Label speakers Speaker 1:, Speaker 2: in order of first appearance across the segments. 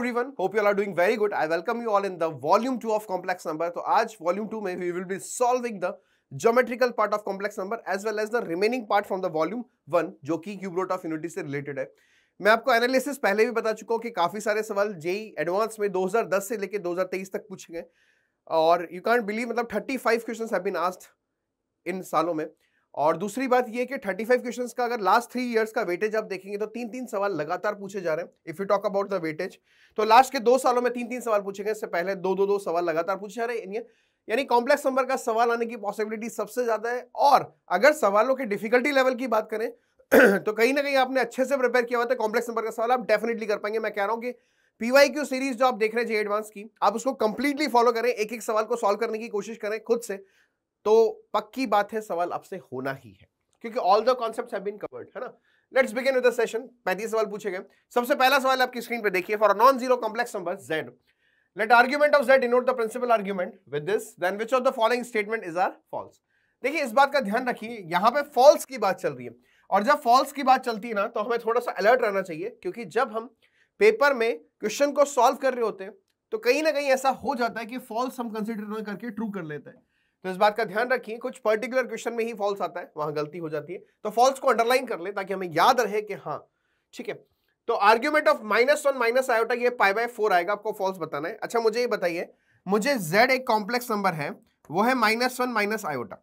Speaker 1: Everyone hope you are doing very good I welcome you all in the volume two of complex number तो आज volume two में we will be solving the geometrical part of complex number as well as the remaining part from the volume one जो कि cube root of unity से related है मैं आपको analysis पहले भी बता चुका हूँ कि काफ़ी सारे सवाल जेई एडवांस e में 2010 से लेकर 2023 तक पूछे गए और यू कैंट बिलीव मतलब 35 questions have been asked in सालों में और दूसरी बात ये कि 35 क्वेश्चन का अगर लास्ट थ्री इयर्स का वेटेज आप देखेंगे तो तीन तीन सवाल लगातार पूछे जा रहे हैं if you talk about the weightage तो लास्ट के दो सालों में तीन तीन सवाल पूछे गए इससे पहले दो दो दो सवाल लगातार पूछे जा रहे हैं यानी कॉम्प्लेक्स नंबर का सवाल आने की पॉसिबिलिटी सबसे ज़्यादा है और अगर सवालों के डिफिकल्टी लेवल की बात करें तो कहीं ना कहीं आपने अच्छे से प्रिपेयर किया हुआ था कॉम्प्लेक्स नंबर का सवाल आप डेफिनेटली कर पाएंगे मैं कह रहा हूँ कि पीवाईक्यू सीरीज जो आप देख रहे हैं जे एडवांस की आप उसको कंप्लीटली फॉलो करें एक एक सवाल को सॉल्व करने की कोशिश करें खुद से तो पक्की बात है सवाल आपसे होना ही है क्योंकि ऑल द कॉन्सेप्ट है ना let's begin with the session पैंतीस सवाल पूछे गए सबसे पहला सवाल आपकी स्क्रीन पर देखिए for non zero complex number Z let argument of Z denote the principal argument with this then which of the following statement is are false देखिए इस बात का ध्यान रखिए यहाँ पे फॉल्स की बात चल रही है और जब फॉल्स की बात चलती है ना तो हमें थोड़ा सा अलर्ट रहना चाहिए क्योंकि जब हम पेपर में क्वेश्चन को सॉल्व कर रहे होते हैं तो कहीं ना कहीं ऐसा हो जाता है कि फॉल्स हम कंसिडर करके ट्रू कर लेते हैं तो इस बात का ध्यान रखिए कुछ पर्टिकुलर क्वेश्चन में ही फॉल्स आता है वहां गलती हो जाती है तो फॉल्स को अंडरलाइन कर ले ताकि हमें याद रहे कि हाँ ठीक है तो argument of minus one minus iota ये पाई बाय फोर आएगा आपको फॉल्स बताना है अच्छा मुझे ये बताइए मुझे जेड एक कॉम्प्लेक्स नंबर है वो है माइनस वन माइनस आयोटा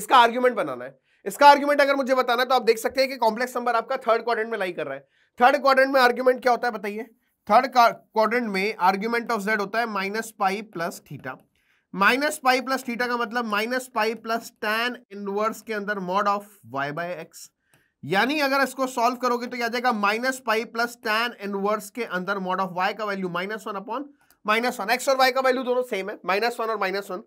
Speaker 1: इसका आर्ग्यूमेंट बनाना है इसका आर्ग्यूमेंट अगर मुझे बताना है तो आप देख सकते हैं कि कॉम्प्लेक्स नंबर आपका थर्ड क्वाड्रेंट में लाई कर रहा है थर्ड क्वाड्रेंट में आर्ग्यूमेंट क्या होता है बताइए थर्ड क्वाड्रेंट में आर्ग्यूमेंट ऑफ जेड होता है minus pi plus theta minus pi plus theta का मतलब minus pi plus tan inverse के अंदर mod of Y by X यानी अगर इसको सॉल्व करोगे तो क्या जाएगा minus pi plus tan inverse के अंदर मॉड ऑफ वाई का value minus one upon minus one X और वाई का वैल्यू दोनों सेम है माइनस वन और माइनस वन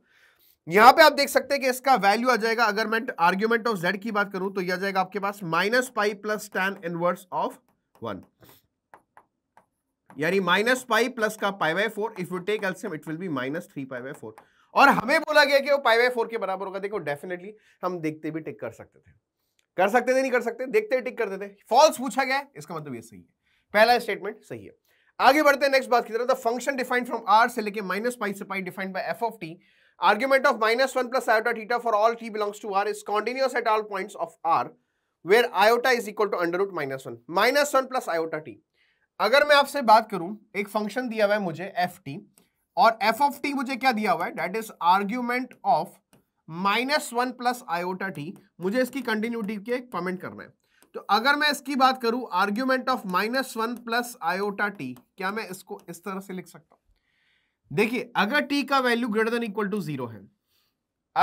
Speaker 1: यहां पे आप देख सकते हैं कि इसका वैल्यू आ जाएगा अगर मैं आर्ग्यूमेंट ऑफ जेड की बात करूं तो यह जाएगा आपके पास minus pi plus tan inverse of one यानी माइनस पाई प्लस का pi by four if you take एल्सियम it will be minus three pi by four और हमें बोला गया कि वो पाई बाई फोर के बराबर होगा देखो डेफिनेटली हम देखते भी टिक कर सकते थे कर सकते थे नहीं कर सकते देखते ही टिक करते थे फॉल्स पूछा गया इसका मतलब ये सही है पहला स्टेटमेंट सही है आगे बढ़ते हैं नेक्स्ट बात की तरह the function defined from R से लेके माइनस पाई से pi defined by F of T argument of minus one plus iota theta for all T belongs to R is continuous at all points of R where iota is equal to under root minus one minus one plus iota T अगर मैं आपसे बात करूं एक function दिया हुआ है मुझे एफ टी और एफ ऑफ टी मुझे क्या दिया हुआ है that is argument of minus one plus iota T मुझे इसकी कंटिन्यूटी के कमेंट करना है तो अगर मैं इसकी बात करूं argument of minus one plus iota T क्या मैं इसको इस तरह से लिख सकता हूं देखिए अगर टी का value greater than equal to zero है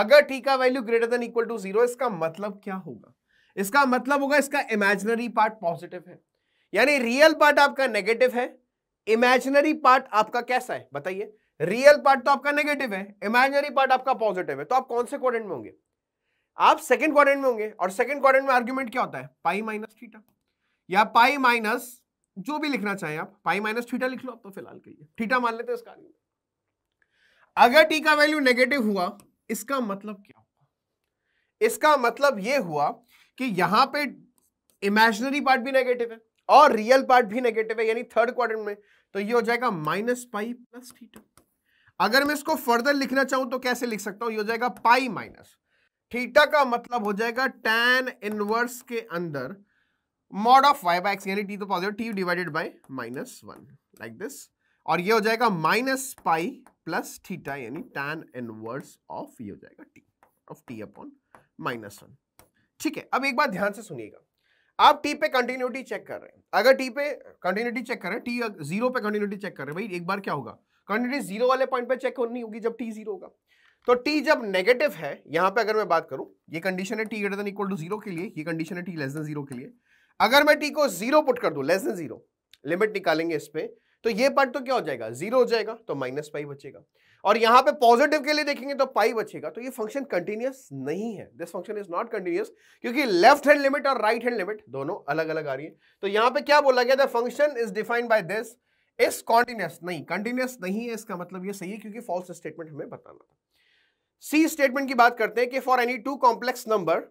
Speaker 1: अगर टी का value greater than equal to zero इसका मतलब क्या होगा इसका मतलब होगा इसका इमेजिनरी पार्ट पॉजिटिव है यानी रियल पार्ट आपका नेगेटिव है इमेजिनरी पार्ट आपका कैसा है बताइए रियल पार्ट तो आपका नेगेटिव है इमेजनरी पार्ट आपका पॉजिटिव है तो आप कौन से क्वारेंट में होंगे आप सेकंड क्वारेंट में होंगे और सेकंड क्वारेंट में आर्ग्यूमेंट क्या होता है पाई माइनस थीटा या पाई माइनस जो भी लिखना चाहें आप पाई माइनस थीटा लिख लो आप तो फिलहाल के लिए थीटा मान लेते हैं इसका आर्ग्यूमेंट अगर टी का वैल्यू नेगेटिव हुआ इसका मतलब क्या हुआ इसका मतलब यह हुआ कि यहां पर इमेजनरी पार्ट भी नेगेटिव है और रियल पार्ट भी नेगेटिव है यानी थर्ड क्वारेंट में तो ये हो जाएगा माइनस पाई प्लस थीटा अगर मैं इसको फर्दर लिखना चाहूं तो कैसे लिख सकता हूं हो जाएगा पाई माइनस थीटा का मतलब हो जाएगा टेन इनवर्स के अंदर mod of Y by X यानी टी तो positive T divided by minus one like this और ये हो जाएगा माइनस पाई प्लस थीटा यानी टेन इनवर्स ऑफ ये हो जाएगा T of T upon minus one ठीक है अब एक बार ध्यान से सुनिएगा आप टी पे कंटिन्यूटी चेक कर रहे हैं अगर टी पे कंटिन्यूटी चेक कर रहे हैं टी जीरो पे कंटिन्यूटी चेक कर रहे हैं भाई एक बार क्या होगा क्वांटिटी जीरो वाले पॉइंट पे चेक होनी होगी जब टी जीरो होगा तो टी जब नेगेटिव है यहां पे अगर मैं बात करूं ये कंडीशन है T greater equal to zero के लिए ये कंडीशन है टी लेस देन जीरो के लिए अगर मैं टी को जीरो पुट कर दूँ लेस देन जीरो लिमिट निकालेंगे इस पर तो ये पार्ट तो क्या हो जाएगा जीरो हो जाएगा तो माइनस पाई बचेगा और यहां पे पॉजिटिव के लिए देखेंगे तो पाई बचेगा तो ये फंक्शन कंटिन्यूस नहीं है this function is not continuous क्योंकि लेफ्ट हैंड लिमिट और राइट हैंड लिमिट दोनों अलग अलग आ रही है तो यहां पे क्या बोला गया the function is defined by this इस कॉन्टिन्यूस नहीं कंटिन्यूस नहीं है इसका मतलब ये सही है क्योंकि फॉल्स स्टेटमेंट हमें बताना था सी स्टेटमेंट की बात करते हैं कि for any two complex number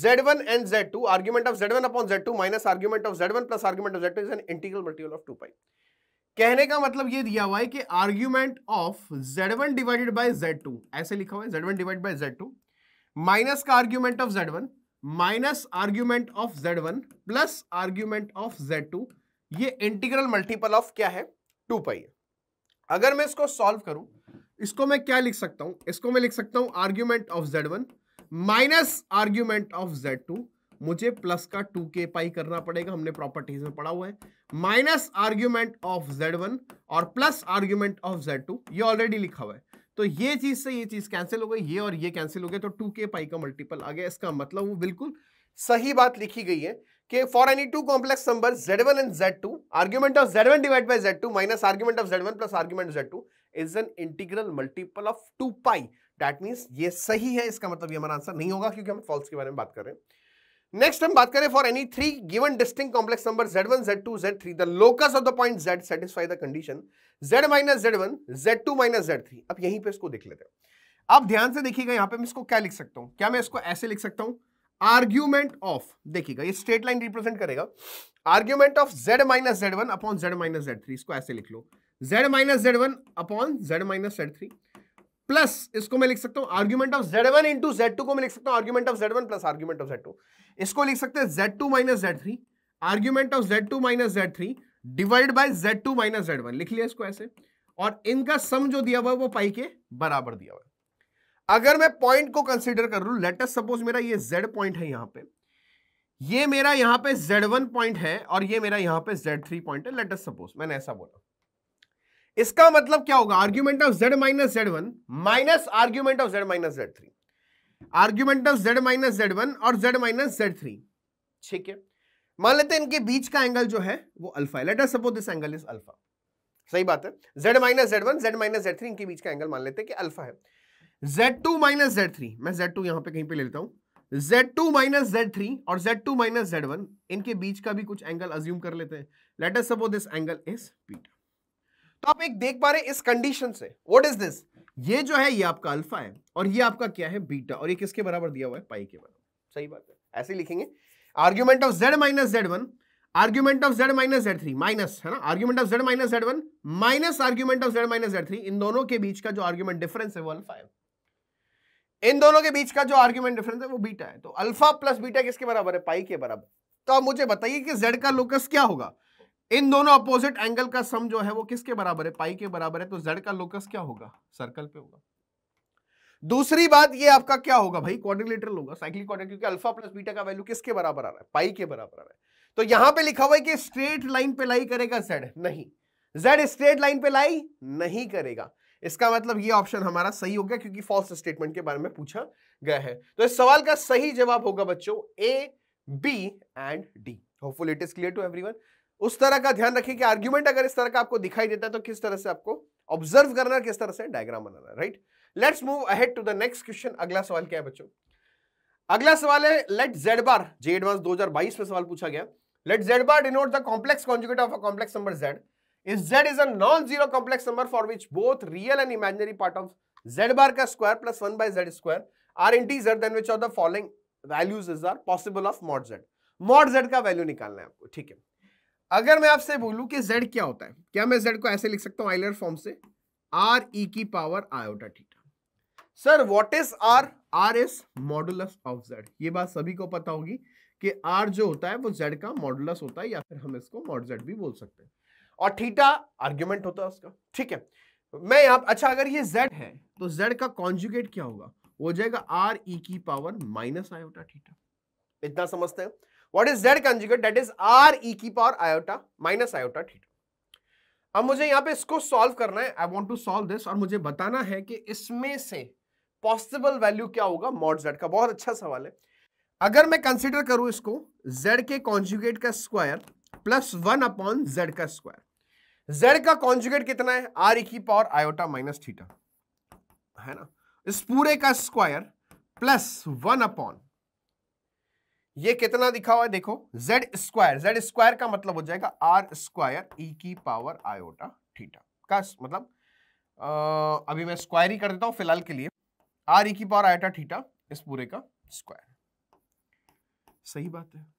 Speaker 1: z1 and z2 argument of z1 upon z2 minus argument of z1 plus argument of z2 is an integral multiple of 2 pi कहने का मतलब ये दिया हुआ है कि argument of z1 divided by z2 ऐसे लिखा हुआ है z1 divided by z2 minus का argument of z1 minus argument of z1 plus argument of z2 ये इंटीग्रल मल्टीपल ऑफ क्या है टू पाई है अगर मैं इसको सॉल्व करूं इसको मैं क्या लिख सकता हूं इसको मैं लिख सकता हूं argument of Z one minus argument of Z two मुझे प्लस का टू के पाई करना पड़ेगा हमने प्रॉपर्टीज में पढ़ा हुआ है minus argument of Z one और plus argument of Z two ये ऑलरेडी लिखा हुआ है तो ये चीज से ये चीज कैंसिल हो गई ये और ये कैंसिल हो गया तो टू के पाई का मल्टीपल आ गया इसका मतलब वो बिल्कुल सही बात लिखी गई है कि for any two complex number z1 and Z two argument of Z one divide by Z two minus argument of Z one plus argument Z two is an integral multiple of two pi that means ये सही है इसका मतलब ये हमारा answer नहीं होगा क्योंकि हम फॉल्स के बारे में बात कर रहे हैं नेक्स्ट हम बात करें for any three given distinct complex number z1, z2, z3 the locus of the point z satisfy the condition z minus Z one Z two minus z3 अब यहीं पे इसको देख लेते हैं अब ध्यान से देखिएगा यहां पे मैं इसको क्या लिख सकता हूं क्या मैं इसको ऐसे लिख सकता हूं आर्ग्यूमेंट ऑफ देखिएगा ये स्ट्रेट लाइन रिप्रेजेंट करेगा argument of Z minus Z one upon Z minus Z three इसको ऐसे लिख लो Z minus Z one upon Z minus Z three plus इसको मैं लिख सकता हूं argument of Z one into Z two को मैं लिख सकता हूं argument of Z one plus argument of Z two इसको लिख सकते हैं Z two minus Z three argument of Z two minus Z three divide by Z two minus Z one लिख लिया इसको ऐसे और इनका सम जो दिया हुआ है वो पाई के बराबर दिया हुआ है अगर मैं पॉइंट को कंसिडर कर लू लेटेस्ट सपोज मेरा ये जेड पॉइंट है यहां पे ये मेरा यहां पे जेड वन पॉइंट है और ये मेरा यहां पे जेड थ्री पॉइंट है लेटेस्ट सपोज मैंने ऐसा बोला इसका मतलब क्या होगा argument of Z minus Z one minus argument of Z minus Z three argument of Z minus Z one और जेड माइनस जेड थ्री ठीक है मान लेते हैं इनके बीच का एंगल जो है वो अल्फा है later suppose this angle is alpha सही बात है Z minus Z one Z minus Z three इनके बीच का एंगल मान लेते हैं कि अल्फा है Z2 two minus Z three मैं जेड टू यहां पर कहीं पे ले लेता हूं Z2 two minus Z three और Z two minus Z one इनके बीच का भी कुछ एंगल अज्यूम कर लेते हैं let's suppose this angle is beta तो आप एक देख पा रहे इस कंडीशन से वॉट इज दिस ये जो है ये आपका अल्फा है और ये आपका क्या है बीटा और ये किसके बराबर दिया हुआ है पाई के बराबर सही बात है ऐसे लिखेंगे argument of Z minus Z one argument of Z minus Z three minus है ना argument of Z minus Z one minus argument of Z minus Z three इन दोनों के बीच का जो आर्ग्यूमेंट डिफरेंस है वो अल्फा है इन दोनों के बीच का जो आर्ग्यूमेंट डिफरेंस है वो बीटा है तो अल्फा प्लस बीटा किसके बराबर है पाई के बराबर तो आप मुझे बताइए कि जेड का लोकस क्या होगा इन दोनों अपोजिट एंगल का सम जो है वो किसके बराबर है पाई के बराबर है तो जेड का लोकस क्या होगा सर्कल पे होगा दूसरी बात ये आपका क्या होगा भाई क्वाड्रिलेटरल होगा साइक्लिक क्वाड्रिलेटरल क्योंकि अल्फा प्लस बीटा का वैल्यू किसके बराबर आ रहा है पाई के बराबर आ रहा है तो यहां पे लिखा हुआ है कि स्ट्रेट लाइन पे लाई करेगा जेड नहीं जेड स्ट्रेट लाइन पे लाई नहीं करेगा इसका मतलब ये ऑप्शन हमारा सही हो गया क्योंकि फॉल्स स्टेटमेंट के बारे में पूछा गया है तो इस सवाल का सही जवाब होगा बच्चों A B and D hopeful it is clear to everyone उस तरह का ध्यान रखिए कि आर्ग्यूमेंट अगर इस तरह का आपको दिखाई देता है तो किस तरह से आपको ऑब्जर्व करना किस तरह से डायग्राम बनाना है right let's move ahead to the next question अगला सवाल क्या है बच्चों अगला सवाल है let Z bar J advance बाईस में सवाल पूछा गया let Z bar denote the complex conjugate of a complex number Z if Z is a non zero complex number for which both real and imaginary part of Z bar का square plus one by Z square are in T Z which are the following values is are possible of mod Z mod Z का value निकालना है आपको ठीक है अगर मैं आपसे बोलूं कि जेड क्या होता है क्या मैं जेड को ऐसे लिख सकता हूं आइलर फॉर्म से आर ई e की power iota theta sir what is R R is modulus of Z ये बात सभी को पता होगी कि आर जो होता है वो जेड का मॉडुलस होता है या फिर हम इसको मॉडजेड भी बोल सकते हैं और थीटा आर्ग्यूमेंट होता है उसका ठीक है मैं यहां अच्छा अगर ये z है तो z का कॉन्जुगेट क्या होगा हो जाएगा आर ई e की पावर माइनस आयोटा थीटा इतना समझते हैं what is Z conjugate that is R E की power iota minus iota theta अब मुझे यहां पे इसको सॉल्व करना है I want to solve this और मुझे बताना है कि इसमें से पॉसिबल वैल्यू क्या होगा मॉड जेड का बहुत अच्छा सवाल है अगर मैं कंसिडर करूं इसको जेड के कॉन्जुगेट का square plus one upon Z का स्क्वायर जेड का कॉन्जुगेट कितना है आर ई की पावर आयोटा माइनस थीटा है ना इस पूरे का स्क्वायर प्लस वन अपॉन ये कितना दिखा हुआ है देखो जेड स्क्वायर जेड स्क्वायर का मतलब हो जाएगा आर स्क्वायर ई की पावर आयोटा थीटा का मतलब आ, अभी मैं स्क्वायर ही कर देता हूं फिलहाल के लिए आर ई की पावर आयोटा थीटा इस पूरे का स्क्वायर सही बात है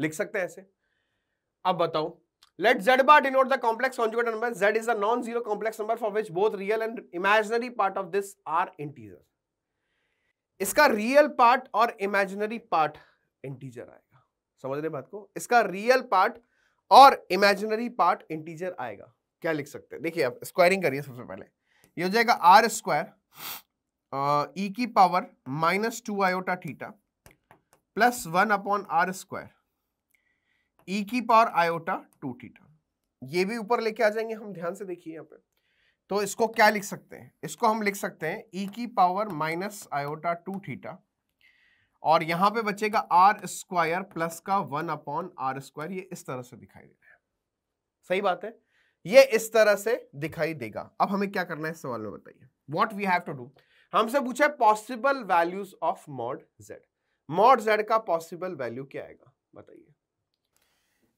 Speaker 1: लिख सकते हैं ऐसे अब बताओ let Z bar denote the complex conjugate number Z is a non zero complex number for which both real and imaginary part of this are integer इसका रियल पार्ट और इमेजिनरी पार्ट इंटीजर आएगा समझ रहे बात को इसका real part और imaginary part integer आएगा क्या लिख सकते हैं देखिए आप स्क्वायरिंग करिए सबसे पहले ये हो जाएगा आर स्क्वायर ई की power minus two iota theta plus one upon R square ई e की पावर आयोटा टू टीटा ये भी ऊपर लेके आ जाएंगे हम ध्यान से देखिए यहाँ पे तो इसको क्या लिख सकते हैं इसको हम लिख सकते हैं ई e की power minus iota two theta और यहां पे बचेगा आर स्क्वायर प्लस का वन अपॉन आर स्क्वायर ये इस तरह से दिखाई दे रहा है सही बात है ये इस तरह से दिखाई देगा अब हमें क्या करना है इस सवाल में बताइए what we have to do हमसे पूछा है possible values of mod Z mod Z का पॉसिबल वैल्यू क्या आएगा बताइए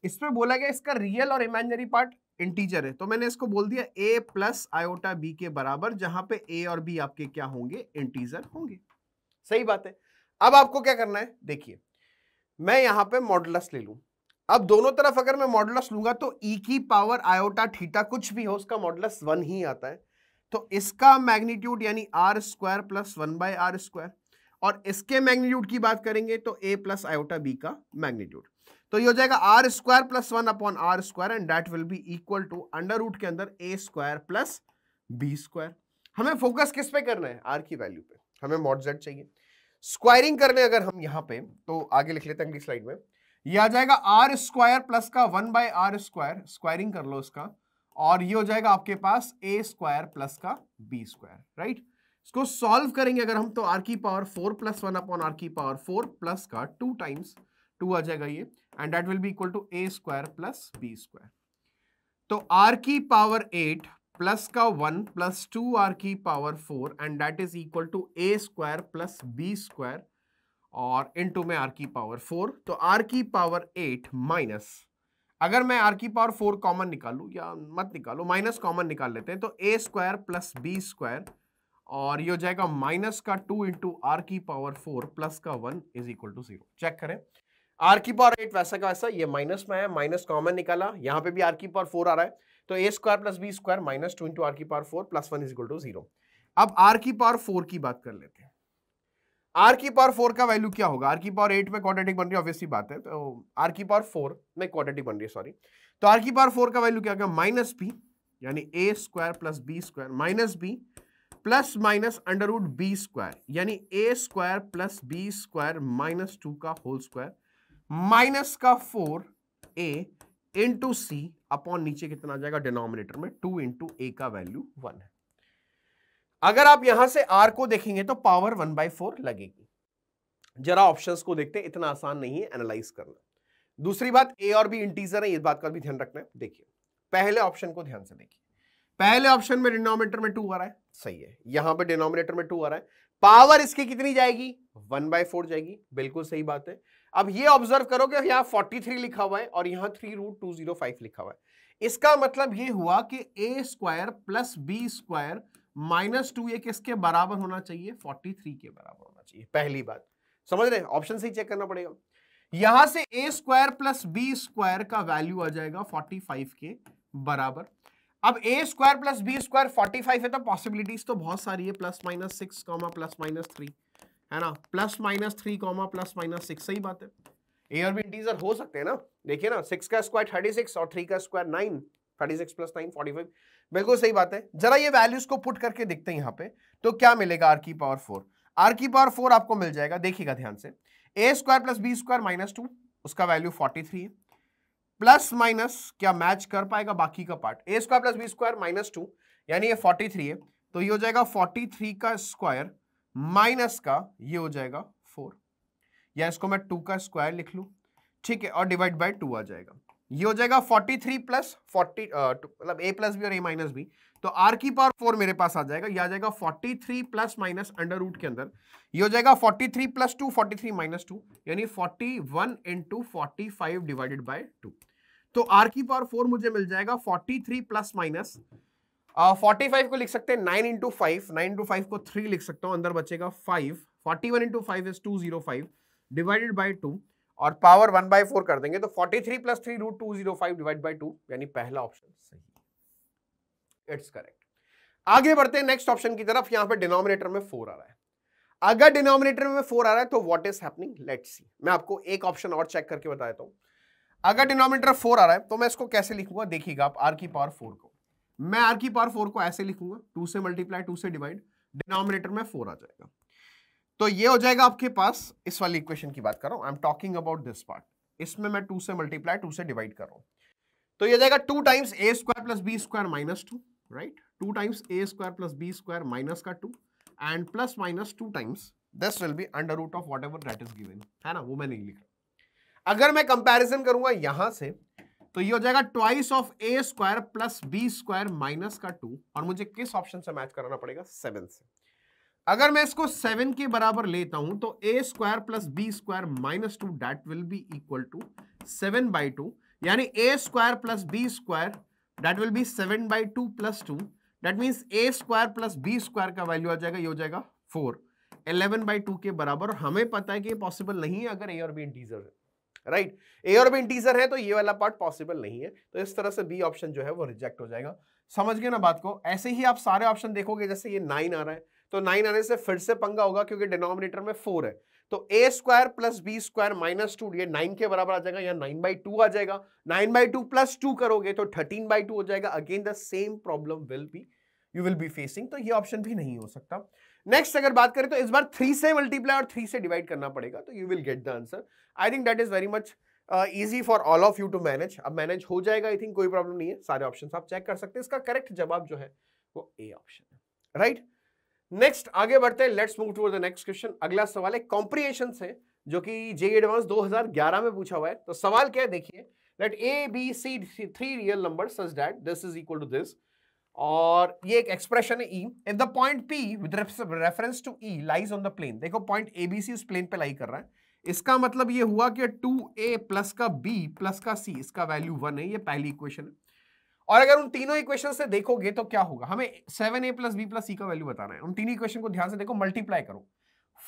Speaker 1: इस बोला गया इसका रियल और इमेजनरी पार्ट इंटीजर है तो मैंने इसको बोल दिया ए प्लस आयोटा बी के बराबर जहां पे ए और बी आपके क्या होंगे इंटीजर होंगे सही बात है अब आपको क्या करना है देखिए मैं यहां पे मॉडलस ले लू अब दोनों तरफ अगर मैं मॉडलस लूंगा तो ई e की पावर आयोटा थीटा कुछ भी हो उसका मॉडलस वन ही आता है तो इसका मैग्नीट्यूड यानी R square plus one by R square और इसके मैग्नीट्यूड की बात करेंगे तो ए प्लस आयोटा बी का मैग्नीट्यूड तो ये हो जाएगा R square plus one upon R square and that will be equal to under root के अंदर A square plus B square हमें फोकस किस पे करना है आर की वैल्यू पे हमें मॉड जेड चाहिए स्क्वायरिंग करने अगर हम यहाँ पे तो आगे लिख लेते हैं अगली स्लाइड में ये आ जाएगा आर स्क्वायर प्लस का one by R square squaring कर लो इसका और ये हो जाएगा आपके पास ए स्क्वायर प्लस का बी स्क्वायर राइट इसको सॉल्व करेंगे अगर हम तो आर की power four plus one upon R की पावर फोर प्लस का टू टाइम्स टू आ जाएगा ये and that will be equal to A square plus B square तो आर की पावर एट प्लस का वन प्लस टू आर की power four and that is equal to A square plus B square और into में R की power four तो R की power eight minus अगर मैं आर की पावर फोर कॉमन निकालू या मत निकालू माइनस कॉमन निकाल लेते हैं तो A square plus B square और ये हो जाएगा माइनस का टू इंटू आर की पावर फोर प्लस का one is equal to zero check करें आर की पावर एट वैसा का वैसा ये माइनस में है माइनस कॉमन निकाला यहाँ पे भी आर की पावर फोर आ रहा है तो A square plus B square minus two into R की power four plus one is equal to zero अब आर की पावर फोर की बात कर लेते हैं आर की पावर फोर का वैल्यू क्या होगा आर की पावर एट में क्वाड्रेटिक बन रही है ऑब्वियसली बात है तो आर की पावर फोर में क्वाड्रेटिक बन रही है सॉरी तो आर की पावर फोर का वैल्यू क्या होगा माइनस बी यानी A square plus B square minus B plus minus under root B square यानी A square plus B square minus two का होल स्क्वायर माइनस का four A into C upon नीचे कितना आ जाएगा डिनोमिनेटर में two into ए का value one है अगर आप यहां से आर को देखेंगे तो पावर वन बाई फोर लगेगी जरा ऑप्शंस को देखते हैं इतना आसान नहीं है एनालाइज करना दूसरी बात ए और बी इंटीजर है इस बात का भी ध्यान रखना है देखिए पहले ऑप्शन को ध्यान से देखिए पहले ऑप्शन में डिनोमिनेटर में टू आ रहा है सही है यहां पर डिनोमिनेटर में टू आ रहा है पावर इसकी कितनी जाएगी वन बाय फोर जाएगी बिल्कुल सही बात है अब ये ऑब्जर्व करो कि यहाँ 43 लिखा हुआ है और यहाँ three root two zero five लिखा हुआ है इसका मतलब ये हुआ कि A square plus B square minus two ये किसके बराबर होना चाहिए 43 के बराबर होना चाहिए पहली बात समझ रहे ऑप्शन से ही चेक करना पड़ेगा यहां से A square plus B square का वैल्यू आ जाएगा 45 के बराबर अब A square plus B square forty five है तो पॉसिबिलिटीज तो बहुत सारी है plus minus six comma plus minus three है ना plus minus three comma plus minus six सही बात है ए और बी इंटीजर हो सकते हैं ना देखिए ना सिक्स का स्क्वायर थर्टी सिक्स और थ्री का square nine thirty six plus nine forty five बिल्कुल सही बात है जरा ये वैल्यूज को पुट करके देखते हैं यहाँ पे तो क्या मिलेगा आर की पावर फोर आर की पावर फोर आपको मिल जाएगा देखिएगा ध्यान से A square plus B square minus two उसका वैल्यू फोर्टी थ्री है प्लस माइनस क्या मैच कर पाएगा बाकी का part A square plus B square minus two यानी ये फोर्टी थ्री है तो ये हो जाएगा फोर्टी थ्री का स्क्वायर माइनस का ये हो जाएगा फोर या इसको मैं टू का स्क्वायर लिख लू ठीक है और डिवाइड बाय टू आ जाएगा ये हो जाएगा फोर्टी थ्री प्लस फोर्टी मतलब ए प्लस बी और ए माइनस बी तो आर की पावर फोर मेरे पास आ जाएगा यह आ जाएगा forty three plus minus under root के अंदर ये हो जाएगा forty three plus two forty three minus two यानी forty one into forty five divided by two तो आर की पावर फोर मुझे मिल जाएगा forty three plus minus forty five को लिख सकते हैं nine into five nine into five को थ्री लिख सकता हूँ अंदर बचेगा five forty one into five is two zero five divided by two और पावर वन बाई फोर कर देंगे तो forty three plus three root two zero five divide by two यानी पहला ऑप्शन सही इट्स करेक्ट आगे बढ़ते हैं नेक्स्ट ऑप्शन की तरफ यहाँ पे डिनोमिनेटर में फोर आ रहा है अगर डिनोमिनेटर में फोर आ रहा है तो what is happening let see मैं आपको एक ऑप्शन और चेक करके बता देता हूँ अगर डिनोमिनेटर फोर आ रहा है तो मैं इसको कैसे लिखूंगा देखिएगा आप आर की पावर फोर को मैं आर की पावर फोर को ऐसे लिखूंगा टू से मल्टीप्लाई टू से डिवाइड डिनोमिनेटर में फोर आ जाएगा तो ये हो जाएगा आपके पास इस वाली इक्वेशन की बात कर रहा हूं I am talking about this part इसमें मैं टू से मल्टीप्लाई टू से डिवाइड कर रहा हूं तो यह जाएगा two times A square plus B square minus two right two times A square plus B square minus का two and plus minus two times this will be under root of whatever that is given है ना वो मैं नहीं लिख रहा अगर मैं कंपैरिजन करूंगा यहां से तो ये हो जाएगा twice of A square plus B square minus का टू और मुझे किस ऑप्शन से मैच कराना पड़ेगा सेवन से अगर मैं इसको सेवन के बराबर लेता हूं तो A square plus B square minus two that will be equal to seven by two यानी A square plus B square that will be seven by two plus two that means A square plus B square का value आ जाएगा ये हो जाएगा four eleven by two के बराबर हमें पता है कि पॉसिबल नहीं है अगर ए और बी इंटीजर है राइट ए और बी इंटीजर है तो ये वाला पार्ट पॉसिबल नहीं है तो इस तरह से बी ऑप्शन जो है वो रिजेक्ट हो जाएगा समझ गए ना बात को ऐसे ही आप सारे ऑप्शन देखोगे जैसे ये नाइन आ रहा है तो नाइन आने से फिर से पंगा होगा क्योंकि डिनोमिनेटर में फोर है तो A square plus B square minus two ये नाइन के बराबर आ जाएगा या नाइन बाई टू आ जाएगा nine by two plus two करोगे तो थर्टीन बाई टू हो जाएगा again the same problem will be you will be facing तो ये ऑप्शन भी नहीं हो सकता नेक्स्ट अगर बात करें तो इस बार थ्री से मल्टीप्लाई और थ्री से डिवाइड करना पड़ेगा तो you will get the answer I think that is very much easy for all of you to manage अब मैनेज हो जाएगा आई थिंक कोई प्रॉब्लम नहीं है सारे ऑप्शन आप चेक कर सकते हैं इसका करेक्ट जवाब जो है वो ए ऑप्शन है राइट नेक्स्ट आगे बढ़ते हैं let's move to the next question अगला सवाल है कॉम्प्रिहेशन से जो कि जे एडवांस 2011 में पूछा हुआ है तो सवाल क्या है देखिए let A B C three real number such that this is equal to this और ये एक एक्सप्रेशन है E if the point P with reference to E lies on the plane देखो पॉइंट ए बी सी उस plane पे लाई कर रहा है इसका मतलब ये हुआ कि टू ए प्लस का बी प्लस का सी इसका वैल्यू वन है ये पहली इक्वेशन है और अगर उन तीनों इक्वेशन से देखोगे तो क्या होगा हमें seven A plus B plus C का वैल्यू बताना है उन तीन इक्वेशन को ध्यान से देखो मल्टीप्लाई करो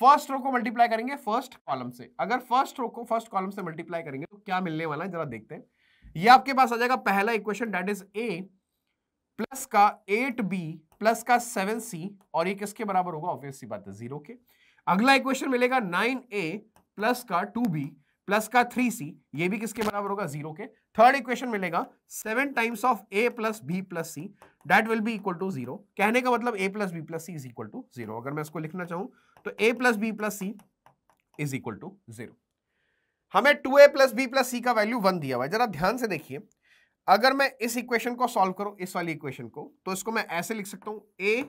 Speaker 1: फर्स्ट रो को मल्टीप्लाई करेंगे फर्स्ट कॉलम से अगर फर्स्ट रो को फर्स्ट कॉलम से मल्टीप्लाई करेंगे तो क्या मिलने वाला है जरा देखते हैं ये आपके पास आ जाएगा पहला equation that is A plus का एट बी प्लस का सेवन सी और ये किसके बराबर होगा ऑब्वियस सी बात है जीरो के अगला इक्वेशन मिलेगा नाइन ए प्लस का टू बी प्लस का थ्री सी ये भी किसके बराबर होगा जीरो के थर्ड इक्वेशन मिलेगा seven times of A plus B plus C that will be equal to zero कहने का मतलब A plus B plus C is equal to zero अगर मैं इसको लिखना चाहूं तो A plus B plus C is equal to zero हमें two A plus B plus C का वैल्यू वन दिया हुआ है जरा ध्यान से देखिए अगर मैं इस इक्वेशन को सॉल्व करूं इस वाली इक्वेशन को तो इसको मैं ऐसे लिख सकता हूं ए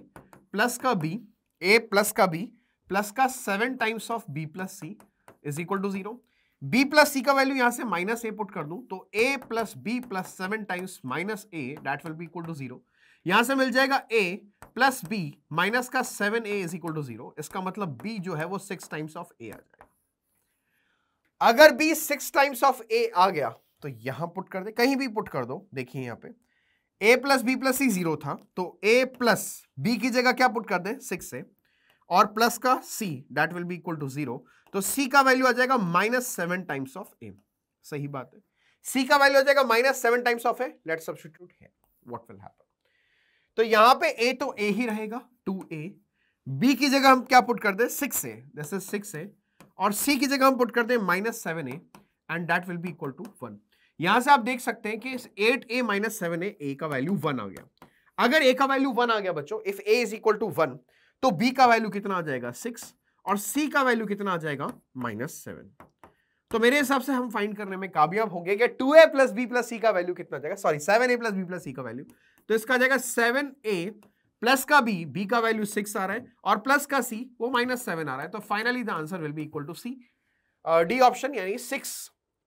Speaker 1: प्लस का बी ए प्लस का बी प्लस का seven times of B plus C is equal to zero B plus C का वैल्यू यहां से माइनस ए पुट कर दूं तो A plus B plus seven times minus A that will be equal to zero यहां से मिल जाएगा ए प्लस बी माइनस का seven A is equal to zero इसका मतलब बी जो है वो सिक्स टाइम्स ऑफ ए आ जाएगा अगर B six times of A आ गया तो यहां पुट कर दे कहीं भी पुट कर दो देखिए यहां पे A plus B plus C zero था तो ए प्लस बी की जगह क्या पुट कर दे सिक्स से और प्लस का C that will be equal to zero तो सी का वैल्यू आ जाएगा minus seven times of A सही बात है सी का वैल्यू आ जाएगा minus seven times of A let substitute है व्हाट विल हैपन तो यहां पे ए तो ए ही रहेगा टू ए बी की जगह हम क्या पुट कर दे six A this is six A और सी की जगह हम पुट कर दे minus seven A and that will be equal to one यहां से आप देख सकते हैं कि eight A minus seven A A का वैल्यू वन आ गया अगर ए का वैल्यू वन आ गया बच्चों if A is equal to one तो बी का वैल्यू कितना आ जाएगा सिक्स और सी का वैल्यू कितना आ जाएगा माइनस सेवन तो मेरे हिसाब से हम फाइंड करने में कामयाब होंगे कि two A plus B plus C का वैल्यू कितना जाएगा sorry seven A plus B plus C का वैल्यू तो इसका आ जाएगा सेवन ए प्लस का बी बी का वैल्यू सिक्स आ रहा है और प्लस का सी वो माइनस सेवन आ रहा है तो finally the answer will be equal to C D option यानी सिक्स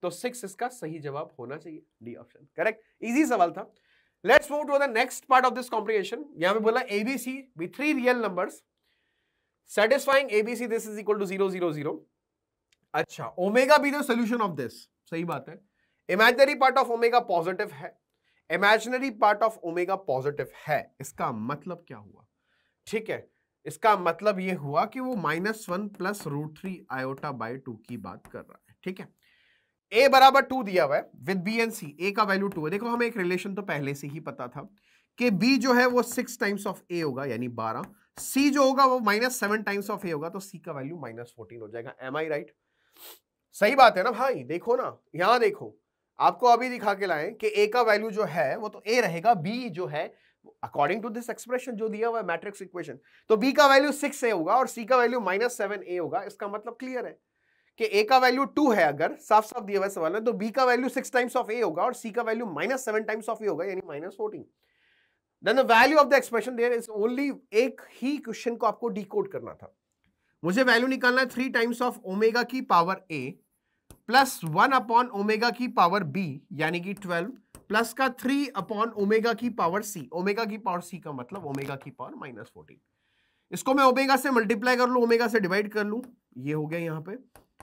Speaker 1: तो सिक्स इसका सही जवाब होना चाहिए डी ऑप्शन करेक्ट इजी सवाल था let's move to the next part of this complication यहां पे बोला ABC with three real number satisfying ABC this is equal to zero zero zero अच्छा omega be the solution of this सही बात है imaginary part of omega positive है imaginary part of omega positive है इसका मतलब क्या हुआ ठीक है इसका मतलब ये हुआ कि वो minus one plus root three iota by two की बात कर रहा है ठीक है ए बराबर टू दिया हुआ है with B and C A का वैल्यू टू है देखो हमें एक रिलेशन तो पहले से ही पता था कि बी जो है वो सिक्स टाइम्स ऑफ ए होगा यानी बारह सी जो होगा वो minus seven times of A होगा तो सी का वैल्यू माइनस फोर्टीन हो जाएगा एम आई राइट सही बात है ना भाई देखो ना यहां देखो आपको अभी दिखा के लाए कि ए का वैल्यू जो है वो तो ए रहेगा बी जो है अकॉर्डिंग टू दिस एक्सप्रेशन जो दिया हुआ है मैट्रिक्स इक्वेशन तो बी का वैल्यू सिक्स ए होगा और सी का वैल्यू माइनस सेवन ए होगा इसका मतलब क्लियर है कि ए का वैल्यू टू है अगर साफ साफ दिया हुआ सवाल है तो बी का value six times of A होगा और सी का value minus seven times of A होगा यानी minus fourteen then the value of the expression there is only एक ही क्वेश्चन को आपको डिकोड करना था मुझे वैल्यू निकालना है थ्री टाइम्स ऑफ ओमेगा की power A plus one upon omega की पावर बी यानी कि ट्वेल्व प्लस का थ्री अपॉन ओमेगा की पावर सी ओमेगा की पावर सी का मतलब ओमेगा की पावर माइनस फोर्टीन इसको मैं ओमेगा से मल्टीप्लाई कर लूँ ओमेगा से डिवाइड कर लूँ ये हो गया यहाँ पे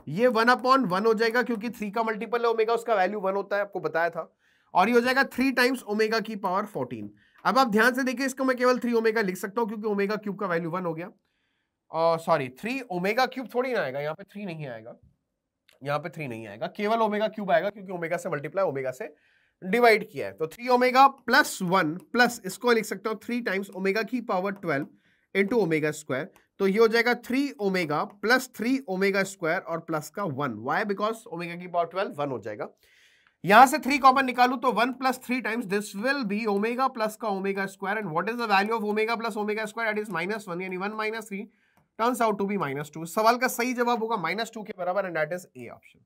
Speaker 1: ये वन अपॉन वन हो जाएगा क्योंकि थ्री का मल्टीपल है ओमेगा उसका वैल्यू वन होता है आपको बताया था और ये हो जाएगा थ्री टाइम्स ओमेगा की पावर फोर्टीन अब आप ध्यान से देखिए इसको मैं केवल थ्री ओमेगा लिख सकता हूँ क्योंकि ओमेगा क्यूब का वैल्यू वन हो गया सॉरी थ्री ओमेगा क्यूब थोड़ी ना आएगा यहाँ पे थ्री नहीं आएगा यहाँ पे थ्री नहीं आएगा केवल ओमेगा क्यूब आएगा क्योंकि ओमेगा से मल्टीप्लाई ओमेगा से डिवाइड किया है तो three omega plus one plus इसको लिख सकता हूँ थ्री टाइम्स ओमेगा की power twelve into omega square तो ये हो जाएगा three omega plus three omega square और प्लस का वन वाई बिकॉज ओमेगा की पावर ट्वेल्व वन हो जाएगा यहां से थ्री कॉमन निकालू तो one plus three times this will be omega plus का omega square and what is the value of omega plus omega square at is minus one यानी one minus three turns out to be minus two सवाल का सही जवाब होगा minus two के बराबर and that is A option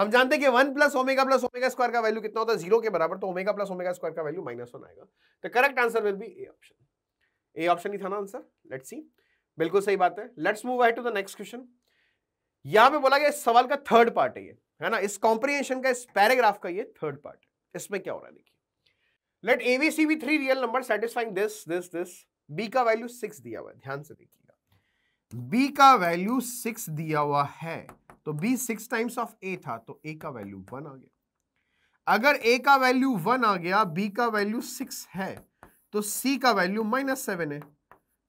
Speaker 1: हम जानते हैं कि one plus omega plus omega square का वैल्यू कितना होता है जीरो के बराबर तो ओमेगा प्लस ओमेगा स्क्वायर का वैल्यू माइनस वन आएगा तो correct answer will be A option A option ही था ना आंसर लेट्स सी बिल्कुल सही बात है let's move I to the next question यहां पे बोला गया इस सवाल का थर्ड पार्ट है ये है ना इस कॉम्प्रिहेंशन का इस पैराग्राफ का ये थर्ड पार्ट इसमें क्या हो रहा है देखिए let ABC be three real number satisfying this this this B का वैल्यू सिक्स दिया हुआ है ध्यान से देखिएगा बी का वैल्यू सिक्स दिया हुआ है तो B six times of A था तो ए का वैल्यू वन आ गया अगर ए का वैल्यू वन आ गया बी का वैल्यू सिक्स है तो सी का वैल्यू माइनस सेवन है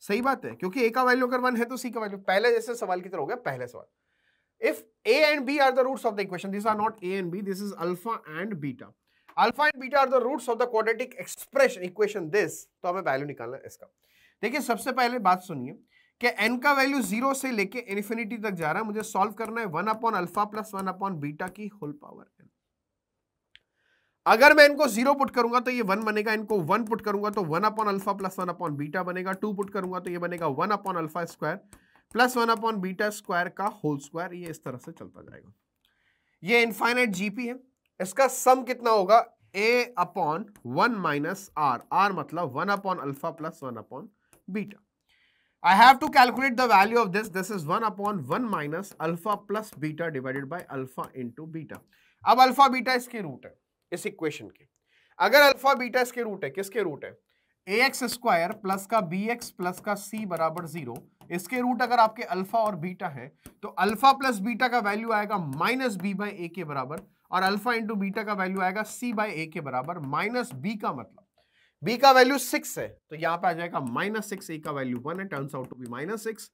Speaker 1: सही बात है क्योंकि ए का वैल्यू अगर वन है तो सी का वैल्यू पहले जैसे सवाल की तरह हो गया पहले सवाल if A and B are the roots of the equation this are not A and B this is alpha and beta alpha and beta are the roots of the quadratic expression equation this तो हमें value निकालना है इसका देखिए सबसे पहले बात सुनिए कि एन का वैल्यू जीरो से लेके इन्फिनिटी तक जा रहा है मुझे सॉल्व करना है one upon alpha plus one upon beta की होल पावर एन अगर मैं इनको जीरो पुट करूंगा तो ये वन बनेगा इनको वन पुट करूंगा तो one upon alpha plus one upon beta बनेगा टू पुट करूंगा तो ये बनेगा one upon alpha square plus one upon beta square का होल स्क्वायर ये इस तरह से चलता जाएगा ये इनफाइनाइट जीपी है इसका सम कितना होगा A upon one minus R R मतलब one upon alpha plus one upon beta I have to calculate the value of this this is one upon one minus alpha plus beta divided by alpha into beta अब alpha beta इसकी root है इस equation के अगर alpha beta इसके root है किसके root है ए एक्स स्क्वायर प्लस का बी एक्स प्लस का सी बराबर जीरो इसके रूट अगर आपके अल्फा और बीटा है तो अल्फा प्लस बीटा का वैल्यू आएगा माइनस बी बाई ए के बराबर और अल्फा इंटू बीटा का वैल्यू आएगा सी बाई ए के बराबर माइनस बी का मतलब बी का वैल्यू सिक्स है तो यहाँ पे आ जाएगा माइनस सिक्स ए का वैल्यू वन है turns out to be minus six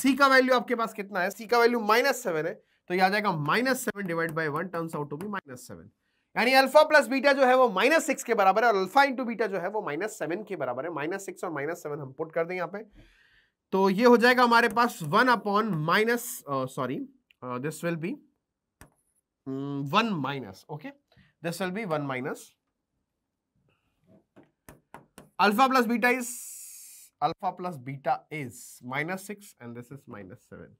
Speaker 1: C का वैल्यू आपके पास कितना है सी का वैल्यू माइनस सेवन है तो यह आ जाएगा minus seven divide by one turns out to be minus seven यानी अल्फा प्लस बीटा जो है वो माइनस सिक्स के बराबर है और अल्फा इंटू बीटा जो है वो माइनस सेवन के बराबर है माइनस सिक्स और माइनस सेवन हम पुट कर दें यहाँ पे तो ये हो जाएगा हमारे पास one upon minus sorry this will be one minus okay this will be one minus alpha plus beta is alpha plus beta is minus six and this is minus seven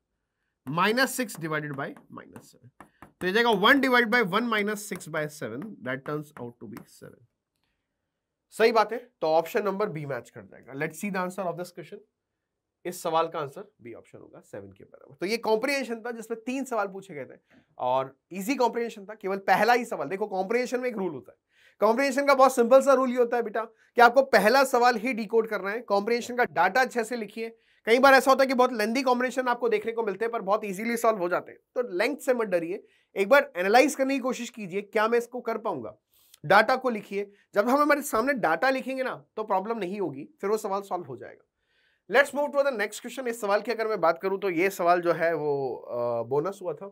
Speaker 1: minus six divided by minus seven तो ये जाएगा one divide by one minus six by seven that turn out to be seven सही बात है तो option number B match कर जाएगा let see the answer of this question इस सवाल का आंसर बी ऑप्शन होगा सेवन के बराबर तो ये कॉम्प्रिहेंशन था जिसमें तीन सवाल पूछे गए थे और इजी कॉम्प्रिहेंशन था केवल पहला ही सवाल देखो कॉम्प्रिहेंशन में एक रूल होता है कॉम्प्रिहेंशन का बहुत सिंपल सा रूल ये होता है बेटा कि आपको पहला सवाल ही डिकोड करना है कॉम्प्रिहेंशन का डाटा अच्छे से लिखिए कई बार ऐसा होता है कि बहुत लेंदी कॉम्बिनेशन आपको देखने को मिलते हैं पर बहुत इजीली सॉल्व हो जाते हैं तो लेंथ से मत डरिए एक बार एनालाइज करने की कोशिश कीजिए क्या मैं इसको कर पाऊंगा डाटा को लिखिए जब हम हमारे सामने डाटा लिखेंगे ना तो प्रॉब्लम नहीं होगी फिर वो सवाल सॉल्व हो जाएगा let's move to the next question इस सवाल की अगर मैं बात करूँ तो ये सवाल जो है वो बोनस हुआ था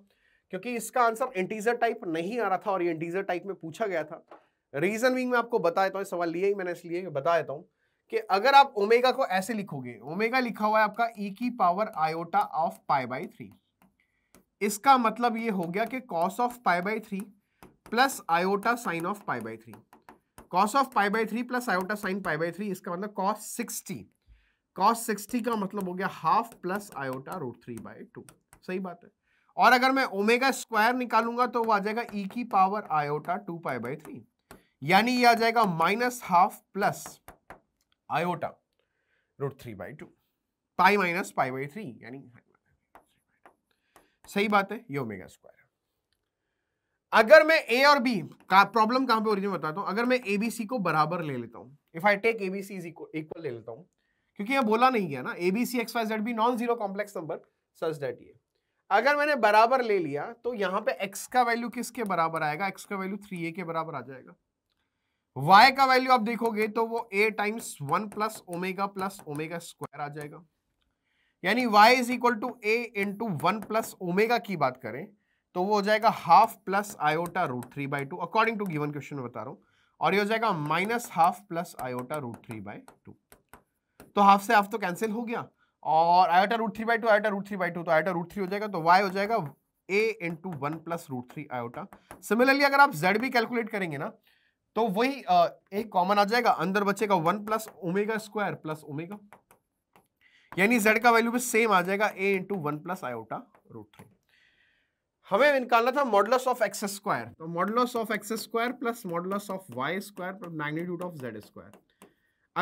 Speaker 1: क्योंकि इसका आंसर इंटीजर टाइप नहीं आ रहा था और ये इंटीजर टाइप में पूछा गया था रीजन विंग में आपको बता देता हूँ सवाल लिया ही मैंने इसलिए बता देता हूँ कि अगर आप ओमेगा को ऐसे लिखोगे ओमेगा लिखा हुआ है आपका ई e की power iota of pi by three इसका मतलब ये हो गया कि cos of pi by three plus iota sine of pi by three cos of pi by three plus iota sine pi by three इसका मतलब cos sixty cos sixty का मतलब हो गया half plus iota root three by two सही बात है और अगर मैं ओमेगा स्क्वायर निकालूंगा तो वो आ जाएगा ई e की power iota two pi by three यानी ये आ जाएगा minus half plus iota root three by two pi minus pi by three यानी सही बात है ये ओमेगा स्क्वायर अगर मैं ए और बी का प्रॉब्लम कहां पे ओरिजिन बताता हूं अगर मैं ए बी सी को बराबर ले लेता हूं if I take A B C is equal ले लेता हूं क्योंकि ये बोला नहीं गया ना A B C X Y Z भी non zero complex number such that ये अगर मैंने बराबर ले लिया तो यहां पे x का वैल्यू किसके बराबर आएगा x का वैल्यू 3a के बराबर आ जाएगा y का वैल्यू आप देखोगे तो वो a times one plus omega plus omega square आ जाएगा यानी y is equal to A into one plus omega की बात करें तो वो हो जाएगा half plus iota root three by two according to given question बता रहा हूं और ये हो जाएगा minus half plus iota root three by two तो हाफ से हाफ तो कैंसिल हो गया और iota root three by two iota root three by two तो आयोटा रूट थ्री हो जाएगा तो वाई हो जाएगा A into one plus root three iota similarly अगर आप जेड भी कैलकुलेट करेंगे ना तो वही आ, एक कॉमन आ जाएगा अंदर बचेगा one plus omega square plus omega यानी जेड का वैल्यू भी सेम आ जाएगा A into one plus iota root three हमें निकालना था मॉडलस ऑफ एक्स स्क्वायर तो modulus of X square plus modulus of Y square plus magnitude of Z square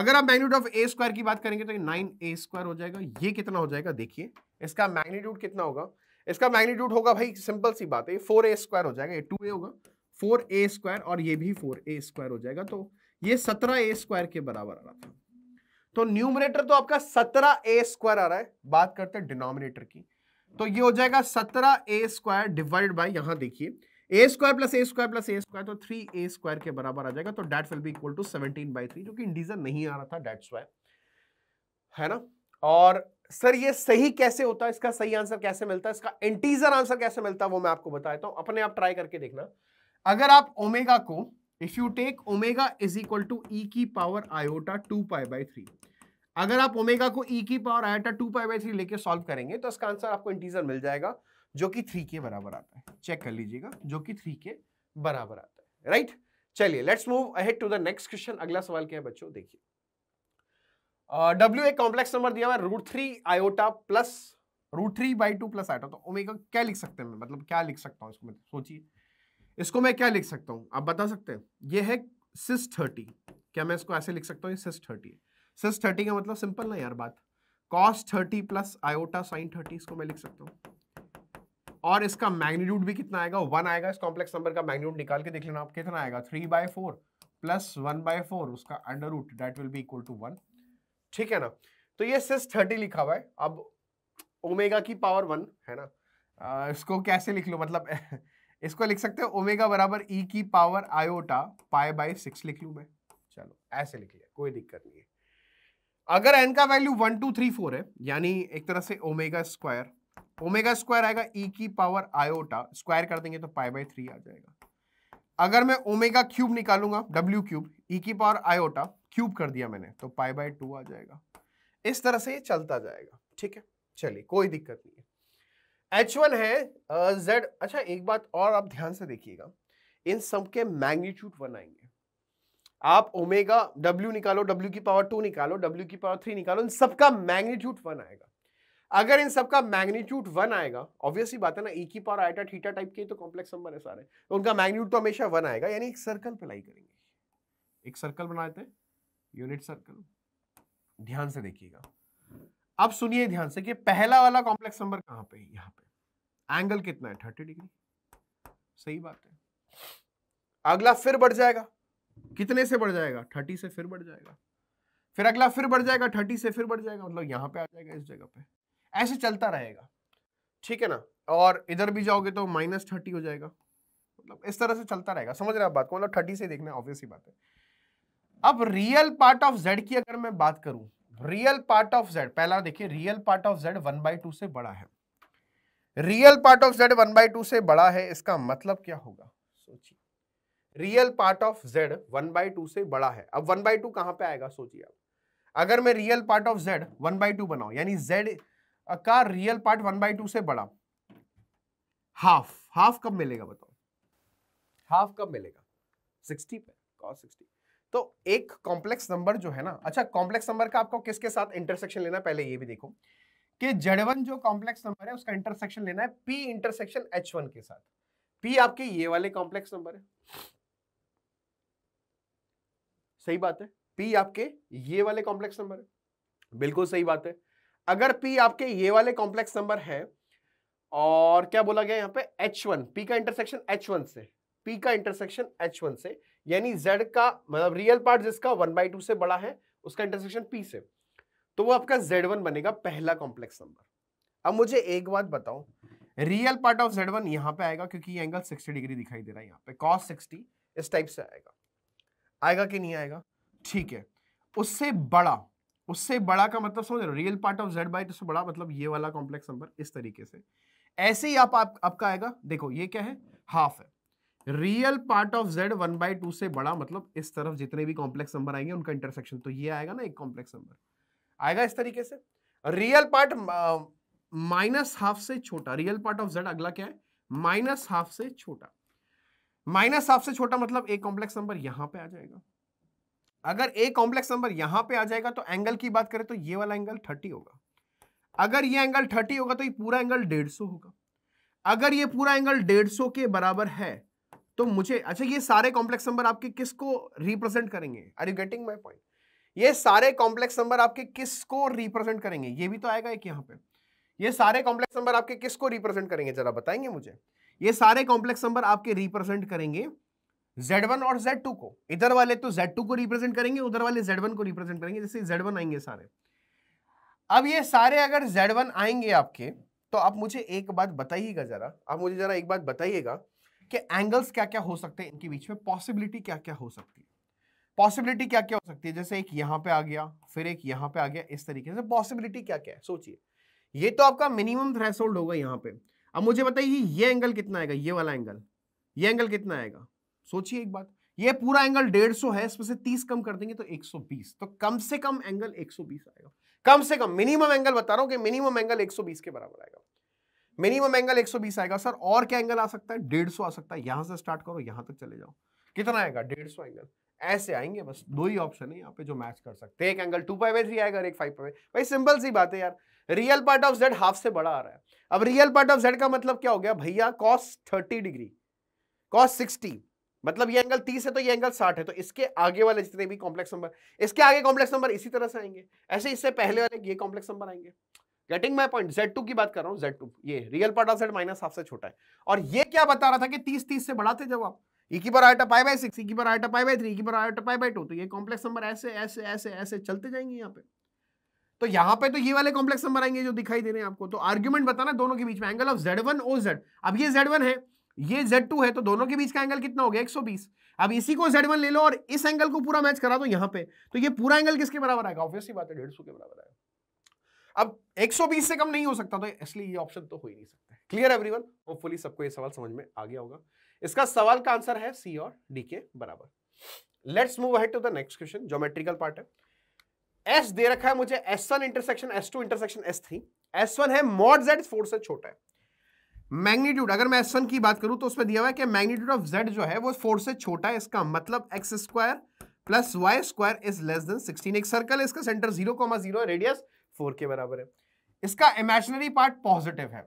Speaker 1: अगर आप मैग्नीट्यूड ऑफ ए स्क्वायर की बात करेंगे तो नाइन ए स्क्वायर हो जाएगा ये कितना हो जाएगा देखिए इसका मैग्नीट्यूड कितना होगा इसका मैग्नीट्यूड होगा भाई सिंपल सी बात है फोर ए स्क्वायर हो जाएगा ये टू ए होगा फोर ए स्क्वायर और ये भी फोर ए स्क्वायर हो जाएगा तो ये सत्रह ए स्क्वायर के बराबर आ रहा था तो न्यूमिनेटर तो आपका सत्रह ए स्क्वायर आ रहा है बात करते हैं डिनोमिनेटर की तो ये हो जाएगा सत्रह ए स्क्वायर डिवाइड बाई यहां देखिए A square plus A square plus A square तो थ्री ए स्क्वायर के बराबर आ जाएगा तो that will be equal to seventeen by three जो कि इंडीजर नहीं आ रहा था डेट स्क्वायर है ना और सर ये सही कैसे होता है इसका सही आंसर कैसे मिलता है इसका इंटीजर आंसर कैसे मिलता है वो मैं आपको बताया तो अपने आप ट्राई करके देखना अगर आप ओमेगा को if you take omega is equal to E की power iota two pi by three अगर आप ओमेगा को ई e की power iota two pi by three लेके सॉल्व करेंगे तो इसका आंसर आपको इंटीजर मिल जाएगा जो कि थ्री के बराबर आता है चेक कर लीजिएगा जो कि थ्री के बराबर आता है राइट चलिए let's move ahead to the next question अगला सवाल क्या है बच्चों देखिए डब्ल्यू ए कॉम्प्लेक्स नंबर दिया हुआ root three iota plus root three by two plus iota तो ओमेगा क्या लिख सकते हैं मतलब क्या लिख सकता हूँ इसको मतलब सोचिए इसको मैं क्या लिख सकता हूं आप बता सकते हैं ये है सिस थर्टी क्या मैं इसको ऐसे लिख सकता हूँ सिस थर्टी सिस थर्टी का मतलब सिंपल ना यार बात cos thirty plus iota sine thirty इसको मैं लिख सकता हूँ और इसका मैग्नीट्यूड भी कितना आएगा वन आएगा इस कॉम्प्लेक्स नंबर का मैग्नीट्यूड निकाल के देख लेना आप कितना आएगा three by four plus one by four उसका under root that will be equal to one ठीक है ना तो ये सिस थर्टी लिखा हुआ है अब ओमेगा की पावर वन है ना आ, इसको कैसे लिख लो मतलब इसको लिख सकते हो ओमेगा बराबर ई की power iota pi by six लिख लू मैं चलो ऐसे लिख लिया कोई दिक्कत नहीं है अगर एन का value one two three four है यानी एक तरह से ओमेगा स्क्वायर ओमेगा स्क्वायर आएगा ई की पावर आयोटा स्क्वायर कर देंगे तो पाई बाई थ्री आ जाएगा अगर मैं ओमेगा क्यूब निकालूंगा डब्ल्यू क्यूब ई की पावर आयोटा क्यूब कर दिया मैंने तो पाई बाई टू आ जाएगा इस तरह से ये चलता जाएगा ठीक है चलिए कोई दिक्कत नहीं है एच वन है जेड uh, अच्छा एक बात और आप ध्यान से देखिएगा इन सब के मैग्नीट्यूड बनाएंगे आप ओमेगा डब्ल्यू निकालो डब्ल्यू की पावर टू निकालो डब्ल्यू की पावर थ्री निकालो इन सबका मैग्नीट्यूड वन आएगा अगर इन सबका मैग्नीट्यूड वन आएगा ऑब्वियसली बात है ना एक e की पावर आइटा थीटा टाइप के तो कॉम्प्लेक्स नंबर है सारे तो उनका मैग्नीट्यूड तो हमेशा वन आएगा यानी एक सर्कल पे लाई करेंगे एक सर्कल बनाते हैं यूनिट सर्कल ध्यान से देखिएगा अब सुनिए ध्यान से कि पहला वाला कॉम्प्लेक्स नंबर कहां पे है यहां पे एंगल कितना है थर्टी डिग्री सही बात है अगला फिर बढ़ जाएगा कितने से बढ़ जाएगा थर्टी से फिर बढ़ जाएगा फिर अगला फिर बढ़ जाएगा थर्टी से फिर बढ़ जाएगा मतलब यहां पे आ जाएगा इस जगह पे ऐसे चलता रहेगा ठीक है ना और इधर भी जाओगे तो माइनस थर्टी हो जाएगा मतलब इस तरह से चलता रहेगा समझ रहे आप बात को मतलब थर्टी से देखना ऑब्वियस ही बात है अब रियल पार्ट ऑफ जेड की अगर मैं बात करूं रियल पार्ट ऑफ जेड पहला देखिए real part of Z one by two से बड़ा है real part of Z one by two से बड़ा है इसका मतलब क्या होगा सोचिए real part of Z one by two से बड़ा है अब वन बाई टू कहां पर आएगा सोचिए आप अगर मैं real part of Z one by two बनाऊ यानी जेड का real part one by two से बड़ा हाफ हाफ कब मिलेगा बताओ हाफ कब मिलेगा सिक्सटी पे कॉस सिक्सटी तो एक कॉम्प्लेक्स नंबर जो है ना अच्छा कॉम्प्लेक्स नंबर का आपको किसके साथ इंटरसेक्शन लेना पहले ये भी देखो कि जड़वन जो कॉम्प्लेक्स नंबर है उसका इंटरसेक्शन लेना है पी इंटरसेक्शन एच के साथ पी आपके ये वाले कॉम्प्लेक्स नंबर है सही बात है पी आपके ये वाले कॉम्प्लेक्स नंबर है बिल्कुल सही बात है अगर पी आपके ये वाले कॉम्प्लेक्स नंबर है और क्या बोला गया यहाँ पे H1 पी का इंटरसेक्शन H1 से पी का इंटरसेक्शन H1 से यानी z का मतलब रियल पार्ट जिसका वन बाई टू से बड़ा है उसका इंटरसेक्शन p से तो वो आपका जेड वन बनेगा पहला कॉम्प्लेक्स नंबर अब मुझे एक बात बताओ real part of Z one यहां पर आएगा क्योंकि ये एंगल सिक्सटी डिग्री दिखाई दे रहा है यहाँ पे कॉस सिक्सटी इस टाइप से आएगा आएगा कि नहीं आएगा ठीक है उससे बड़ा उससे बड़ा का मतलब समझ रहे real part of Z by two से बड़ा मतलब ये वाला कॉम्प्लेक्स नंबर इस तरीके से ऐसे ही आप, आप आपका आएगा देखो ये क्या है हाफ है real part of Z one by two से बड़ा मतलब इस तरफ जितने भी कॉम्प्लेक्स नंबर आएंगे उनका इंटरसेक्शन तो ये आएगा ना एक कॉम्प्लेक्स नंबर आएगा इस तरीके से रियल पार्ट माइनस हाफ से छोटा रियल पार्ट ऑफ जेड अगला क्या है माइनस हाफ से छोटा माइनस हाफ से छोटा मतलब एक कॉम्प्लेक्स नंबर यहां पे आ जाएगा अगर एक कॉम्प्लेक्स नंबर यहां पे आ जाएगा तो एंगल की बात करें तो ये वाला एंगल थर्टी होगा अगर ये एंगल थर्टी होगा तो ये पूरा एंगल डेढ़ सौ होगा अगर ये पूरा एंगल डेढ़ सौ के बराबर है तो मुझे अच्छा ये सारे कॉम्प्लेक्स नंबर आपके किसको रिप्रेजेंट करेंगे are you getting my point ये सारे कॉम्प्लेक्स नंबर आपके किसको रिप्रेजेंट करेंगे ये भी तो आएगा एक यहाँ पे ये सारे कॉम्प्लेक्स नंबर आपके किसको रिप्रेजेंट करेंगे जरा बताएंगे मुझे ये सारे कॉम्प्लेक्स नंबर आपके रिप्रेजेंट करेंगे Z1 और Z2 को इधर वाले तो Z2 को रिप्रेजेंट करेंगे उधर वाले Z1 को रिप्रेजेंट करेंगे जैसे Z1 आएंगे सारे अब ये सारे अगर Z1 आएंगे आपके तो आप मुझे एक बात बताइएगा जरा आप मुझे जरा एक बात बताइएगा कि एंगल्स क्या क्या हो सकते हैं इनके बीच में पॉसिबिलिटी क्या क्या हो सकती है पॉसिबिलिटी क्या क्या हो सकती है जैसे एक यहां पे आ गया फिर एक यहां पे आ गया इस तरीके से पॉसिबिलिटी क्या क्या है सोचिए ये तो आपका मिनिमम थ्रेसोल्ड होगा यहाँ पे अब मुझे बताइए ये एंगल कितना आएगा ये वाला एंगल ये एंगल कितना आएगा सोचिए एक बात ये पूरा एंगल 150 है इसमें से तीस कम कर देंगे तो 120 तो कम से कम एंगल 120 आएगा कम से कम मिनिमम एंगल बता रहा हूँ कि मिनिमम एंगल 120 के बराबर आएगा मिनिमम एंगल 120 आएगा सर और क्या एंगल आ सकता है 150 आ सकता है यहां से स्टार्ट करो यहां तक चले जाओ कितना आएगा 150 एंगल ऐसे आएंगे बस दो ही ऑप्शन है यहाँ पे जो मैच कर सकते हैं एक angle two pi by three आएगा एक फाइव पाई भाई सिंपल सी बात है यार real part of Z half से बड़ा आ रहा है अब रियल पार्ट ऑफ जेड का मतलब क्या हो गया भैया cos thirty degree cos sixty मतलब ये एंगल 30 है तो ये एंगल 60 है तो इसके आगे वाले जितने भी कॉम्प्लेक्स नंबर इसके आगे कॉम्प्लेक्स नंबर इसी तरह से आएंगे ऐसे इससे पहले वाले ये कॉम्प्लेक्स नंबर आएंगे getting my point Z two की बात कर रहा हूँ जेड टू ये real part of set minus half से छोटा है और ये क्या बता रहा था कि तीस तीस से बढ़ाते जब आप ई पर iota pi by six E पर iota pi by three e की पर आयोटा पाई बाई टू तो ये कॉम्प्लेक्स नंबर ऐसे ऐसे ऐसे ऐसे चलते जाएंगे यहाँ पे तो यहाँ पे तो ये वाले कॉम्प्लेक्स नंबर आएंगे जो दिखाई दे रहे हैं आपको तो आर्ग्यूमेंट बताना दोनों के बीच में angle of Z one O Z अब ये जेड वन है ये जेड टू है तो दोनों के बीच का एंगल कितना हो गया एक सौ बीस अब इसी को जेड वन ले लो और इस एंगल को पूरा मैच करा दो यहाँ पे तो ये पूरा एंगल किसके बराबर आएगा ऑब्वियसली बात है डेढ़ के बराबर आएगा अब 120 से कम नहीं हो सकता तो इसलिए ये ऑप्शन तो हो ही नहीं सकता क्लियर एवरीवन होपफुली सबको ये सवाल समझ में आ गया होगा इसका सवाल का आंसर है सी और डी के बराबर let's move ahead to the next question geometrical part है एस दे रखा है मुझे S one intersection S two intersection S three S one है मॉड जेड फोर से छोटा है मैग्नीट्यूड अगर मैं एस वन की बात करूं तो उसमें दिया हुआ है कि मैग्नीट्यूड ऑफ जेड जो है वो फोर से छोटा है इसका मतलब X square plus Y square is less than sixteen एक सर्कल इसका centre zero comma zero radius four के बराबर है इसका इमेजनरी पार्ट पॉजिटिव है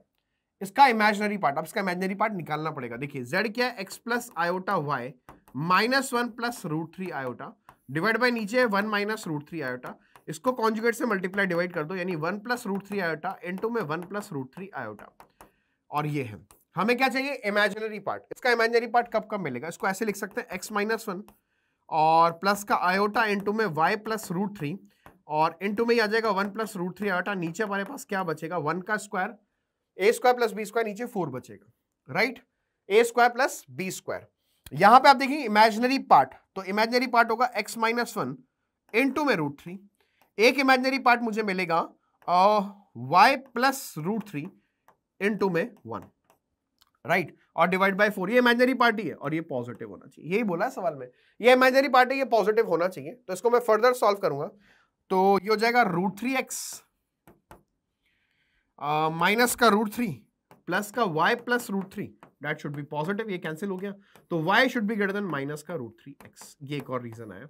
Speaker 1: इसका इमेजनरी पार्ट अब इसका इमेजनरी पार्ट निकालना पड़ेगा देखिए जेड क्या है X plus iota Y minus one plus root three iota divide by नीचे one minus root three iota इसको कॉन्जुगेट से मल्टीप्लाई डिवाइड कर दो यानी one plus root three iota into में one plus root three iota और ये है हमें क्या चाहिए इमेजिनरी पार्ट इसका इमेजिनरी पार्ट कब कब मिलेगा इसको ऐसे लिख सकते हैं एक्स माइनस वन और प्लस का आयोटा इंटू में वाई प्लस रूट थ्री और इन टू में ही आ जाएगा वन प्लस रूट थ्री आटा नीचे हमारे पास क्या बचेगा वन का square A square plus B square नीचे फोर बचेगा राइट ए स्क्वायर प्लस बी स्क्वायर यहां पर आप देखेंगे इमेजनरी पार्ट तो इमेजनरी पार्ट होगा X minus one into में रूट थ्री एक इमेजनरी पार्ट मुझे मिलेगा Y plus root three into में वन राइट और डिवाइड बाय फोर ये इमेजिनरी पार्ट ही है और ये पॉजिटिव होना चाहिए यही बोला सवाल में ये इमेजिनरी पार्ट है ये पॉजिटिव होना चाहिए तो इसको मैं फर्दर सॉल्व करूंगा तो ये हो जाएगा रूट थ्री एक्स माइनस का रूट थ्री प्लस का Y plus root three that should be positive ये कैंसिल हो गया तो Y should be greater than minus का रूट थ्री एक्स ये एक और रीजन आया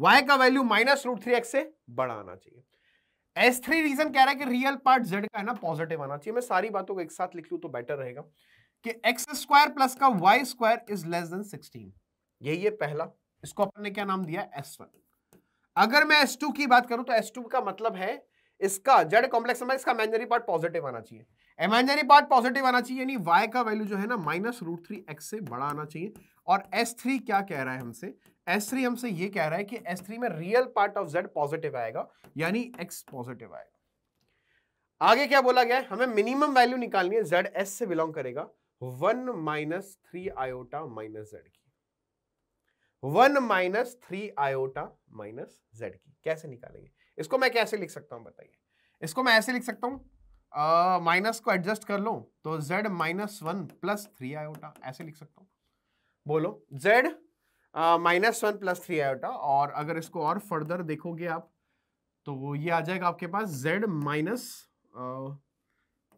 Speaker 1: वाई का value minus root three X से बड़ा आना चाहिए एस थ्री रीजन कह रहा है कि रियल पार्ट जेड का है ना पॉजिटिव आना चाहिए मैं सारी बातों को एक साथ लिख लू तो बेटर रहेगा कि एक्स स्क्वायर प्लस का Y square is less than sixteen यही है पहला इसको अपन ने क्या नाम दिया एस वन अगर मैं S2 की बात करूं तो S2 का मतलब है इसका जड़ कॉम्प्लेक्स नंबर इसका इमेजनरी पार्ट पॉजिटिव आना चाहिए इमेजनरी पार्ट पॉजिटिव आना चाहिए यानी y का वैल्यू जो है ना माइनस रूट थ्री एक्स से बड़ा आना चाहिए और S3 क्या कह रहा है हमसे S3 हमसे ये कह रहा है कि S3 में real part of Z positive आएगा यानी X पॉजिटिव आएगा आगे क्या बोला गया है हमें मिनिमम वैल्यू निकालनी है Z S से बिलोंग करेगा one minus three iota minus Z one minus three iota minus Z की कैसे निकालेंगे इसको मैं कैसे लिख सकता हूं बताइए इसको मैं ऐसे लिख सकता हूं माइनस को एडजस्ट कर लो तो Z minus one plus three iota ऐसे लिख सकता हूं बोलो Z minus one plus three iota और अगर इसको और फर्दर देखोगे आप तो ये आ जाएगा आपके पास Z minus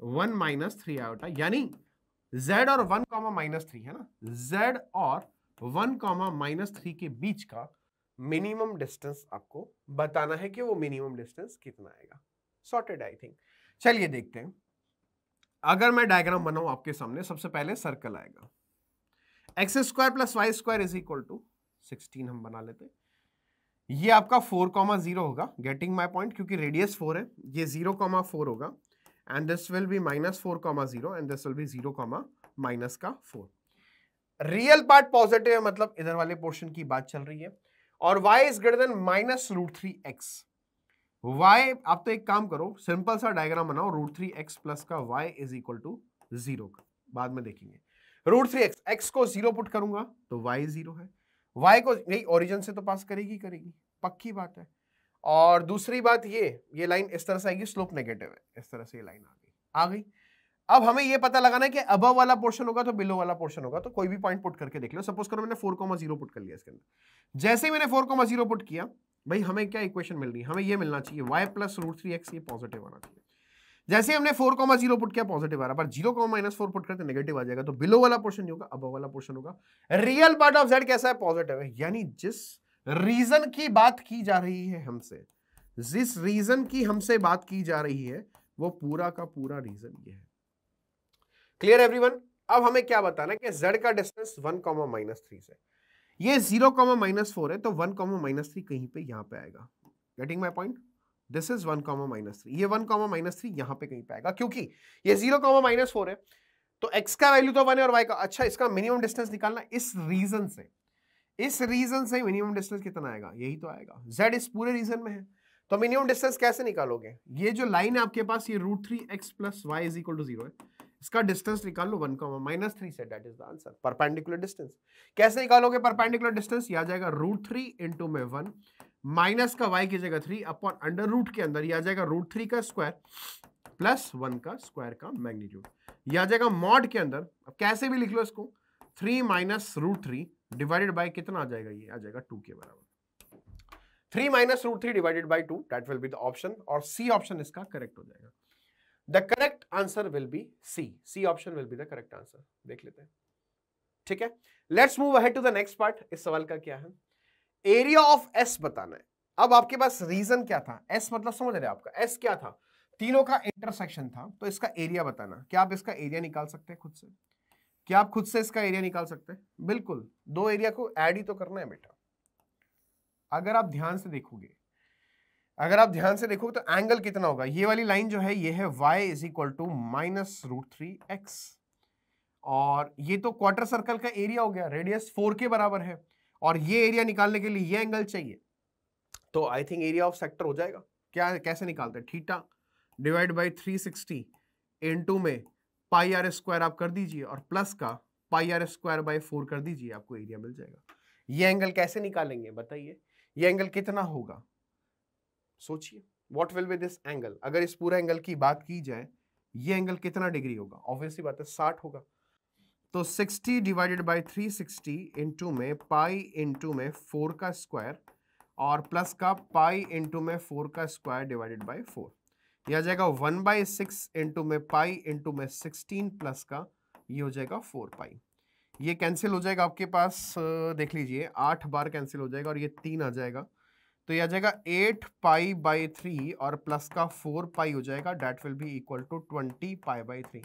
Speaker 1: one minus three iota यानी जेड और वन कॉमा माइनस थ्री है ना जेड और वन कॉमा माइनस थ्री के बीच का मिनिमम डिस्टेंस आपको बताना है कि वो मिनिमम डिस्टेंस कितना आएगा सॉर्टेड आई थिंक चलिए देखते हैं अगर मैं डायग्राम बनाऊं आपके सामने सबसे पहले सर्कल आएगा X square plus Y square is equal to sixteen हम बना लेते ये आपका फोर कॉमा जीरो होगा गेटिंग माई पॉइंट क्योंकि रेडियस फोर है ये जीरो कॉमा फोर होगा and this will be minus four comma zero and this will be zero comma minus का फोर रियल पार्ट पॉजिटिव है मतलब इधर वाले पोर्शन की बात चल रही है और Y is greater than minus root three X Y आप तो एक काम करो सिंपल सा डायग्राम बनाओ रूट थ्री एक्स प्लस का Y is equal to zero का बाद में देखेंगे रूट थ्री एक्स एक्स को जीरो पुट करूंगा तो वाई जीरो है वाई को नहीं ओरिजिन से तो पास करेगी करेगी पक्की बात है और दूसरी बात ये ये लाइन इस तरह से आएगी स्लोप नेगेटिव है इस तरह से ये लाइन आ गई आ गई अब हमें ये पता लगाना है कि अबव वाला पोर्शन होगा तो बिलो वाला पोर्शन होगा तो कोई भी पॉइंट पुट करके देख लो सपोज करो मैंने फोर कॉमा जीरो पुट कर लिया इसके अंदर जैसे ही मैंने फोर कॉमा जीरो पुट किया भाई हमें क्या इक्वेशन मिल रही है हमें यह मिलना चाहिए Y plus root three X ये पॉजिटिव आना चाहिए जैसे हमने फोर कॉमा जीरो पुट किया पॉजिटिव आ रहा पर zero comma minus four put करते नेगेटिव आ जाएगा तो बिलो वाला पोर्शन होगा अब वाला पोर्शन होगा रियल पार्ट ऑफ जेड कैसा है पॉजिटिव है यानी जिस रीजन की बात की जा रही है हमसे जिस रीजन की हमसे बात की जा रही है वो पूरा का पूरा रीजन ये है क्लियर एवरीवन अब हमें क्या बताना कि जेड का distance one comma minus three से ये जीरो कॉमा माइनस फोर है तो वन कॉमा माइनस थ्री कहीं पे यहाँ पे आएगा getting my point this is one comma minus three ये वन कॉमा माइनस थ्री यहाँ पे कहीं पे आएगा क्योंकि ये जीरो कॉमा माइनस फोर है तो एक्स का वैल्यू तो वन है और वाई का अच्छा इसका मिनिमम डिस्टेंस निकालना इस रीजन से इस रीजन से मिनिमम डिस्टेंस कितना आएगा यही तो आएगा जेड इस पूरे रीजन में है तो मिनिमम डिस्टेंस कैसे निकालोगे ये जो लाइन है आपके पास ये root three X plus Y is equal to zero है इसका डिस्टेंस निकाल लो वन कॉमा माइनस थ्री से that is the answer perpendicular distance कैसे निकालोगे परपेंडिकुलर डिस्टेंस ये आ जाएगा रूट थ्री इंटू में वन माइनस का वाई की जगह थ्री अपॉन अंडर रूट के अंदर ये आ जाएगा रूट थ्री का स्क्वायर प्लस वन का स्क्वायर का मैग्नीट्यूड ये आ जाएगा मॉड के अंदर अब कैसे भी लिख लो इसको three minus root three divided by कितना आ जाएगा ये आ जाएगा टू के बराबर three minus root three divided by two that will be the option और सी ऑप्शन इसका करेक्ट हो जाएगा the correct answer will be C C option will be the correct answer देख लेते हैं ठीक है let's move ahead to the next part इस सवाल का क्या है एरिया ऑफ एस बताना है अब आपके पास रीजन क्या था एस मतलब समझ रहे आपका एस क्या था तीनों का इंटरसेक्शन था तो इसका एरिया बताना क्या आप इसका एरिया निकाल सकते हैं खुद से क्या आप खुद से इसका एरिया निकाल सकते हैं बिल्कुल दो एरिया को ऐड ही तो करना है बेटा अगर आप ध्यान से देखोगे अगर आप ध्यान से देखो तो एंगल कितना होगा ये वाली लाइन जो है ये है y is equal to minus root three X और ये तो क्वार्टर सर्कल का एरिया हो गया रेडियस फोर के बराबर है और ये एरिया निकालने के लिए ये एंगल चाहिए तो I think area of sector हो जाएगा क्या कैसे निकालते हैं theta divide by three sixty into में पाई आर स्क्वायर आप कर दीजिए और प्लस का pi R square by four कर दीजिए आपको एरिया मिल जाएगा ये एंगल कैसे निकालेंगे बताइए ये एंगल कितना होगा सोचिए what will be this angle अगर इस पूरा एंगल की बात की जाए ये एंगल कितना डिग्री होगा ऑब्वियसली बात है साठ होगा तो sixty divided by three sixty into में पाई इंटू में फोर का स्क्वायर और प्लस का पाई इंटू में फोर का स्क्वायर डिवाइडेड बाई फोर यह आ जाएगा वन बाई सिक्स इंटू में पाई इंटू में सिक्सटीन प्लस का ये हो जाएगा फोर पाई ये कैंसिल हो जाएगा आपके पास देख लीजिए आठ बार कैंसिल हो जाएगा और ये तीन आ जाएगा तो यह आ जाएगा एट पाई बाई थ्री और प्लस का फोर पाई हो जाएगा that will be equal to twenty pi by three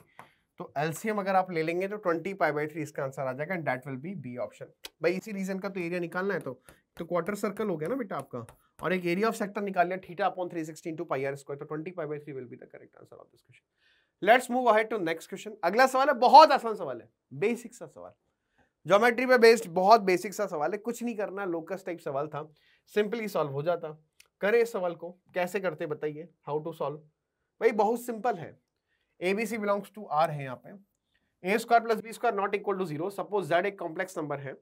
Speaker 1: तो एलसीएम अगर आप ले लेंगे तो ट्वेंटी पाई बाई थ्री इसका आंसर आ जाएगा that will be B option भाई इसी रीजन का तो एरिया निकालना है तो तो क्वार्टर सर्कल हो गया ना बेटा आपका और एक एरिया ऑफ सेक्टर निकाल लिया theta upon three sixteen two pi R square तो twenty pi by three will be the correct answer of this question let's move ahead to next question अगला सवाल है बहुत आसान सवाल है बेसिक सा सवाल ज्योमेट्री पे बेस्ड बहुत बेसिक सा सवाल है कुछ नहीं करना लोकस टाइप सवाल था सिंपली सॉल्व हो जाता करें इस सवाल को कैसे करते बताइए हाउ टू सॉल्व भाई बहुत सिंपल है A B C belongs to R है यहाँ पे A square plus B square not equal to zero suppose Z एक कॉम्प्लेक्स नंबर है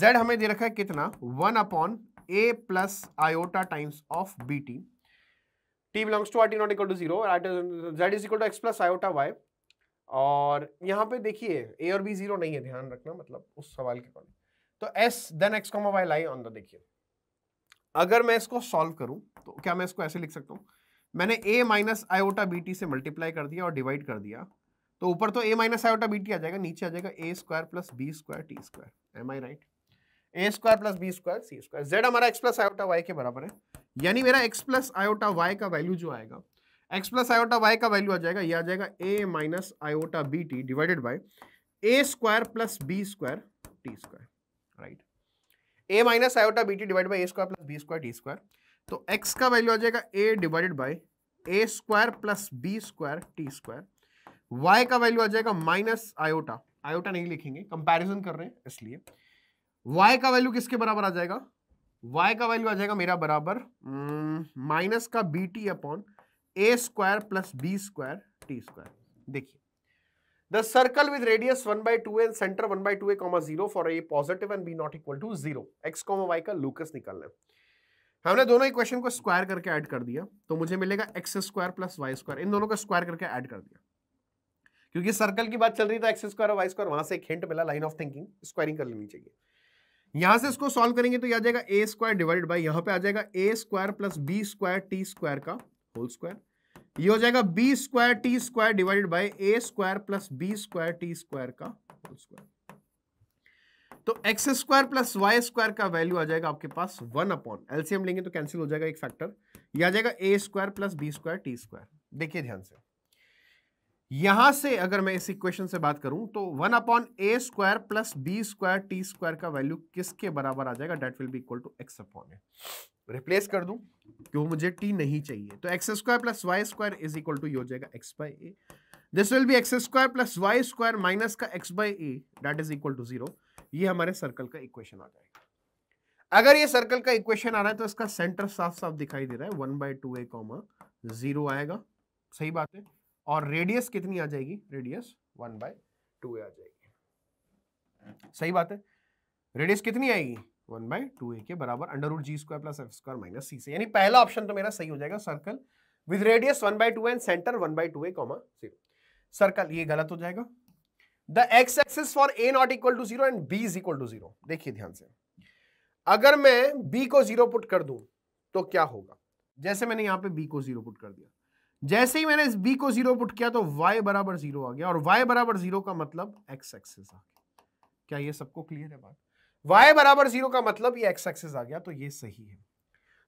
Speaker 1: जेड हमें दे रखा है कितना one upon A plus iota times of B T T belongs to R T not equal to zero Z is equal to X plus iota Y और यहाँ पे देखिए ए और बी जीरो नहीं है ध्यान रखना मतलब उस सवाल के अकॉर्डिंग तो S then X comma Y lie on the देखिए अगर मैं इसको सॉल्व करूं तो क्या मैं इसको ऐसे लिख सकता हूं मैंने a minus iota b t से मल्टीप्लाई कर दिया और डिवाइड कर दिया तो ऊपर तो a minus iota b t आ जाएगा नीचे आ जाएगा a square plus B square t square am I right A square plus B square c square z हमारा एक्स प्लस आयोटा वाई के बराबर है यानी मेरा एक्स प्लस आयोटा वाई का वैल्यू जो आएगा एक्स प्लस आयोटा वाई का वैल्यू आ जाएगा ये आ जाएगा a minus iota b t divided by a square plus B square t square right a minus iota b t divide by a square plus B square d square तो x का value आ जाएगा a divided by a square plus B square t square y का value आ जाएगा minus iota iota नहीं लिखेंगे comparison कर रहे हैं इसलिए वाई का वैल्यू किसके बराबर आ जाएगा वाई का वैल्यू आ जाएगा मेरा बराबर माइनस हम्म, का b t upon a square plus B square t square देखिए The circle with radius 1 by 2 and center 1 by 2a comma 0 for a positive and b not equal to 0. x comma y का locus निकालना है हमने दोनों equation को square करके add कर दिया तो मुझे मिलेगा x square plus Y square इन दोनों को स्क्वायर करके ऐड कर दिया क्योंकि सर्कल की बात चल रही था एक्स स्क्वायर और वाई स्क्वायर वहां से एक हिंट मिला लाइन ऑफ थिंकिंग स्क्वायरिंग कर लेनी चाहिए यहां से इसको सॉल्व करेंगे तो यह आ जाएगा ए स्क्वायर डिवाइड बाई यहां पर आ जाएगा a square plus B square t square का होल स्क्वायर ये हो जाएगा b square t square divided by a square plus B square t square का होल स्क्वायर तो x square plus Y square का वैल्यू आ जाएगा आपके पास वन अपॉन एलसीएम लेंगे तो कैंसिल हो जाएगा एक फैक्टर यह आ जाएगा a square plus B square t square देखिए ध्यान से यहां से अगर मैं इस इक्वेशन से बात करूं तो one upon a square plus B square t square का वैल्यू किसके बराबर आ जाएगा that will be equal to x upon है रिप्लेस कर दूं कि वो मुझे टी नहीं चाहिए तो x square plus Y square is equal to ये हो जाएगा x by a this will be x square plus Y square minus का x by a that is equal to zero ये हमारे सर्कल का इक्वेशन आ जाएगा अगर ये सर्कल का इक्वेशन आ रहा है तो इसका सेंटर साफ साफ दिखाई दे रहा है one by two a comma zero आएगा सही बात है और रेडियस कितनी आ जाएगी radius one by two a आ जाएगी सही बात है रेडियस कितनी आएगी वन बाई टू ए के बराबर under root g square plus f square minus c से यानी पहला ऑप्शन तो मेरा सही हो जाएगा circle with radius one by two and centre one by two a comma zero circle ये गलत हो जाएगा the x axis for a not equal to zero and b is equal to zero देखिए ध्यान से अगर मैं बी को जीरो पुट कर दू तो क्या होगा जैसे मैंने यहां पर बी को जीरो पुट कर दिया जैसे ही मैंने इस बी को जीरो पुट किया तो वाई बराबर जीरो आ गया और वाई बराबर जीरो का मतलब एक्स एक्सिस आ गया क्या ये सबको क्लियर है बात y बराबर जीरो का मतलब ये x एक्सिस आ गया तो ये सही है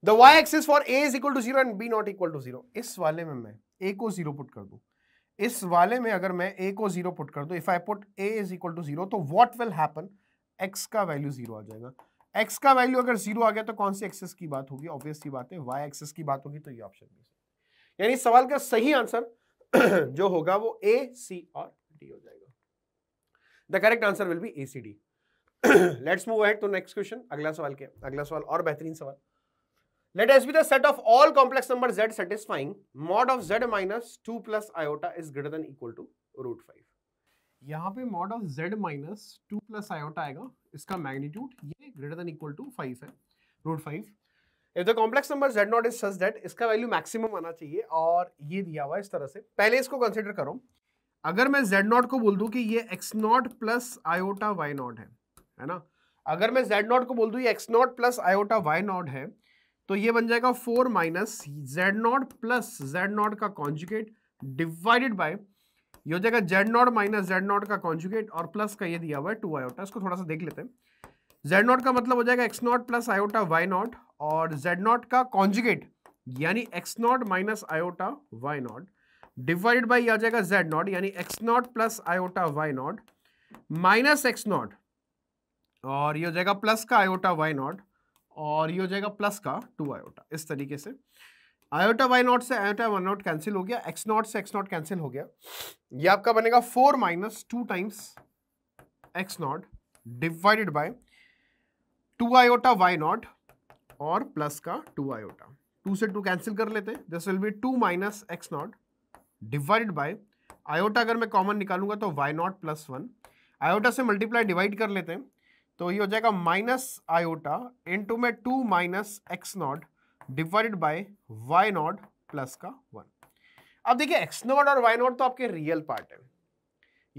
Speaker 1: the y axis for a is equal to zero and b not equal to zero इस वाले में मैं a को जीरो पुट कर दूं इस वाले में अगर मैं a को जीरो पुट कर दूं if I put a is equal to zero तो व्हाट विल हैपन x का वैल्यू जीरो आ जाएगा x का वैल्यू अगर जीरो आ गया तो कौन सी एक्सेस की बात होगी ऑब्वियस सी बात है y एक्सेस की बात होगी तो ये ऑप्शन बी यानी सवाल का सही आंसर जो होगा वो ए सी और डी हो जाएगा the correct answer will be a c d let's move ahead to next question अगला सवाल क्या अगला सवाल और बेहतरीन सवाल let s be the set of all complex number z satisfying mod of z minus 2 plus iota is greater than equal to root 5 यहाँ पे mod of z minus 2 plus iota आएगा इसका magnitude ये greater than equal to 5 है root 5 if the complex number z not is such that इसका value maximum आना चाहिए और ये दिया हुआ है इस तरह से पहले इसको consider करो अगर मैं z नॉट को बोल दूं कि ये x not plus iota y not है है ना अगर मैं जेड नॉट को बोल दू x not plus iota y not है तो ये बन जाएगा four minus Z not plus z not का कॉन्जुकेट डिवाइडेड बाय ये हो जाएगा z not minus Z not का कॉन्जुकेट और प्लस का ये दिया हुआ है टू आयोटा इसको थोड़ा सा देख लेते हैं जेड नॉट का मतलब हो जाएगा x not plus iota y not और जेड नॉट का कॉन्जुकेट यानी x not minus iota y not divided by आ जाएगा जेड नॉट यानी x not plus iota y not minus x not और ये हो जाएगा प्लस का आयोटा वाई नॉट और ये हो जाएगा प्लस का टू आयोटा इस तरीके से आयोटा वाई नॉट से आयोटा वन नॉट कैंसिल हो गया एक्स नॉट से एक्स नॉट कैंसिल हो गया ये आपका बनेगा four minus two times x not divided by two iota y not और प्लस का टू आयोटा टू से टू कैंसिल कर लेते हैं this will be two minus x not divided by iota अगर मैं कॉमन निकालूंगा तो y not plus one iota से मल्टीप्लाई डिवाइड कर लेते हैं तो ये हो जाएगा माइनस आयोटा इंटू में two minus x not divided by y not plus का वन अब देखिए एक्स नॉट और वाई नॉट तो आपके रियल पार्ट है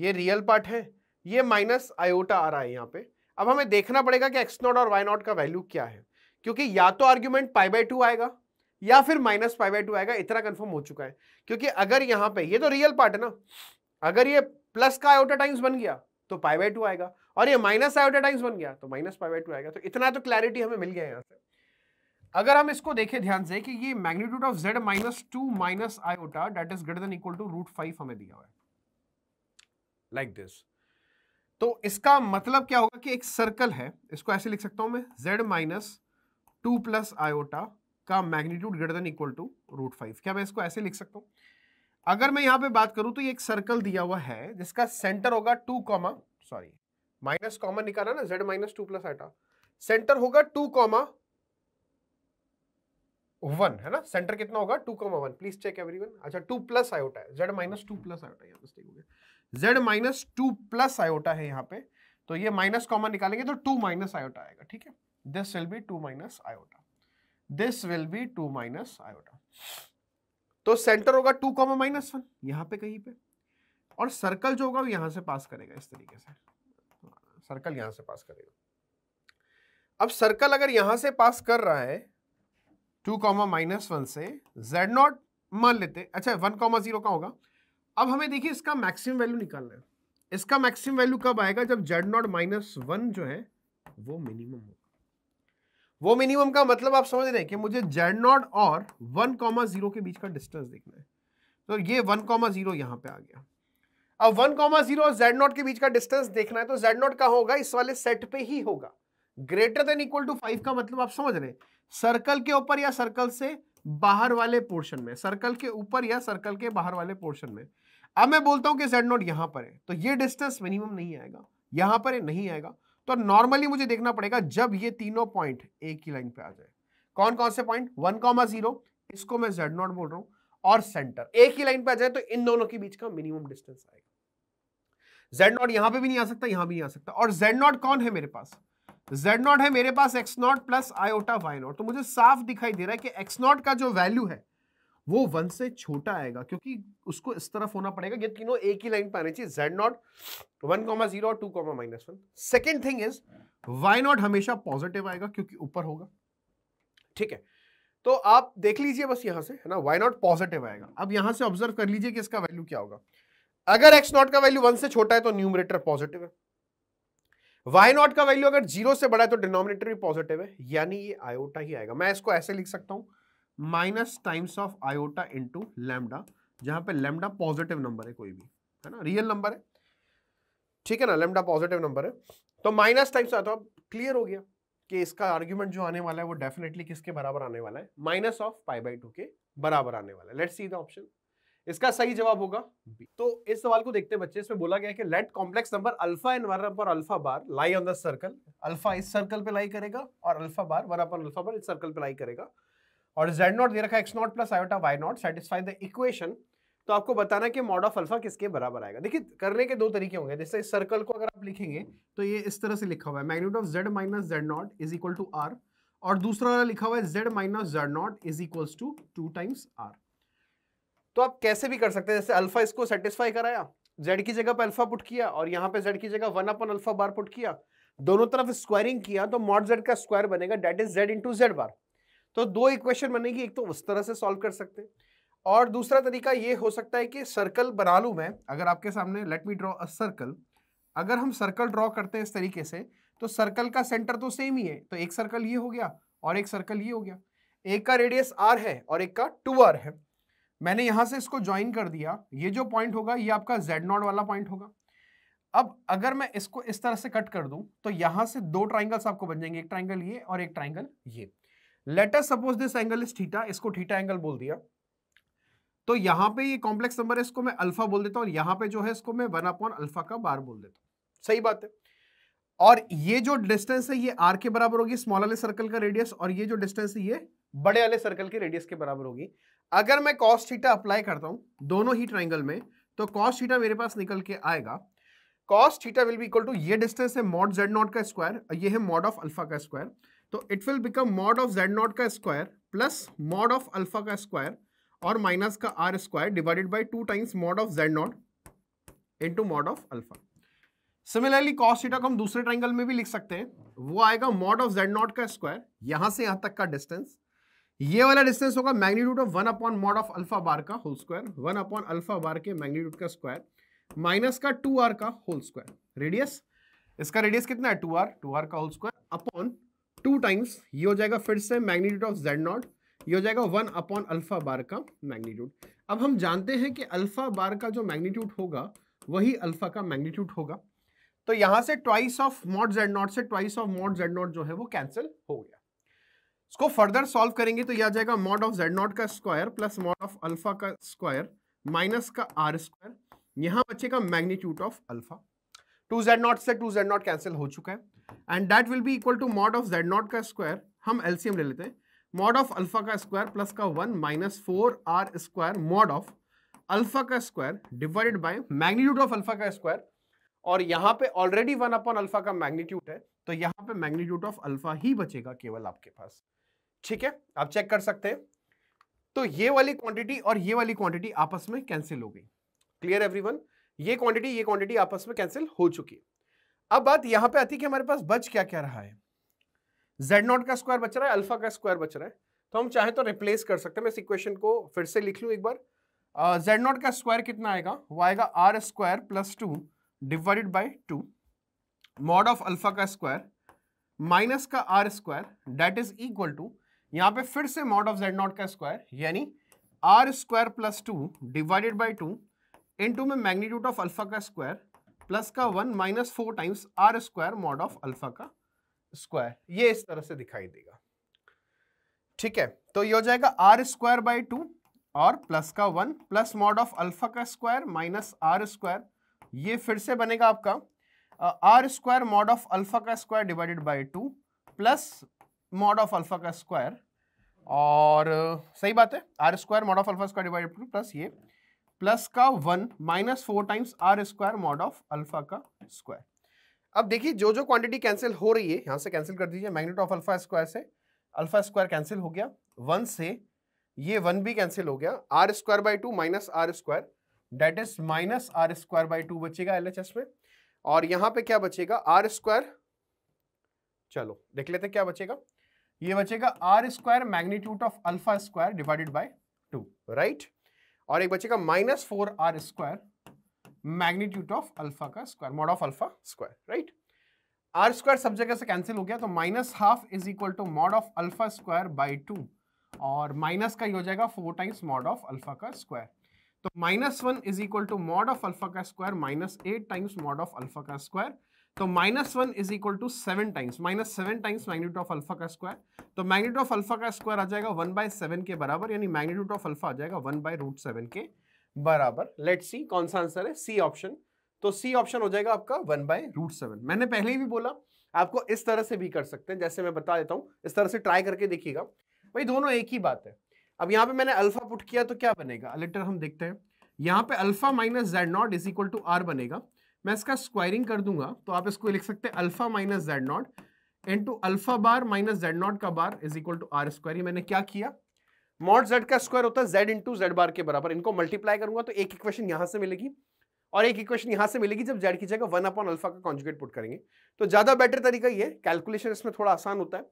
Speaker 1: ये रियल पार्ट है ये माइनस आयोटा आ रहा है यहाँ पे अब हमें देखना पड़ेगा कि एक्स नॉट और वाई नॉट का वैल्यू क्या है क्योंकि या तो आर्ग्यूमेंट पाई बाई टू आएगा या फिर माइनस पाई बाई टू आएगा इतना कंफर्म हो चुका है क्योंकि अगर यहाँ पे ये तो रियल पार्ट है ना अगर ये प्लस का आयोटा टाइम्स बन गया तो पाई बाई टू आएगा और ये माइनस आयोटा टाइम्स बन गया तो माइनस पाई बाई टू आएगा तो इतना तो क्लैरिटी हमें मिल गया यहाँ से अगर हम इसको देखें ध्यान से कि ये magnitude of Z minus two minus iota that is greater equal to root five हमें दिया हुआ है लाइक like दिस तो इसका मतलब क्या होगा कि एक सर्कल है इसको ऐसे लिख सकता हूं मैं z minus two plus iota का magnitude greater equal to root five क्या मैं इसको ऐसे लिख सकता हूं अगर मैं यहाँ पे बात करूँ तो ये एक सर्कल दिया हुआ है जिसका सेंटर होगा two comma sorry minus common निकाला ना z minus two plus iota centre होगा टू कॉमा वन है ना सेंटर कितना होगा two comma one please check everyone अच्छा टू प्लस आयोटा है Z minus two plus iota यहाँ मिस्टेक हो गया z minus two plus iota है यहाँ पे तो ये माइनस कॉमन निकालेंगे तो टू माइनस आयोटा आएगा ठीक है this will be two minus iota this will be two minus iota तो सेंटर होगा टू कॉमा माइनस वन यहाँ पे कहीं पे और सर्कल जो होगा वो यहां से पास करेगा इस तरीके से सर्कल यहां से पास करेगा अब सर्कल अगर यहां से पास कर रहा है टू कॉमा माइनस वन से जेड नॉट मान लेते अच्छा वन कॉमा जीरो का होगा अब हमें देखिए इसका मैक्सिमम वैल्यू निकालना है इसका मैक्सिमम वैल्यू कब आएगा जब जेड नॉट माइनस वन जो है वो मिनिमम होगा वो मिनिमम का मतलब आप समझ रहे हैं कि मुझे जेड नॉट और वन कॉमा जीरो के बीच का डिस्टेंस देखना है तो ये वन कॉमा जीरो यहां पर आ गया अब वन कॉमा जीरो और जेड नॉट के बीच का डिस्टेंस देखना है तो जेड नॉट का होगा इस वाले सेट पे ही होगा greater than equal to five का मतलब आप समझ रहे हैं सर्कल के ऊपर या सर्कल से बाहर वाले पोर्शन में सर्कल के ऊपर या सर्कल के बाहर वाले पोर्शन में अब मैं बोलता हूं कि जेड नॉट यहां पर है तो ये डिस्टेंस मिनिमम नहीं आएगा यहां पर नहीं आएगा तो नॉर्मली मुझे देखना पड़ेगा जब ये तीनों पॉइंट एक ही लाइन पे आ जाए कौन कौन से पॉइंट वन कॉमा जीरो इसको मैं जेड नॉट बोल रहा हूं और सेंटर एक ही लाइन पे आ जाए तो इन दोनों के बीच का मिनिमम डिस्टेंस आएगा जेड नॉट यहां पर भी नहीं आ सकता यहां भी नहीं आ सकता और जेड नॉट कौन है मेरे पास जेड नॉट है मेरे पास x not plus iota y not तो मुझे साफ दिखाई दे रहा है कि एक्स नॉट का जो वैल्यू है वो वन से छोटा आएगा क्योंकि उसको इस तरफ होना पड़ेगा ये तीनों एक ही लाइन पे आने चाहिए z not one comma zero और two comma minus one second thing is y not हमेशा पॉजिटिव आएगा क्योंकि ऊपर होगा ठीक है तो आप देख लीजिए बस यहां से है ना वाई नॉट पॉजिटिव आएगा अब यहां से ऑब्जर्व कर लीजिए कि इसका वैल्यू क्या होगा अगर एक्स नॉट का वैल्यू वन से छोटा है तो न्यूमरेटर पॉजिटिव है वाई नॉट का वैल्यू अगर जीरो से बड़ा है तो डिनोमिनेटर भी पॉजिटिव है यानी ये आयोटा ही आएगा मैं इसको ऐसे लिख सकता हूं minus times of iota into lambda जहां पे लेमडा पॉजिटिव नंबर है कोई भी है ना रियल नंबर है ठीक है ना लेमडा पॉजिटिव नंबर है तो माइनस टाइम्स आता तो अब क्लियर हो गया कि इसका आर्ग्यूमेंट जो आने वाला है वो डेफिनेटली किसके बराबर आने वाला है minus of pi by two के बराबर आने वाला है लेट सी द ऑप्शन इसका सही जवाब होगा बी तो इस सवाल को देखते हैं बच्चे इसमें बोला गया है कि let complex number alpha and one upon alpha bar lie on the circle alpha इस सर्कल पे लाई करेगा और alpha bar one upon alpha bar इस सर्कल पे लाई करेगा और जेड नॉट दे रखा x not plus iota y not satisfy the equation तो आपको बताना कि मॉड ऑफ अल्फा किसके बराबर आएगा देखिए करने के दो तरीके होंगे जैसे इस सर्कल को अगर आप लिखेंगे तो ये इस तरह से लिखा हुआ है magnitude of Z minus Z not is equal to r और दूसरा वाला लिखा हुआ है Z minus Z not is equal to two times r तो आप कैसे भी कर सकते हैं जैसे अल्फा इसको सेटिस्फाई कराया जेड की जगह पर अल्फा पुट किया और यहाँ पे जेड की जगह one upon alpha bar put किया दोनों तरफ स्क्वायरिंग किया तो मॉड जेड का स्क्वायर बनेगा that is z into z bar तो दो इक्वेशन बनेगी एक तो उस तरह से सॉल्व कर सकते हैं और दूसरा तरीका ये हो सकता है कि सर्कल बना लूँ मैं अगर आपके सामने let me draw a circle अगर हम सर्कल ड्रॉ करते हैं इस तरीके से तो सर्कल का सेंटर तो सेम ही है तो एक सर्कल ये हो गया और एक सर्कल ये हो गया एक का रेडियस आर है और एक का टू आर है मैंने यहाँ से इसको ज्वाइन कर दिया ये जो पॉइंट होगा ये आपका जेड नॉट वाला पॉइंट होगा अब अगर मैं इसको इस तरह से कट कर दूं तो यहाँ से दो ट्राइंगल्स आपको बन जाएंगे एक ट्राइंगल ये और एक ट्राइंगल ये later suppose this angle is theta इसको थीटा एंगल बोल दिया तो यहां पे ये कॉम्प्लेक्स नंबर है इसको मैं अल्फा बोल देता हूं और यहां पे जो है इसको मैं वन अपॉन अल्फा का बार बोल देता हूं सही बात है और ये जो डिस्टेंस है ये आर के बराबर होगी स्मॉल वाले सर्कल का रेडियस और ये जो डिस्टेंस है ये बड़े वाले सर्कल के रेडियस के बराबर होगी अगर मैं कॉस थीटा अप्लाई करता हूं दोनों ही ट्राइंगल में तो कॉस थीटा मेरे पास निकल के आएगा cos theta will be equal to ये डिस्टेंस है मॉड जेड नॉट का स्क्वायर ये है मॉड ऑफ अल्फा का स्क्वायर तो it will become mod of Z not का square plus mod of alpha का स्क्वायर और माइनस का are square divided by two times mod of Z not into mod of alpha similarly cos theta को हम दूसरे triangle में भी लिख सकते हैं वो आएगा मॉड ऑफ जेड नॉट का स्क्वायर यहां से यहां तक का डिस्टेंस ये वाला डिस्टेंस होगा magnitude of one upon mod of alpha bar का whole square one upon alpha bar के मैग्नीट्यूड का स्क्वायर माइनस का टू आर का होल स्क्वायर रेडियस इसका रेडियस कितना है टू आर टू आर का whole square upon two times ये हो जाएगा फिर से मैग्नीट्यूड ऑफ जेड नॉट ये हो जाएगा वन अपॉन अल्फा बार का मैग्नीट्यूड अब हम जानते हैं कि अल्फा बार का जो मैग्नीट्यूड होगा वही अल्फा का मैग्नीट्यूड होगा तो यहां से twice of mod Z naught से twice of mod Z naught जो है वो कैंसिल हो गया इसको फर्दर सॉल्व करेंगे तो यह आ जाएगा मॉड ऑफ जेड नॉट का square plus mod of alpha का स्क्वायर माइनस का आर स्क्वायर यहाँ बचेगा magnitude of alpha two Z naught से टू जेड नॉट कैंसिल हो चुका है and that will be equal to mod of Z not का स्क्वायर हम एलसीएम ले लेते हैं मॉड ऑफ अल्फा का स्क्वायर प्लस का one minus four R square mod of alpha का square divided by magnitude of alpha का square और यहाँ पे ऑलरेडी वन अपॉन अल्फा का मैग्नीट्यूड है तो यहाँ पे मैग्नीट्यूड ऑफ अल्फा ही बचेगा केवल आपके पास ठीक है आप चेक कर सकते हैं तो ये वाली क्वांटिटी और ये वाली क्वांटिटी आपस में कैंसिल हो गई क्लियर एवरीवन ये क्वांटिटी ये क्वांटिटी आपस में कैंसिल हो चुकी है अब बात यहां पे आती है कि हमारे पास बच क्या क्या रहा है जेड नॉट का स्क्वायर बच रहा है अल्फा का स्क्वायर बच रहा है तो हम चाहे तो रिप्लेस कर सकते हैं मैं इस इक्वेशन को फिर से लिख लू एक बार जेड नॉट का स्क्वायर कितना आएगा वो आएगा R square plus two divided by two mod of alpha का स्क्वायर माइनस का are square that is equal to यहां पे फिर से मॉड ऑफ जेड नॉट का स्क्वायर यानी R square plus two divided by two into में magnitude of alpha का स्क्वायर प्लस का one minus four times R square mod of alpha का स्क्वायर ये इस तरह से दिखाई देगा ठीक है तो ये हो जाएगा आर स्क्वायर बाई टू और प्लस का one plus mod of alpha का स्क्वायर माइनस आर स्क्वायर ये फिर से बनेगा आपका R square mod of alpha का square divided by two plus mod of alpha का स्क्वायर और सही बात है R square mod of alpha square divided two plus ये प्लस का one minus four times R square mod of alpha का square अब देखिए जो जो क्वांटिटी कैंसिल हो रही है यहां से कैंसिल कर दीजिए मैग्नेट ऑफ अल्फा स्क्वायर से अल्फा स्क्वायर कैंसिल हो गया वन से ये वन भी कैंसिल हो गया R square by two minus R square that is minus R square by two बचेगा एल में और यहां पे क्या बचेगा आर स्क्वायर चलो देख लेते क्या बचेगा ये बचेगा R square magnitude of alpha square divided by two right और एक बचेगा minus four R square magnitude of alpha का square mod of alpha square right R square सब जगह से कैंसिल हो गया तो minus half is equal to mod of alpha square by two और माइनस का ही हो जाएगा four times mod of alpha का स्क्वायर तो minus one is equal to mod of alpha का square minus eight times mod of alpha का square तो minus one is equal to seven times minus seven times magnitude of alpha का square तो magnitude of alpha का square आ जाएगा one by seven के बराबर यानी मैग्नीट्यूड ऑफ अल्फा आ जाएगा वन बाय रूट सेवन के बराबर लेट सी कौन सा आंसर है सी ऑप्शन तो सी ऑप्शन हो जाएगा आपका वन बाय रूट सेवन मैंने पहले ही भी बोला आपको इस तरह से भी कर सकते हैं जैसे मैं बता देता हूँ इस तरह से ट्राई करके देखिएगा भाई दोनों एक ही बात है अब यहाँ पे मैंने अल्फा पुट किया तो क्या बनेगा लेटर हम देखते हैं यहाँ पे alpha minus Z not is equal to R बनेगा मैं इसका स्क्वायरिंग कर दूंगा तो आप इसको लिख सकते हैं alpha minus Z not into alpha bar minus Z not का bar is equal to R square मैंने क्या किया मॉड जेड का स्क्वायर होता है जेड इंटू जेड बार के बराबर इनको मल्टीप्लाई करूंगा तो एक इक्वेशन यहां से मिलेगी और एक इक्वेशन यहां से मिलेगी जब जेड की जगह वन अपॉन अल्फा का कॉन्जुगेट पुट करेंगे तो ज्यादा बेटर तरीका ये कैलकुलेशन इसमें थोड़ा आसान होता है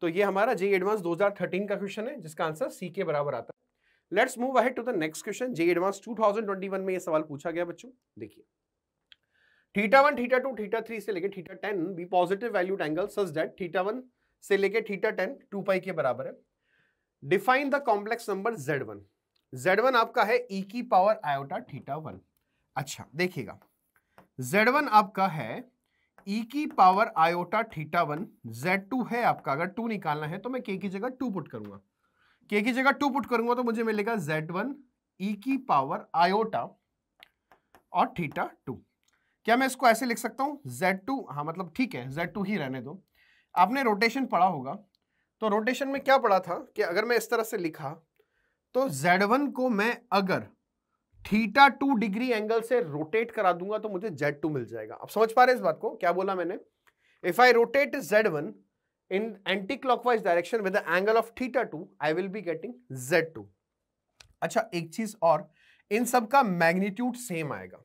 Speaker 1: तो ये हमारा जे एडवांस 2013 का क्वेश्चन है जिसका आंसर सी के बराबर आता है let's move ahead to the next question J advance 2021 में ये सवाल पूछा गया बच्चों देखिए theta one theta two theta three से लेके theta ten be positive valued angle such that theta one से लेके थीटा टेन टू पाई के बराबर है define the complex number Z one Z one आपका है ई e की पावर आयोटा थीटा वन अच्छा देखिएगा जेड वन आपका है ई e की power iota theta one Z two है आपका अगर टू निकालना है तो मैं के की जगह टू पुट करूंगा के की जगह टू पुट करूंगा तो मुझे मिलेगा जेड वन ई की पावर आयोटा और थीटा टू क्या मैं इसको ऐसे लिख सकता हूँ जेड टू हाँ मतलब ठीक है जेड टू ही रहने दो आपने रोटेशन पढ़ा होगा तो रोटेशन में क्या पढ़ा था कि अगर मैं इस तरह से लिखा तो जेड वन को मैं अगर थीटा टू डिग्री एंगल से रोटेट करा दूंगा तो मुझे जेड टू मिल जाएगा आप समझ पा रहे हैं इस बात को क्या बोला मैंने if I rotate Z one in anti clock direction with the of theta theta 2 I will be getting Z2 अच्छा एक चीज और इन सब का मैग्नीट्यूड सेम आएगा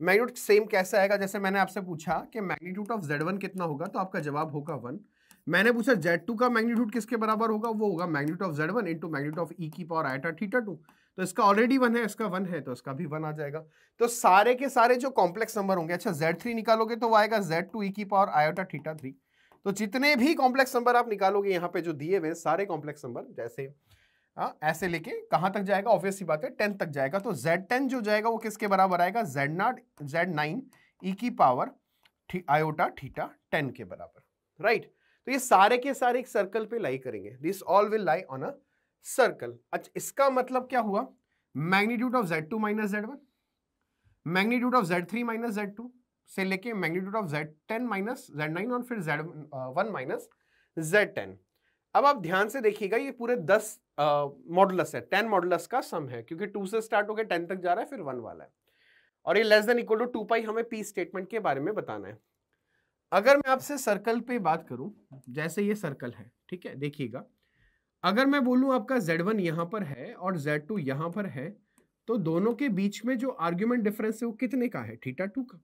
Speaker 1: मैग्नीट्यूड सेम कैसे आएगा जैसे मैंने आपसे पूछा कि मैग्नीट्यूड ऑफ जेड वन कितना होगा तो आपका जवाब होगा वन मैंने पूछा जेड टू का मैग्नीट्यूड किसके बराबर होगा वो होगा magnitude of Z one into magnitude of e e की पावर आइटा थीटा टू तो इसका ऑलरेडी वन है इसका वन है तो इसका भी वन आ जाएगा तो सारे के सारे जो कॉम्प्लेक्स नंबर होंगे अच्छा जेड थ्री निकालोगे तो वो आएगा जेड टू ई की पावर आयोटा थीटा थ्री तो जितने भी कॉम्प्लेक्स नंबर आप निकालोगे यहाँ पे जो दिए हुए सारे कॉम्प्लेक्स नंबर जैसे आ, हाँ, ऐसे लेके कहां तक जाएगा ऑब्वियस सी बात है टेन तक जाएगा तो जेड टेन जो जाएगा वो किसके बराबर आएगा Z naught Z nine e e की पावर थी, आयोटा थीटा टेन के बराबर राइट तो ये सारे के सारे एक सर्कल पे लाई करेंगे this all will lie on a circle अच्छा इसका मतलब क्या हुआ magnitude of Z two minus Z one magnitude of Z three minus Z two से लेके magnitude of Z ten minus Z nine और फिर Z one minus Z ten अब आप ध्यान से देखिएगा ये पूरे दस मॉडुलस है टेन मॉडुलस का सम है क्योंकि टू से स्टार्ट होकर टेन तक जा रहा है फिर वन वाला है और ये less than equal to two pi हमें पी स्टेटमेंट के बारे में बताना है अगर मैं आपसे सर्कल पे बात करूं जैसे ये सर्कल है ठीक है देखिएगा अगर मैं बोलूं आपका Z1 वन यहाँ पर है और Z2 टू यहाँ पर है तो दोनों के बीच में जो आर्ग्यूमेंट डिफरेंस है वो कितने का है थीटा टू का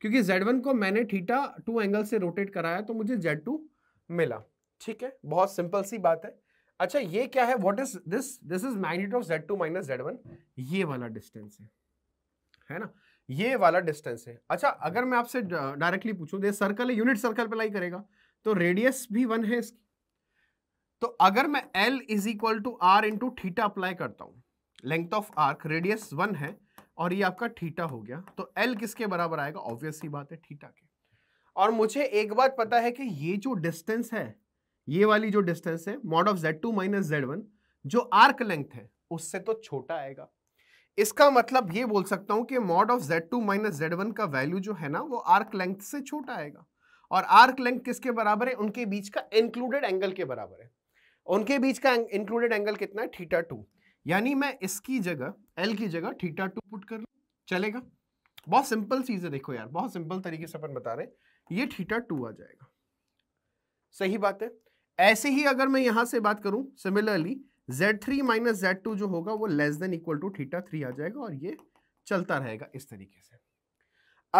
Speaker 1: क्योंकि Z1 को मैंने थीटा टू एंगल से रोटेट कराया तो मुझे Z2 मिला ठीक है बहुत सिंपल सी बात है अच्छा ये क्या है what is this this is magnet of Z two minus Z one ये वाला डिस्टेंस है है ना ये वाला डिस्टेंस है अच्छा अगर मैं आपसे डायरेक्टली पूछूं दे सर्कल है यूनिट सर्कल पे लाई करेगा तो रेडियस भी वन है इसकी तो अगर मैं L is equal to R into theta apply करता हूं length of arc radius one है और ये आपका थीटा हो गया तो एल किसके बराबर आएगा ऑब्वियस ही बात है थीटा के और मुझे एक बात पता है कि ये जो डिस्टेंस है ये वाली जो डिस्टेंस है mod of Z two minus Z one जो आर्क लेंथ है उससे तो छोटा आएगा इसका मतलब ये बोल सकता हूं कि mod of Z two minus Z one का वैल्यू जो है ना वो आर्क लेंथ से छोटा आएगा और आर्क लेंथ किसके बराबर है उनके बीच का इंक्लूडेड एंगल के बराबर है उनके बीच का इंक्लूडेड एंगल कितना है थीटा टू यानी मैं इसकी जगह एल की जगह थीटा टू पुट कर लूँ चलेगा बहुत सिंपल चीज़ है देखो यार बहुत सिंपल तरीके से अपन बता रहे हैं ये थीटा टू आ जाएगा सही बात है ऐसे ही अगर मैं यहां से बात करूं similarly z3 three minus Z जो होगा वो less than equal to theta three आ जाएगा और ये चलता रहेगा इस तरीके से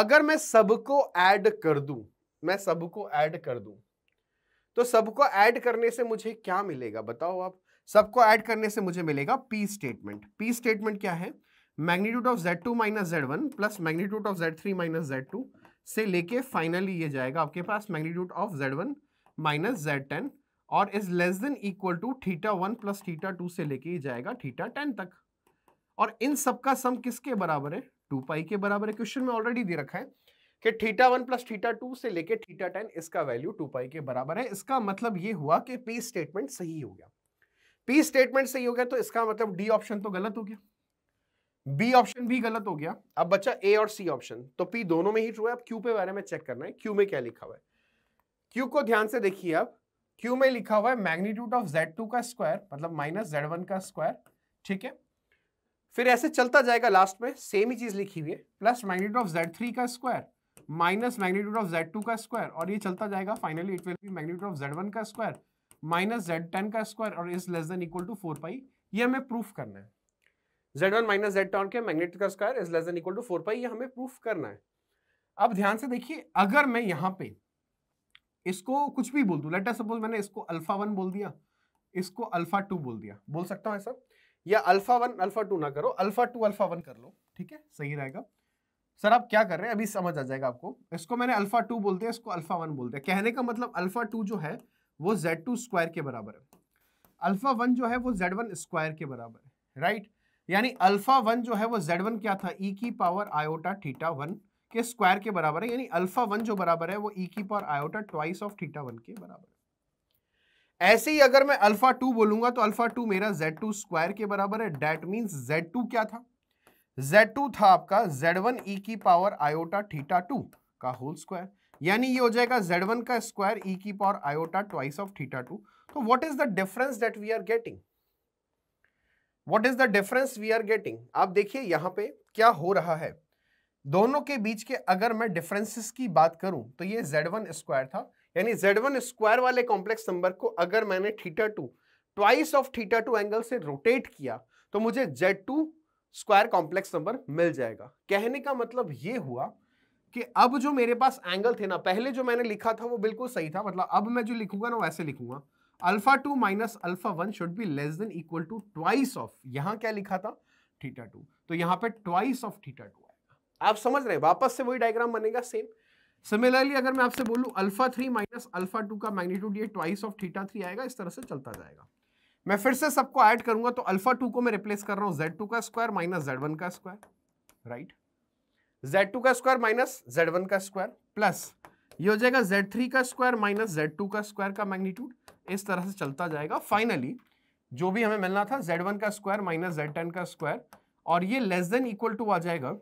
Speaker 1: अगर मैं सबको ऐड कर दूं मैं सबको ऐड कर दूं तो सबको ऐड करने से मुझे क्या मिलेगा बताओ आप सबको ऐड करने से मुझे मिलेगा पी स्टेटमेंट पी स्टेटमेंट क्या है magnitude of Z two minus Z one plus magnitude of Z three minus Z two से लेके फाइनली ये जाएगा आपके पास magnitude of Z one minus Z ten और is less than equal to theta one plus theta two से लेके जाएगा थीटा टेन तक और इन सब का सम किसके बराबर है टू पाई के बराबर है क्वेश्चन में ऑलरेडी दे रखा है कि theta one plus theta two से लेके थीटा टेन इसका वैल्यू टू पाई के बराबर है इसका मतलब ये हुआ कि पी स्टेटमेंट सही हो गया पी स्टेटमेंट सही हो गया तो इसका मतलब डी ऑप्शन तो गलत हो गया बी ऑप्शन भी गलत हो गया अब बच्चा ए और सी ऑप्शन तो पी दोनों में ही ट्रू है अब क्यू पे बारे में चेक करना है क्यू में क्या लिखा हुआ है क्यू को ध्यान से देखिए आप क्यू में लिखा हुआ है मैग्नीट्यूड ऑफ जेड टू का स्क्वायर मतलब माइनस जेड वन का स्क्वायर ठीक है फिर ऐसे चलता जाएगा लास्ट में सेम ही चीज लिखी हुई है plus magnitude of Z three का square minus magnitude of Z two का स्क्वायर और ये चलता जाएगा finally it will be magnitude of Z one का स्क्वायर माइनस जेड टेन का स्क्वायर और is less than equal to four pi ये हमें प्रूफ करना है Z one minus Z ten के मैग्नेट का square is less than equal to four pi ये हमें प्रूफ करना है अब ध्यान से देखिए अगर मैं यहाँ पे इसको कुछ भी बोल दूँ लेटर सपोज मैंने इसको अल्फा वन बोल दिया इसको अल्फा टू बोल दिया बोल सकता हूँ ऐसा या अल्फा वन अल्फा टू ना करो अल्फा टू अल्फा वन कर लो ठीक है सही रहेगा सर आप क्या कर रहे हैं अभी समझ आ जाएगा आपको इसको मैंने अल्फा टू बोल दिया इसको अल्फा वन बोल दिया कहने का मतलब अल्फा टू जो है वो जेड टू स्क्वायर के बराबर है अल्फा वन जो है वो जेड वन स्क्वायर के बराबर है राइट यानी अल्फा वन जो है वो जेड वन क्या था ई e की पावर आयोटा थीटा वन के स्क्वायर के बराबर है यानी अल्फा वन जो बराबर है वो ई e की power iota twice of theta one के बराबर है ऐसे ही अगर मैं अल्फा टू बोलूंगा तो अल्फा टू मेरा जेड टू स्क्वायर के बराबर है डेट मीन जेड टू क्या था जेड टू था आपका जेड वन ई की पावर आयोटा थीटा टू का होल स्क्वायर यानी ये हो जाएगा जेड वन का स्क्वायर ई e की power iota twice of theta two तो what is the difference that we are getting what is the difference we are getting आप देखिए यहां पे क्या हो रहा है दोनों के बीच के अगर मैं डिफरेंसेस की बात करूं तो ये जेड वन स्क्वायर था यानी जेड वन स्क्वायर वाले कॉम्प्लेक्स नंबर को अगर मैंने theta two twice of theta two angle से रोटेट किया तो मुझे Z two square complex number मिल जाएगा कहने का मतलब ये हुआ कि अब जो मेरे पास एंगल थे ना पहले जो मैंने लिखा था वो बिल्कुल सही था मतलब अब मैं जो लिखूंगा ना वैसे लिखूंगा alpha two minus alpha one should be less than equal to twice of यहाँ क्या लिखा था थीटा टू तो यहाँ पे ट्वाइस ऑफ थीटा टू आप समझ रहे हैं वापस से वही डायग्राम बनेगा सेम सिमिलरली अगर मैं आपसे बोलूं alpha three minus alpha two का मैग्नीट्यूड ये ट्वाइस ऑफ थीटा थ्री आएगा इस तरह से चलता जाएगा मैं फिर से सबको ऐड करूंगा तो अल्फा टू को मैं रिप्लेस कर रहा हूँ जेड टू का स्क्वायर माइनस जेड वन का स्क्वायर राइट जेड टू का स्क्वायर माइनस जेड वन का स्क्वायर प्लस ये हो जाएगा जेड थ्री का स्क्वायर माइनस जेड टू का स्क्वायर का मैग्नीट्यूड इस तरह से चलता जाएगा फाइनली जो भी हमें मिलना था जेड वन का स्क्वायर माइनस जेड टेन का स्क्वायर और ये लेस देन इक्वल टू आ जाएगा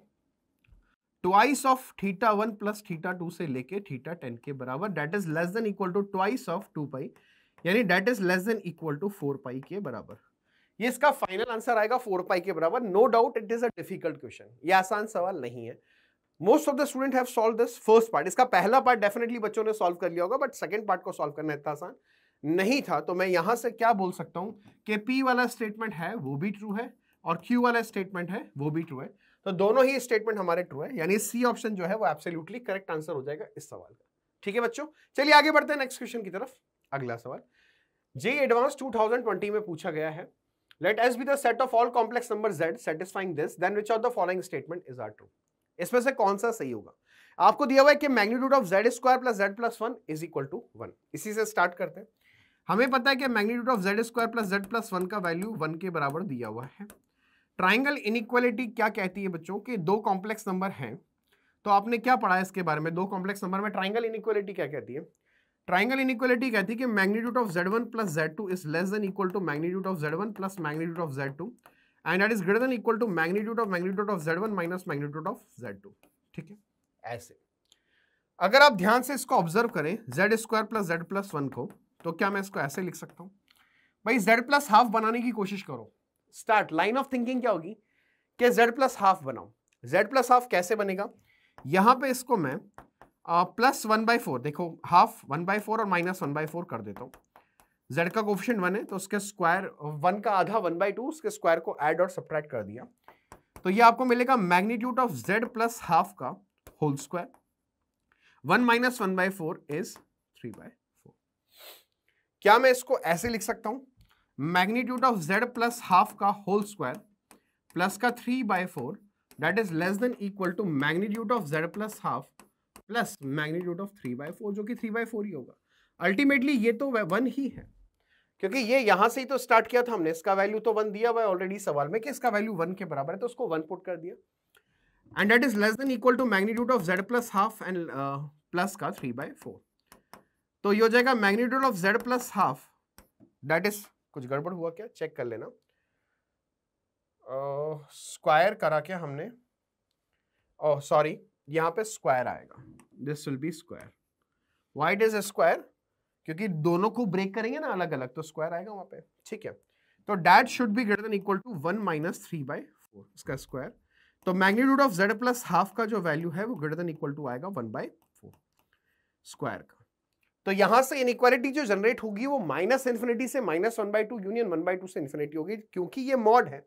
Speaker 1: twice of theta one plus theta two से लेके थीटा टेन के बराबर that is less than equal to twice of two pi यानी that is less than equal to four pi के बराबर ये इसका फाइनल आंसर आएगा फोर पाई के बराबर no doubt it is a difficult question ये आसान सवाल नहीं है most of the student have solve this first part इसका पहला पार्ट डेफिनेटली बच्चों ने सॉल्व कर लिया होगा बट सेकंड पार्ट को सॉल्व करना इतना आसान नहीं था तो मैं यहां से क्या बोल सकता हूं कि पी वाला स्टेटमेंट है वो भी ट्रू है और क्यू वाला स्टेटमेंट है वो भी ट्रू है तो दोनों ही स्टेटमेंट हमारे ट्रू है यानी सी ऑप्शन जो है वो एब्सोल्युटली करेक्ट आंसर हो जाएगा इस सवाल का ठीक है बच्चों चलिए आगे बढ़ते हैं नेक्स्ट क्वेश्चन की तरफ अगला सवाल जे एडवांस 2020 में पूछा गया है let S be the set of all complex number Z satisfying this then which of the following statement is are true इसमें से कौन सा सही होगा आपको दिया हुआ है कि magnitude of Z square plus Z plus one is equal to one इसी से स्टार्ट करते हैं हमें पता है कि magnitude of Z square plus Z plus one का वैल्यू वन के बराबर दिया हुआ है ट्राइंगल इनिक्वालिटी क्या कहती है बच्चों के दो कॉम्प्लेक्स नंबर हैं तो आपने क्या पढ़ा इसके बारे में दो कॉम्प्लेक्स नंबर में ट्राइंगल इनिक्वालिटी क्या कहती है ट्राइंगल इनिक्वालिटी कहती है कि magnitude of Z one plus Z two is less than equal to magnitude of Z one plus magnitude of Z two and that is greater than equal to magnitude of magnitude of Z one minus magnitude of Z two ठीक है ऐसे अगर आप ध्यान से इसको observe करें Z square plus Z plus one को तो क्या मैं इसको ऐसे लिख सकता हूँ भाई जेड प्लस हाफ बनाने की कोशिश करो स्टार्ट लाइन ऑफ थिंकिंग क्या होगी कि जेड प्लस हाफ बनाओ जेड प्लस हाफ कैसे बनेगा यहां पे इसको मैं प्लस वन बाई फोर देखो हाफ वन बाई फोर और माइनस वन बाई फोर कर देता हूं जेड का कोफिशियंट वन है तो उसके स्क्वायर वन का आधा वन बाई टू उसके स्क्वायर को एड और सब्ट्रैक्ट कर दिया तो ये आपको मिलेगा magnitude of Z plus half का whole square one minus one by four is three by four क्या मैं इसको ऐसे लिख सकता हूं magnitude of Z plus half का होल स्क्वायर प्लस का three by four that is less than equal to magnitude of Z plus half plus magnitude of three by four जो कि थ्री बाय फोर ही होगा ultimately ये तो one ही है क्योंकि ये यहां से ही तो स्टार्ट किया था हमने इसका वैल्यू तो वन दिया हुआ ऑलरेडी सवाल में कि इसका वैल्यू वन के बराबर है तो उसको वन पुट कर दिया and that is less than equal to magnitude of Z plus half and uh, plus का थ्री बाय फोर तो ये हो जाएगा magnitude of Z plus half that is कुछ गड़बड़ हुआ क्या चेक कर लेना स्क्वायर uh, करा के हमने ओह सॉरी यहाँ पे स्क्वायर आएगा this will be square white is square क्योंकि दोनों को ब्रेक करेंगे ना अलग अलग तो स्क्वायर आएगा वहां पे ठीक है तो that should be greater equal to one minus three by four इसका स्क्वायर तो magnitude of Z plus half का जो वैल्यू है वो ग्रेटर इक्वल टू आएगा वन बाई फोर स्क्वायर का तो यहां से इनक्वालिटी जो जनरेट होगी वो माइनस इन्फिनिटी से minus one by two union one by two से इन्फिनिटी होगी क्योंकि ये मॉड है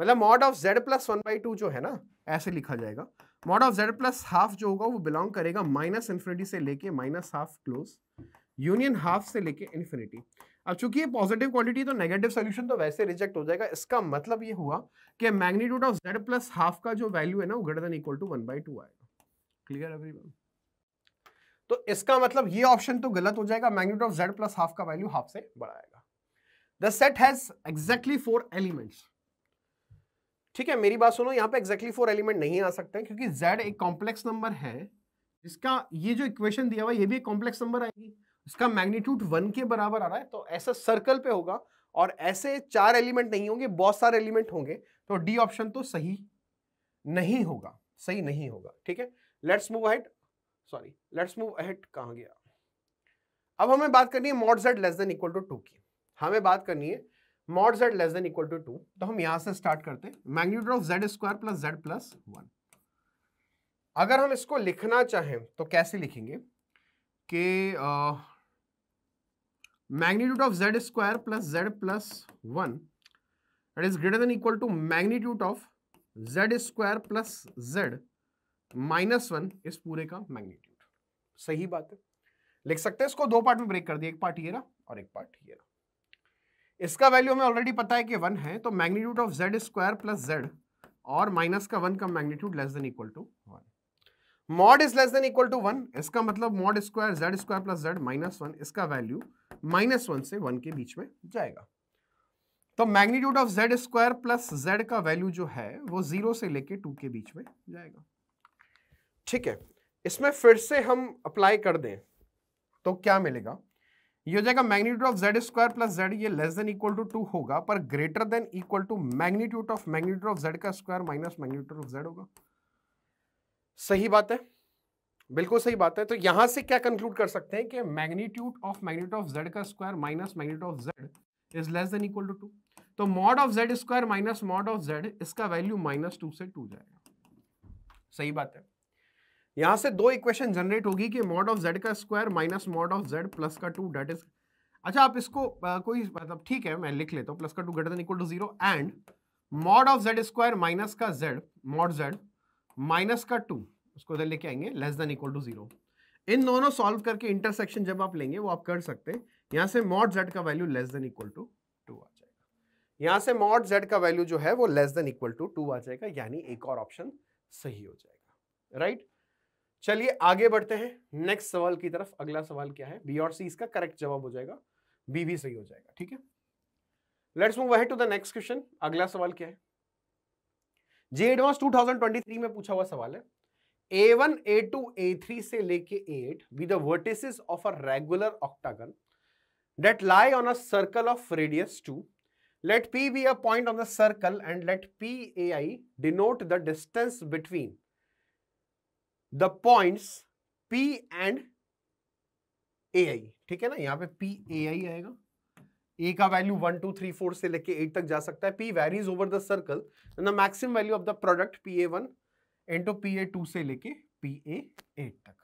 Speaker 1: मतलब mod of Z plus one by to जो है ना ऐसे लिखा जाएगा mod of Z plus half जो होगा वो बिलोंग करेगा माइनस इन्फिनिटी से लेके minus half close union half से लेके इन्फिनिटी अब चूंकि ये पॉजिटिव क्वांटिटी तो नेगेटिव सोल्यूशन तो वैसे रिजेक्ट हो जाएगा इसका मतलब ये हुआ कि magnitude of Z plus half का जो वैल्यू है ना वो greater than equal to one by two आएगा क्लियर एवरी तो इसका मतलब ये ऑप्शन तो गलत हो जाएगा magnitude of Z plus half का वैल्यू हाफ से बढ़ाएगा the set has exactly four elements ठीक है मेरी बात सुनो यहां पे एग्जैक्टली फोर एलिमेंट नहीं आ सकते क्योंकि जेड एक कॉम्प्लेक्स नंबर है इसका ये जो इक्वेशन दिया हुआ ये भी एक कॉम्प्लेक्स नंबर आएगी इसका मैग्नीट्यूड वन के बराबर आ रहा है तो ऐसा सर्कल पे होगा और ऐसे चार एलिमेंट नहीं होंगे बहुत सारे एलिमेंट होंगे तो डी ऑप्शन तो सही नहीं होगा सही नहीं होगा ठीक है let's move height sorry let's move ahead कहाँ गया अब हमें बात करनी है mod Z less than equal to two की हमें बात करनी है mod Z less than equal to two तो हम यहां से स्टार्ट करते हैं magnitude of Z square plus Z plus one अगर हम इसको लिखना चाहें तो कैसे लिखेंगे कि magnitude of Z square plus Z plus one it is greater than equal to magnitude of Z square plus Z minus one इस पूरे का मैग्नीट्यूड सही बात है लिख सकते हैं इसको दो पार्ट में ब्रेक कर दिया एक पार्ट ये रहा और एक पार्ट ये रहा इसका वैल्यू हमें ऑलरेडी पता है कि वन है तो magnitude of Z square plus Z और माइनस का वन का magnitude less than equal to one mod is less than equal to one इसका मतलब mod square Z square plus Z minus one इसका वैल्यू माइनस वन से one के बीच में जाएगा तो magnitude of Z square plus Z का वैल्यू जो है वो जीरो से लेके टू के बीच में जाएगा ठीक है इसमें फिर से हम अप्लाई कर दें तो क्या मिलेगा ये हो जाएगा magnitude of Z square plus Z ये less than equal to two होगा पर greater than equal to magnitude of magnitude of Z का square minus magnitude of Z होगा सही बात है बिल्कुल सही बात है तो यहां से क्या कंक्लूड कर सकते हैं कि magnitude of magnitude of Z का square minus magnitude of Z is less than equal to two तो mod of Z square minus mod of Z इसका वैल्यू माइनस टू से टू जाएगा सही बात है यहां से दो इक्वेशन जनरेट होगी कि मॉड ऑफ जेड का square minus mod of Z plus का टू डेट इज अच्छा आप इसको आ, कोई मतलब ठीक है मैं लिख लेता हूँ प्लस का two greater equal to zero and mod of Z square minus का जेड मॉड जेड माइनस का टू उसको इधर लेके आएंगे less than equal to zero इन दोनों सॉल्व करके इंटरसेक्शन जब आप लेंगे वो आप कर सकते हैं यहाँ से मॉड जेड का value less than equal to two आ जाएगा यहाँ से मॉड जेड का वैल्यू जो है वो less than equal to two आ जाएगा यानी एक और ऑप्शन सही हो जाएगा राइट right? चलिए आगे बढ़ते हैं नेक्स्ट सवाल की तरफ अगला सवाल क्या है बी और सी इसका करेक्ट जवाब हो जाएगा बी भी सही हो जाएगा ठीक है let's move ahead to the next question अगला सवाल क्या है जे एडवांस 2023 में पूछा हुआ सवाल है A A one two A three से लेके eight with vertices of a regular octagon lie on a circle of radius two let P be a point on the circle and let P A I denote the distance between the points P and A I ठीक है ना यहां पे P A आई आएगा A का value one two three four से लेके eight तक जा सकता है P varies over the circle the maximum value of the product P A one into P A two से लेके पी ए एट तक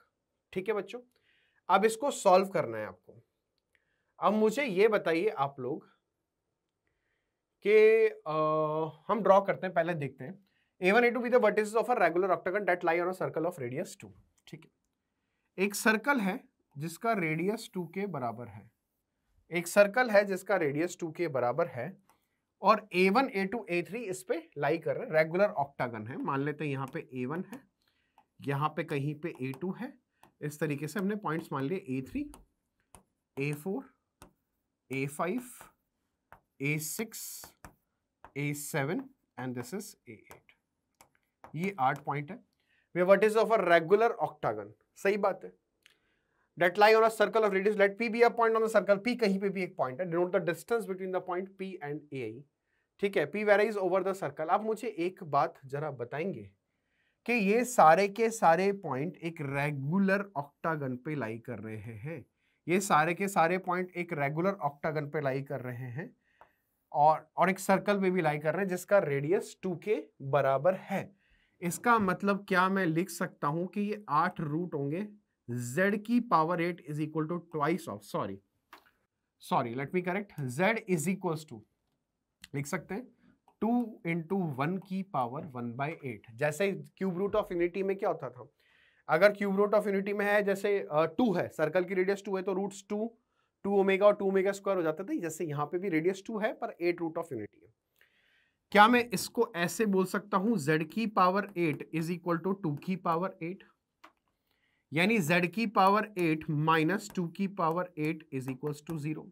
Speaker 1: ठीक है बच्चों अब इसको सॉल्व करना है आपको अब मुझे ये बताइए आप लोग कि हम ड्रॉ करते हैं पहले देखते हैं A one A two be vertices of a regular octagon that lie on circle of radius two ठीक है एक सर्कल है जिसका रेडियस टू के बराबर है एक सर्कल है जिसका रेडियस टू के बराबर है और टू ए थ्री इस पे लाई कर रहे रेगुलर ऑक्टागन है मान लेते हैं यहाँ पे ए वन है यहाँ पे कहीं पे ए टू है इस तरीके से हमने पॉइंट्स मान लिए five A six A seven and this is eight ये आठ पॉइंट है what is of a regular octagon सही बात है that lie on circle of radius let P be a point on the circle P कहीं पे भी एक पॉइंट है denote the distance between the point P and A ठीक है P varies over the circle आप मुझे एक बात जरा बताएंगे कि ये सारे के सारे पॉइंट एक रेगुलर ऑक्टागन पे लाई कर रहे हैं ये सारे के सारे पॉइंट एक रेगुलर ऑक्टागन पे लाई कर रहे हैं और और एक सर्कल पे भी लाई कर रहे हैं जिसका रेडियस टू के बराबर है इसका मतलब क्या मैं लिख सकता हूं कि ये आठ रूट होंगे z की power eight is equal to twice of sorry sorry let me correct z is equal to लिख सकते हैं टू इंटू वन की पावर वन बाई एट जैसे क्यूब रूट ऑफ यूनिटी में क्या होता था अगर क्यूब रूट ऑफ यूनिटी में है जैसे टू है सर्कल की रेडियस टू है तो रूट टू टू ओमेगा और टू ओमेगा स्क्वायर हो जाता था जैसे यहाँ पे भी रेडियस टू है पर एट रूट ऑफ यूनिटी क्या मैं इसको ऐसे बोल सकता हूं z की power eight is equal to two की पावर एट यानी z की पावर एट माइनस टू की power eight is equal to zero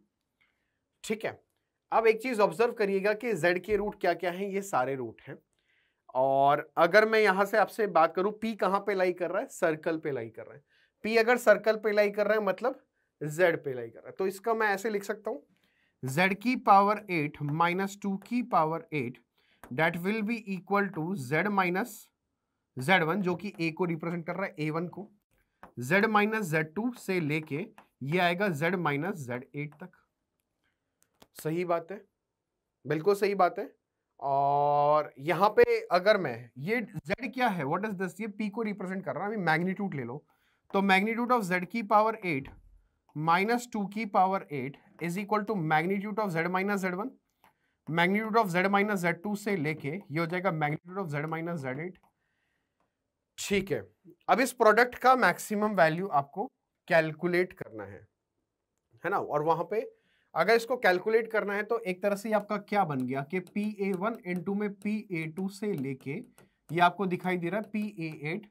Speaker 1: ठीक है अब एक चीज ऑब्जर्व करिएगा कि z के रूट क्या क्या हैं ये सारे रूट हैं और अगर मैं यहां से आपसे बात करूं p कहां पे लाई कर रहा है सर्कल पे लाई कर रहा है p अगर सर्कल पे लाई कर रहा है मतलब z पे लाई कर रहा है तो इसका मैं ऐसे लिख सकता हूँ z की पावर एट माइनस टू की power eight that will be equal to z minus Z one जो कि ए को रिप्रेजेंट कर रहा है ए वन को जेड माइनस जेड टू से लेके ये आएगा जेड माइनस जेड एट तक सही बात है बिल्कुल सही बात है और यहां पे अगर मैं ये z क्या है वॉट इज दस ये p को रिप्रेजेंट कर रहा है मैग्नीट्यूड ले लो तो मैग्नीट्यूड ऑफ z की पावर एट माइनस टू की power eight is equal to magnitude of z minus Z one magnitude of Z minus Z two से लेके ये हो जाएगा magnitude of Z minus z eight ठीक है अब इस प्रोडक्ट का मैक्सिमम वैल्यू आपको कैलकुलेट करना है है ना और वहां पे अगर इसको कैलकुलेट करना है तो एक तरह से आपका क्या बन गया कि पी ए वन इंटू में पी ए टू से लेके ये आपको दिखाई दे रहा है पी ए एट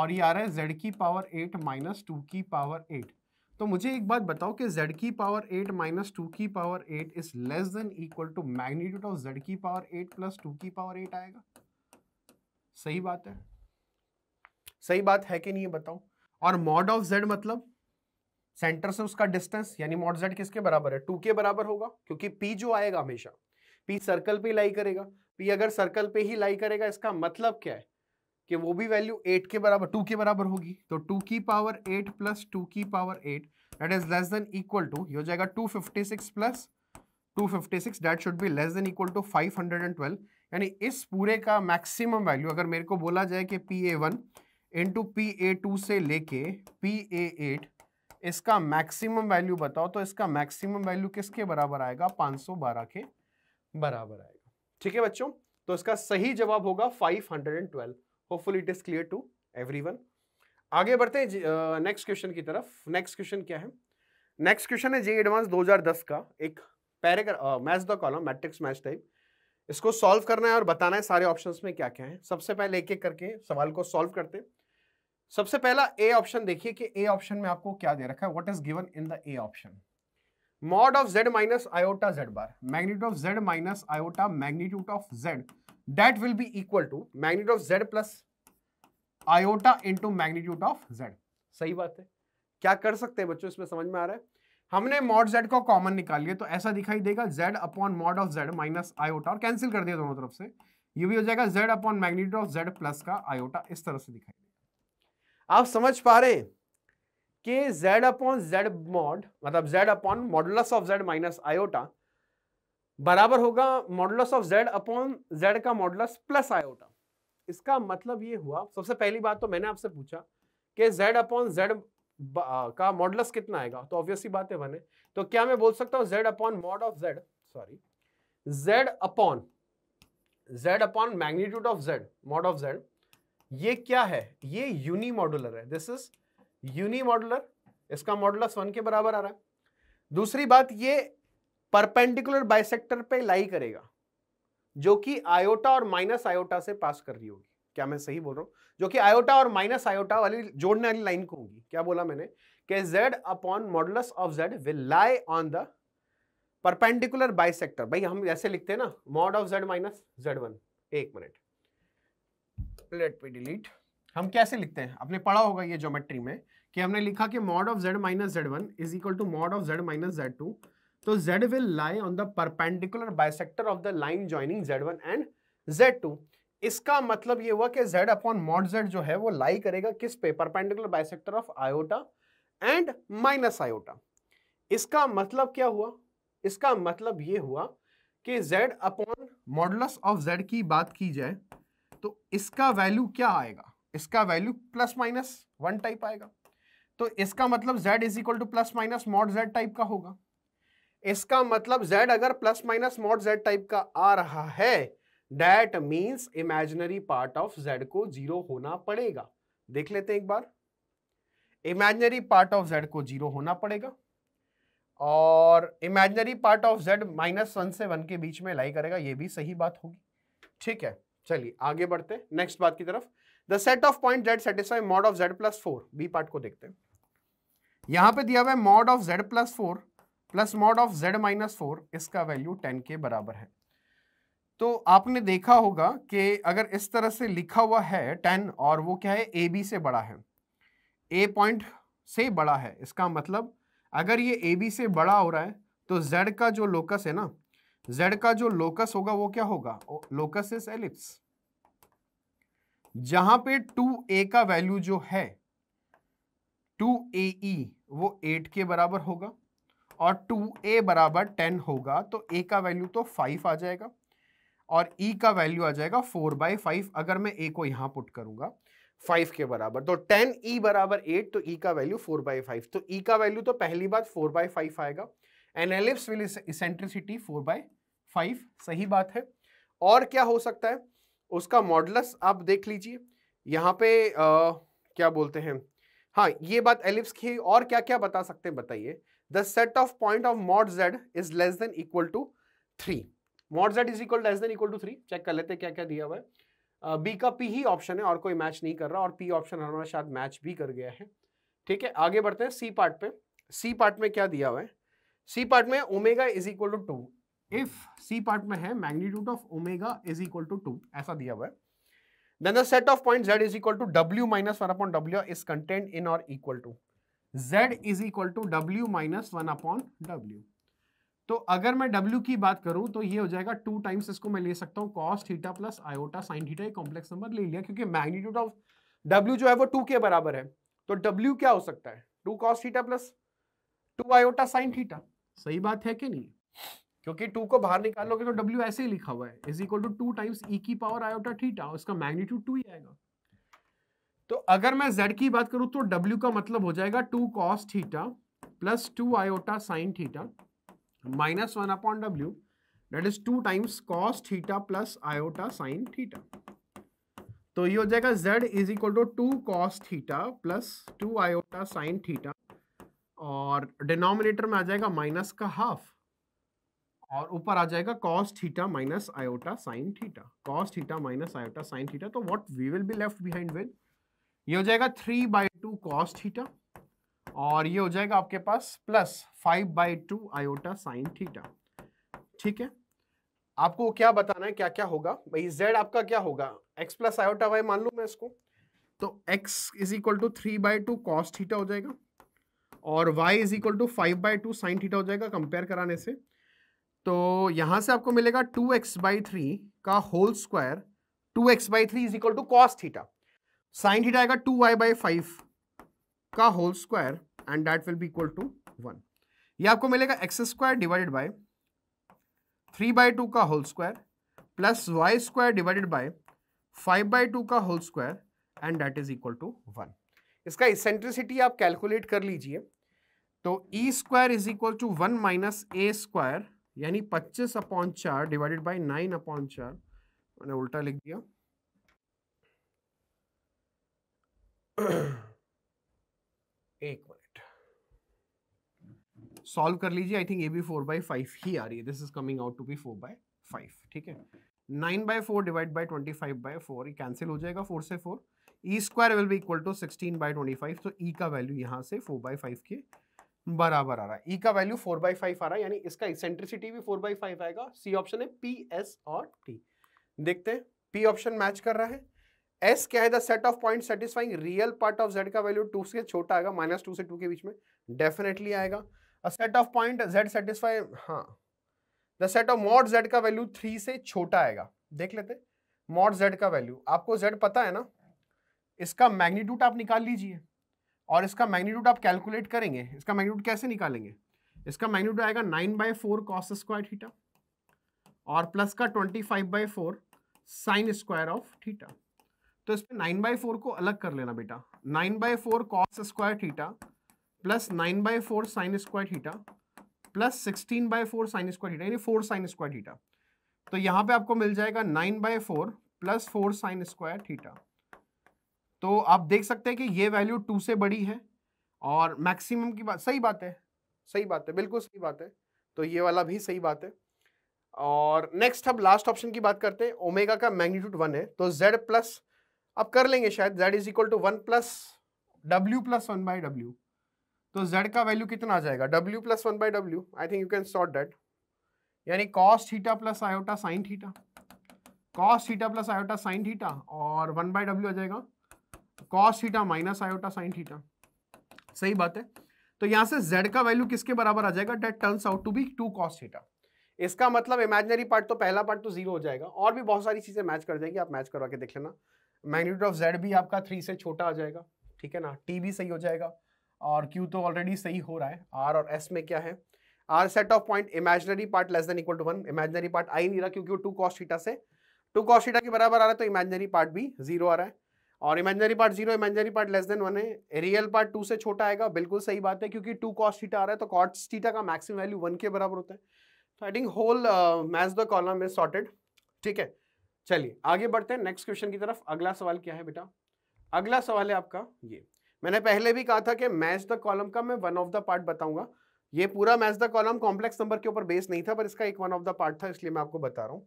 Speaker 1: और ये आ रहा है जेड की पावर एट माइनस टू की पावर एट तो मुझे एक बात बताओ कि z की पावर 8 माइनस टू की power 8 is less than equal to magnitude of z की पावर 8 प्लस टू की पावर 8 आएगा सही बात है सही बात है कि नहीं बताओ और मॉड ऑफ z मतलब सेंटर से उसका डिस्टेंस यानी मॉड z किसके बराबर है टू के बराबर होगा क्योंकि p जो आएगा हमेशा p सर्कल पे लाई करेगा p अगर सर्कल पे ही लाई करेगा इसका मतलब क्या है कि वो भी वैल्यू एट के बराबर टू के बराबर होगी तो टू की पावर एट प्लस टू की power eight that is less than equal to ये हो जाएगा two fifty six plus two fifty six that should be less than equal to five hundred and twelve यानी इस पूरे का maximum value अगर मेरे को बोला जाए कि P A one into P A two से लेके पी ए एट इसका मैक्सिमम वैल्यू बताओ तो इसका मैक्सिमम वैल्यू किसके बराबर आएगा पाँच सौ बारह के बराबर आएगा ठीक है बच्चों तो इसका सही जवाब होगा five hundred and twelve hopeful it is clear to everyone आगे बढ़ते हैं नेक्स्ट क्वेश्चन की तरफ नेक्स्ट क्वेश्चन क्या है नेक्स्ट क्वेश्चन है जे एडवांस 2010 का एक paragraph match the column matrix match type इसको सॉल्व करना है और बताना है सारे ऑप्शंस में क्या क्या है सबसे पहले एक एक करके सवाल को सॉल्व करते हैं सबसे पहला ए ऑप्शन देखिए कि ए ऑप्शन में आपको क्या दे रखा है what is given in the A option mod of Z minus iota z bar magnitude of Z minus iota magnitude of z that will be equal to magnitude of z plus iota into magnitude of z सही बात है क्या कर सकते हैं बच्चों इसमें समझ में आ रहा है हमने मॉड z को कॉमन निकाल लिया तो ऐसा दिखाई देगा z upon mod of z minus iota और कैंसिल कर दिया दोनों तरफ से ये भी हो जाएगा z upon magnitude of z plus का आयोटा इस तरह से दिखाई देगा आप समझ पा रहे हैं कि z अपॉन z मॉड मतलब z upon modulus of z minus iota बराबर होगा modulus of z upon Z का मॉडलस प्लस आयोटा इसका मतलब ये हुआ सबसे पहली बात तो मैंने आपसे पूछा कि जेड अपॉन जेड का मॉडलस कितना आएगा तो ऑब्वियसली बात है बने तो क्या मैं बोल सकता हूँ z upon mod of z sorry z upon z upon magnitude of z mod of Z ये क्या है ये यूनी मॉडुलर है दिस इज यूनी मॉडुलर इसका मॉडुलस वन के बराबर आ रहा है दूसरी बात ये परपेंडिकुलर बाइसेक्टर पे लाई करेगा जो कि आयोटा और माइनस आयोटा से पास कर रही होगी क्या मैं सही बोल रहा हूं जो कि आयोटा और माइनस आयोटा वाली जोड़ने वाली लाइन को होगी क्या बोला मैंने कि z upon modulus of z will lie on the perpendicular bisector भाई हम ऐसे लिखते हैं ना mod of z minus Z one एक मिनट लेट मी डिलीट हम कैसे लिखते हैं आपने पढ़ा होगा ये ज्योमेट्री में कि हमने लिखा कि mod of z minus Z one is equal to mod of z minus Z two तो z will lie on the perpendicular bisector of the line joining z1 and z2 इसका मतलब ये हुआ कि z अपॉन मॉड z जो है वो लाई करेगा किस पे perpendicular bisector of iota and minus iota इसका मतलब क्या हुआ इसका मतलब ये हुआ कि z upon modulus of z की बात की जाए तो इसका वैल्यू क्या आएगा इसका value plus minus one type आएगा तो इसका मतलब z is equal to plus minus mod z type का होगा इसका मतलब z अगर plus minus mod z type का आ रहा है that means imaginary part of z को जीरो होना पड़ेगा देख लेते हैं एक बार इमेजिनरी पार्ट ऑफ z को जीरो होना पड़ेगा और imaginary part of z minus one से वन के बीच में लाई करेगा ये भी सही बात होगी ठीक है चलिए आगे बढ़ते नेक्स्ट बात की तरफ the set of point z satisfy mod of Z plus four B part को देखते हैं यहां पे दिया हुआ है mod of Z plus four plus mod of Z minus four इसका वैल्यू टेन के बराबर है तो आपने देखा होगा कि अगर इस तरह से लिखा हुआ है टेन और वो क्या है ए बी से बड़ा है ए पॉइंट से बड़ा है इसका मतलब अगर ये ए बी से बड़ा हो रहा है तो जेड का जो लोकस है ना जेड का जो लोकस होगा वो क्या होगा लोकस इज एलिप्स जहां पे टू ए का वैल्यू जो है टू ए वो एट के बराबर होगा और टू ए बराबर टेन होगा तो ए का वैल्यू तो फाइव आ जाएगा और e का वैल्यू आ जाएगा फोर बाई फाइव अगर मैं a को यहाँ पुट करूंगा फाइव के बराबर तो टेन ई बराबर एट तो e का वैल्यू फोर बाई फाइव तो e का वैल्यू तो पहली बात फोर बाई फाइव आएगा and ellipse will eccentricity four by five सही बात है और क्या हो सकता है उसका मॉडलस आप देख लीजिए यहाँ पे आ, क्या बोलते हैं हाँ ये बात एलिप्स की और क्या क्या बता सकते हैं बताइए the set of point of mod z is less than equal to three mod z is equal less than equal to three check कर लेते हैं क्या क्या दिया हुआ है बी का पी ही ऑप्शन है और कोई मैच नहीं कर रहा और पी ऑप्शन हमारा शायद मैच भी कर गया है ठीक है आगे बढ़ते हैं सी पार्ट पे सी पार्ट में क्या दिया हुआ है सी पार्ट में omega is equal to two if C part में है magnitude of omega is equal to two ऐसा दिया हुआ है then the set of point Z is equal to W minus one upon W is content in और equal to z is equal to W minus one upon W तो अगर मैं w की बात करूं तो ये हो जाएगा टू टाइम्स इसको मैं ले सकता हूं cos theta plus iota sine theta ये कॉम्प्लेक्स नंबर ले लिया क्योंकि मैग्नीट्यूड ऑफ w जो है वो 2 के बराबर है तो w क्या हो सकता है 2 cos theta plus 2 iota sine theta सही बात है कि नहीं क्योंकि 2 को बाहर निकालोगे तो w ऐसे ही लिखा हुआ है is equal to two times e की पावर आयोटा थीटा उसका मैग्नीट्यूड टू ही आएगा तो अगर मैं z की बात करूं तो w का मतलब हो जाएगा two cos theta plus two iota sine theta minus one upon डब्ल्यू that is two times cos theta plus iota sine theta तो ये हो जाएगा z is equal to two cos theta plus two iota sine theta और denominator में आ जाएगा minus का हाफ और ऊपर आ जाएगा cos theta minus iota sine theta cos theta minus iota sine theta तो what we will be left behind with ये हो जाएगा three by two cos theta और ये हो जाएगा आपके पास plus five by two iota sine theta ठीक है आपको क्या बताना है क्या क्या होगा भाई जेड आपका क्या होगा एक्स प्लस आयोटा वाई मान लू मैं इसको तो x is equal to three by two cos theta हो जाएगा और Y is equal to five by two sine theta हो जाएगा कंपेयर कराने से तो यहां से आपको मिलेगा टू एक्स बाई थ्री का whole square two x by three is equal to cos theta sine theta आएगा टू वाई बाई फाइव का whole square and that will be equal to one ये आपको मिलेगा x square divided by three by two का whole square plus Y square divided by five by two का whole square and that is equal to one इसका eccentricity आप calculate कर लीजिए तो e square is equal to one minus a square यानी पच्चीस upon चार डिवाइडेड बाई नाइन अपॉन चार मैंने उल्टा लिख दिया एक मिनट सॉल्व कर लीजिए आई थिंक ये भी फोर बाई फाइव ही आ रही है this is coming out to be four by five ठीक है nine by four divide by twenty five by four ये कैंसिल हो जाएगा फोर से फोर ई स्क्वायर विल भी equal to sixteen by twenty five तो ई e का value यहाँ से फोर बाई फाइव के बराबर आ रहा है ई e का वैल्यू फोर बाई फाइव आ रहा है यानी इसका एक्सेंट्रिसिटी भी फोर बाई फाइव आएगा सी ऑप्शन है पी एस और टी देखते हैं पी ऑप्शन मैच कर रहा है एस क्या है set of point satisfying real part of Z का वैल्यू टू से छोटा आएगा माइनस टू से टू के बीच में डेफिनेटली आएगा set of point z satisfy हाँ the set of mod Z का वैल्यू थ्री से छोटा आएगा देख लेते मॉड जेड का वैल्यू आपको जेड पता है ना इसका मैग्नीट्यूड आप निकाल लीजिए और इसका मैग्नीट्यूड आप कैलकुलेट करेंगे इसका मैग्नीट्यूड कैसे निकालेंगे इसका मैग्नीट्यूड आएगा nine by four cos square theta और प्लस का twenty five by four sine square of theta तो इसमें नाइन बाई फोर को अलग कर लेना बेटा nine by four cos square theta plus nine by four sine square theta plus sixteen by four sine square theta यानी four sine square theta तो यहाँ पे आपको मिल जाएगा nine by four plus four sine square theta तो आप देख सकते हैं कि ये वैल्यू टू से बड़ी है और मैक्सिमम की बात सही बात है सही बात है बिल्कुल सही बात है तो ये वाला भी सही बात है और नेक्स्ट हम लास्ट ऑप्शन की बात करते हैं ओमेगा का मैग्नीट्यूड वन है तो जेड प्लस अब कर लेंगे शायद Z is equal to one plus W plus one by W तो जेड का वैल्यू कितना आ जाएगा W plus one by W I think you can sort that यानी cos theta plus iota sine theta cos theta plus iota sine theta और one by W आ जाएगा cos theta minus iota sine theta सही बात है तो यहाँ से z का वैल्यू किसके बराबर आ जाएगा that turns out to be two cos theta इसका मतलब इमेजनरी पार्ट तो पहला पार्ट तो जीरो हो जाएगा और भी बहुत सारी चीज़ें मैच कर जाएंगी आप मैच करवा के देख लेना मैग्नीट्यूड ऑफ जेड भी आपका थ्री से छोटा आ जाएगा ठीक है ना टी भी सही हो जाएगा और क्यू तो ऑलरेडी सही हो रहा है आर और एस में क्या है are set of point imaginary part less than equal to one imaginary part आ ही नहीं रहा क्योंकि वो टू कॉस्ट थीटा से टू कॉस्ट थीटा के बराबर आ रहा है तो इमेजनरी पार्ट भी जीरो आ रहा है और imaginary part zero imaginary part less than one है रियल पार्ट टू से छोटा आएगा बिल्कुल सही बात है क्योंकि टू कॉस्ट थीटा आ रहा है तो कॉस्ट थीटा का मैक्सिमम वैल्यू वन के बराबर होता है तो I think whole match the column is sorted ठीक है चलिए आगे बढ़ते हैं नेक्स्ट क्वेश्चन की तरफ अगला सवाल क्या है बेटा अगला सवाल है आपका ये मैंने पहले भी कहा था कि मैच द कॉलम का मैं वन ऑफ द पार्ट बताऊंगा ये पूरा match the column complex number के ऊपर बेस नहीं था पर इसका एक वन ऑफ द पार्ट था इसलिए मैं आपको बता रहा हूँ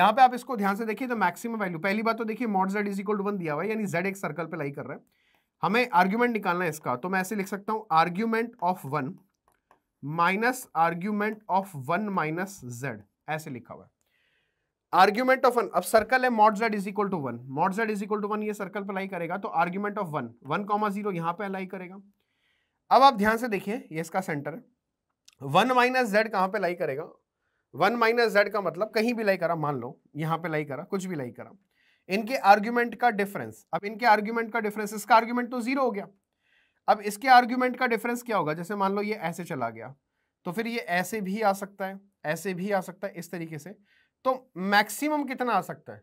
Speaker 1: यहाँ पे आप इसको ध्यान से देखिए तो मैक्सिमम वैल्यू पहली बात तो देखिए mod z is equal to one दिया हुआ है यानी जेड एक सर्कल पे लाई कर रहा है हमें आर्ग्यूमेंट निकालना है इसका तो मैं ऐसे लिख सकता हूँ argument of one minus argument of one minus z ऐसे लिखा हुआ है आर्ग्यूमेंट ऑफ वन अब सर्कल है mod z is equal to one mod z is equal to one ये सर्कल पर लाई करेगा तो argument of one one comma zero यहां पर लाई करेगा अब आप ध्यान से देखिए ये इसका सेंटर है वन माइनस जेड कहां पर लाई करेगा वन माइनस जेड का मतलब कहीं भी लाई करा मान लो यहां पे लाई करा कुछ भी लाई करा इनके आर्ग्यूमेंट का डिफरेंस अब इनके आर्ग्यूमेंट का डिफरेंस इसका आर्ग्यूमेंट तो जीरो हो गया अब इसके आर्ग्यूमेंट का डिफरेंस क्या होगा जैसे मान लो ये ऐसे चला गया तो फिर ये ऐसे भी आ सकता है ऐसे भी आ सकता है इस तरीके से तो मैक्सिमम कितना आ सकता है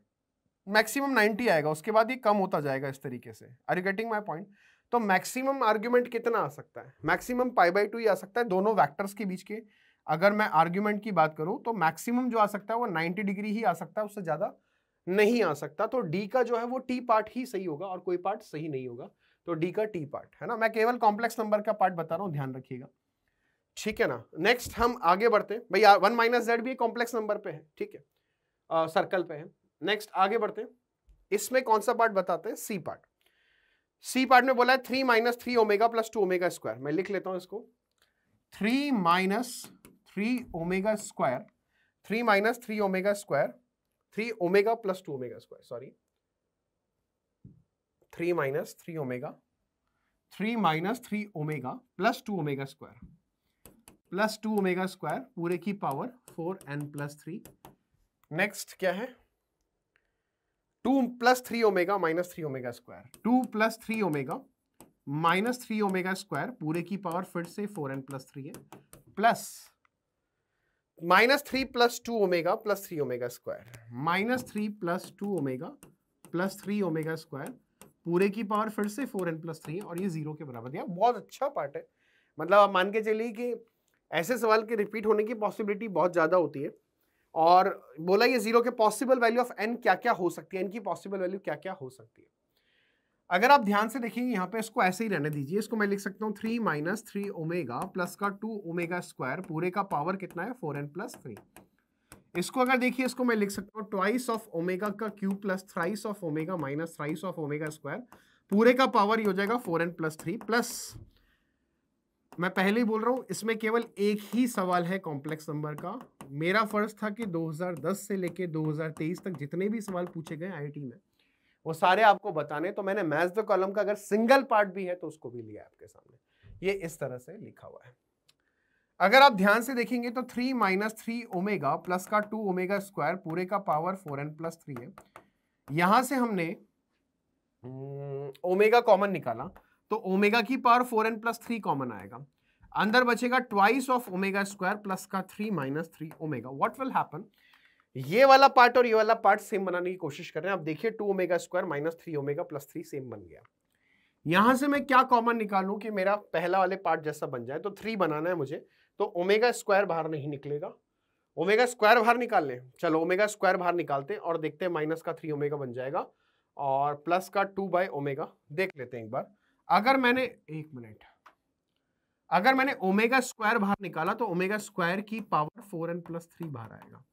Speaker 1: मैक्सिमम 90 आएगा उसके बाद ये कम होता जाएगा इस तरीके से are you getting my point तो मैक्सिमम आर्ग्यूमेंट कितना आ सकता है मैक्सिमम पाई बाई टू ही आ सकता है दोनों वैक्टर्स के बीच के अगर मैं आर्ग्यूमेंट की बात करूं तो मैक्सिमम जो आ सकता है वो 90 डिग्री ही आ सकता है उससे ज़्यादा नहीं आ सकता तो डी का जो है वो टी पार्ट ही सही होगा और कोई पार्ट सही नहीं होगा तो डी का टी पार्ट है ना मैं केवल कॉम्प्लेक्स नंबर का पार्ट बता रहा हूँ ध्यान रखिएगा ठीक है ना नेक्स्ट हम आगे बढ़ते हैं भैया वन माइनस जेड भी कॉम्प्लेक्स नंबर पे है ठीक है सर्कल पे है नेक्स्ट आगे बढ़ते हैं इसमें कौन सा पार्ट बताते हैं सी पार्ट सी पार्ट में बोला है three minus three omega plus two omega square मैं लिख लेता हूं इसको three minus three omega square three minus three omega square three omega plus two omega square sorry three minus three omega three minus three omega plus two omega square plus two omega square पूरे की power four N plus three next क्या है two plus three omega minus three omega square two plus three omega minus three omega square पूरे की power फिर से four N plus three है plus minus three plus two omega plus three omega square minus three plus two omega plus three omega square पूरे की power फिर से four N plus three है और ये जीरो के बराबर दिया बहुत अच्छा पार्ट है मतलब आप मान के चलिए कि ऐसे सवाल के रिपीट होने की पॉसिबिलिटी बहुत ज़्यादा होती है और बोला ये जीरो के पॉसिबल वैल्यू ऑफ एन क्या क्या हो सकती है एन की पॉसिबल वैल्यू क्या क्या हो सकती है अगर आप ध्यान से देखेंगे यहाँ पे इसको ऐसे ही रहने दीजिए इसको मैं लिख सकता हूँ three minus three omega plus का टू ओमेगा स्क्वायर पूरे का पावर कितना है फोर एन प्लस थ्री इसको अगर देखिए इसको मैं लिख सकता हूँ ट्वाइस ऑफ ओमेगा का q plus thrice of omega minus thrice of omega square पूरे का पावर ये हो जाएगा four N plus three plus मैं पहले ही बोल रहा हूँ इसमें केवल एक ही सवाल है कॉम्प्लेक्स नंबर का मेरा फर्ज था कि 2010 से लेके 2023 तक जितने भी सवाल पूछे गए आईटी में वो सारे आपको बताने तो मैंने मैथ्स द कॉलम का अगर सिंगल पार्ट भी है तो उसको भी लिया आपके सामने ये इस तरह से लिखा हुआ है अगर आप ध्यान से देखेंगे तो three minus three omega plus का टू ओमेगा स्क्वायर पूरे का power four N plus three है यहां से हमने ओमेगा हम्म, कॉमन निकाला तो ओमेगा की power four N plus three common आएगा अंदर बचेगा twice of omega square plus का three minus three omega what will happen ये वाला पार्ट और ये वाला पार्ट सेम बनाने की कोशिश कर रहे हैं आप देखिए two omega square minus three omega plus three same बन गया यहां से मैं क्या कॉमन निकालू कि मेरा पहला वाले पार्ट जैसा बन जाए तो थ्री बनाना है मुझे तो ओमेगा स्क्वायर बाहर नहीं निकलेगा ओमेगा स्क्वायर बाहर निकाल लें चलो ओमेगा स्क्वायर बाहर निकालते हैं और देखते हैं माइनस का थ्री ओमेगा बन जाएगा और प्लस का टू बाई ओमेगा देख लेते हैं एक बार अगर मैंने एक मिनट अगर मैंने ओमेगा स्क्वायर बाहर निकाला तो ओमेगा स्क्वायर की power four N plus three बाहर आएगा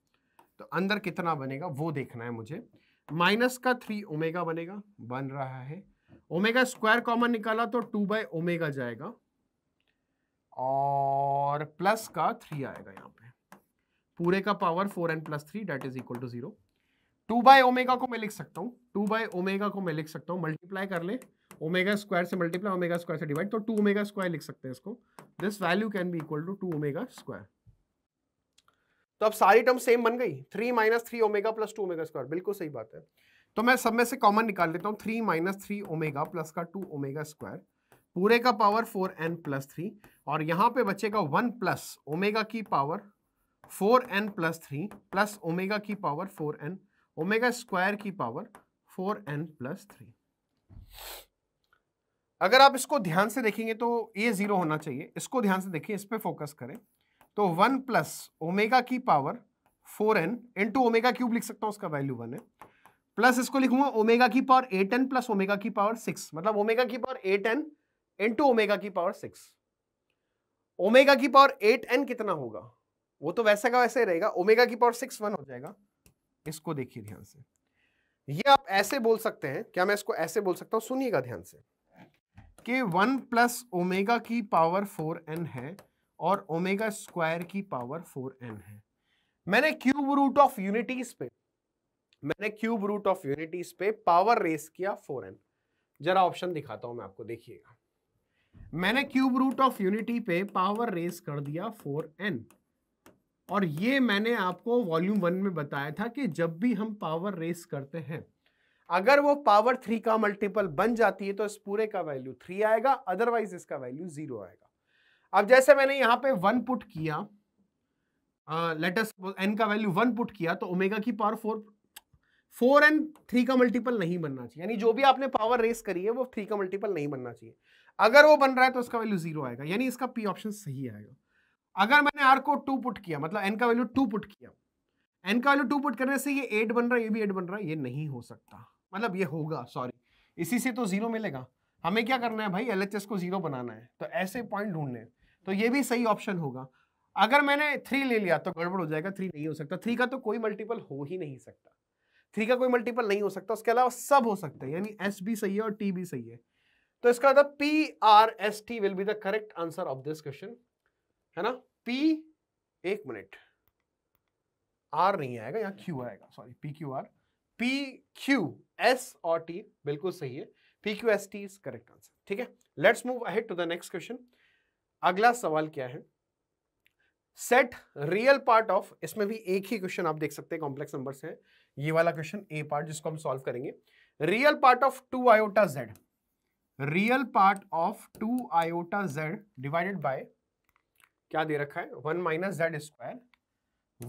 Speaker 1: तो अंदर कितना बनेगा वो देखना है मुझे माइनस का थ्री ओमेगा बनेगा बन रहा है ओमेगा स्क्वायर कॉमन निकाला तो टू बाई ओमेगा जाएगा और प्लस का थ्री आएगा यहाँ पे पूरे का power four N plus three that is equal to zero two by omega को मैं लिख सकता हूँ टू बाई ओमेगा को मैं लिख सकता हूँ मल्टीप्लाई कर ले ओमेगा स्क्वायर से मल्टीप्लाई ओमेगा स्क्वायर से डिवाइड तो टू ओमेगा स्क्वायर लिख सकते हैं इसको this value can be equal to two omega square तो अब सारी टर्म सेम बन गई three minus three omega plus two omega square बिल्कुल सही बात है तो मैं सब में से कॉमन निकाल लेता हूँ three minus three omega plus का टू ओमेगा स्क्वायर पूरे का power four N plus three और यहाँ पे बचेगा वन प्लस ओमेगा की power four N plus three plus omega की power four n omega square की power four N plus three अगर आप इसको ध्यान से देखेंगे तो ये ज़ीरो होना चाहिए इसको ध्यान से देखिए इस पर फोकस करें तो वन प्लस ओमेगा की power four n into omega cube लिख सकता हूँ उसका वैल्यू वन है प्लस इसको लिखूंगा ओमेगा की power eight n plus omega की पावर सिक्स मतलब ओमेगा की power eight n into omega की पावर सिक्स ओमेगा की पावर एट एन कितना होगा वो तो वैसे का वैसे रहेगा ओमेगा की पावर सिक्स वन हो जाएगा इसको देखिए ध्यान से ये आप ऐसे बोल सकते हैं क्या मैं इसको ऐसे बोल सकता हूं सुनिएगा ध्यान से कि वन प्लस ओमेगा की पावर फोर एन है और ओमेगा स्क्वायर की पावर फोर एन है मैंने क्यूब रूट ऑफ यूनिटीज पे मैंने क्यूब रूट ऑफ यूनिटीज पे पावर रेस किया फोर एन जरा ऑप्शन दिखाता हूं मैं आपको देखिएगा मैंने क्यूब रूट ऑफ यूनिटी पे पावर रेस कर दिया फोर एन और ये मैंने आपको वॉल्यूम वन में बताया था कि जब भी हम पावर रेस करते हैं अगर वो पावर थ्री का मल्टीपल बन जाती है तो इस पूरे का वैल्यू थ्री आएगा अदरवाइज इसका वैल्यू जीरो आएगा अब जैसे मैंने यहां पे वन पुट किया लेटेस्ट एन का वैल्यू वन पुट किया तो ओमेगा की power four four n three का मल्टीपल नहीं बनना चाहिए यानी जो भी आपने पावर रेस करी है वो थ्री का मल्टीपल नहीं बनना चाहिए अगर वो बन रहा है तो उसका वैल्यू जीरो आएगा यानी इसका पी ऑप्शन सही आएगा अगर मैंने आर को टू पुट किया मतलब एन का वैल्यू टू पुट किया एन का वैल्यू टू पुट करने से ये एट बन रहा है ये भी एट बन रहा है ये नहीं हो सकता मतलब ये होगा सॉरी इसी से तो जीरो मिलेगा हमें क्या करना है भाई एल को जीरो बनाना है तो ऐसे पॉइंट ढूंढने तो ये भी सही ऑप्शन होगा अगर मैंने थ्री ले लिया तो गड़बड़ हो जाएगा थ्री नहीं हो सकता थ्री का तो कोई मल्टीपल हो ही नहीं सकता थ्री का कोई मल्टीपल नहीं हो सकता उसके अलावा सब हो सकता है यानी एस भी सही है और टी भी सही है तो इसका मतलब P R S T will be the correct answer of this question है ना पी एक मिनट आर नहीं आएगा यहाँ क्यू आएगा sorry P Q R P Q S और टी बिल्कुल सही है P Q S T is correct answer ठीक है let's move ahead to the next question अगला सवाल क्या है सेट रियल पार्ट ऑफ इसमें भी एक ही क्वेश्चन आप देख सकते हैं कॉम्प्लेक्स नंबर से ये वाला क्वेश्चन ए पार्ट जिसको हम सॉल्व करेंगे real part of two iota z real part of two iota z divided by क्या दे रखा है one minus z square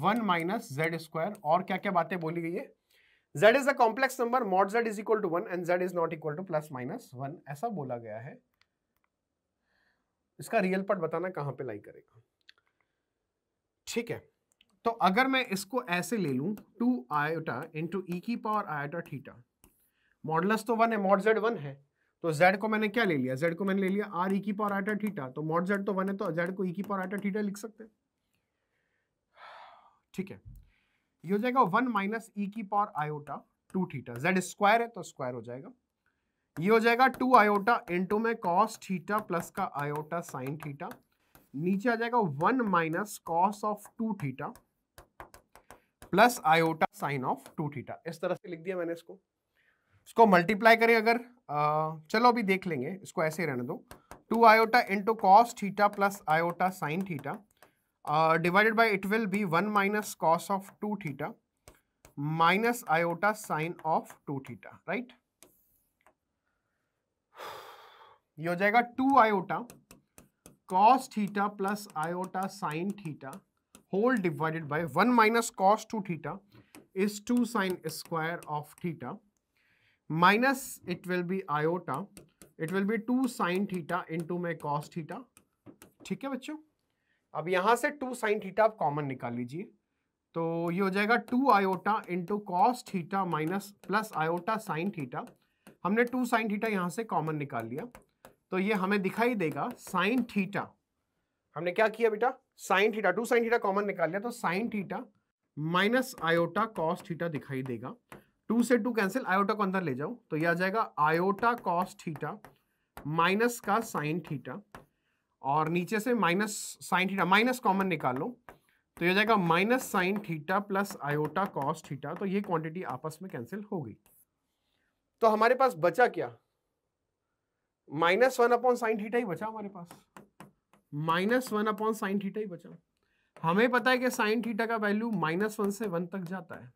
Speaker 1: one minus z square और क्या क्या बातें बोली गई है z is a complex number mod z is equal to 1 and z is not equal to plus minus 1 ऐसा बोला गया है इसका रियल पार्ट बताना कहां पे लाई करेगा ठीक है तो अगर मैं इसको ऐसे ले लूं 2 आयोटा इंटू ई की पावर आयोटा थीटा मॉडलस तो 1 है मॉड z 1 है तो z को मैंने क्या ले लिया z को मैंने ले लिया r e की पावर आयोटा थीटा तो मॉड z तो 1 है तो z को e की पावर आयोटा थीटा लिख सकते हैं ठीक है हो जाएगा वन माइनस ई की power iota two theta z square है तो स्क्वायर हो जाएगा ये हो जाएगा टू आयोटा इंटू में कॉस थीटा प्लस का आयोटा साइन थीटा नीचे आ जाएगा one minus cos of two theta plus iota sine of two theta इस तरह से लिख दिया मैंने इसको इसको मल्टीप्लाई करें अगर आ, चलो अभी देख लेंगे इसको ऐसे ही रहने दो two iota into cos theta plus iota sine theta divided by it will be one minus cos of two theta minus iota sine of two theta right ये हो जाएगा two iota cos theta plus iota sine theta whole divided by one minus cos two theta is two sine square of theta minus it will be iota it will be two sine theta into my cos theta ठीक है बच्चों अब यहाँ से two sine theta आप common निकाल लीजिए तो ये हो जाएगा two iota into cos theta minus plus iota sine theta हमने टू साइन थीटा यहाँ से कॉमन निकाल लिया तो ये हमें दिखाई देगा साइन थीटा हमने क्या किया बेटा sine theta two sine theta common निकाल लिया तो sine theta minus iota cos theta दिखाई देगा टू से टू कैंसिल आयोटा को अंदर ले जाओ तो यह आ जाएगा आयोटा कॉस थीटा माइनस का साइन थीटा और नीचे से minus sine theta minus common निकाल लो तो ये हो जाएगा minus sine theta plus iota cos theta तो ये क्वांटिटी आपस में कैंसिल हो गई तो हमारे पास बचा क्या minus one upon sine theta ही बचा हमारे पास minus one upon sine theta ही बचा हमें पता है कि साइन थीटा का वैल्यू माइनस वन से वन तक जाता है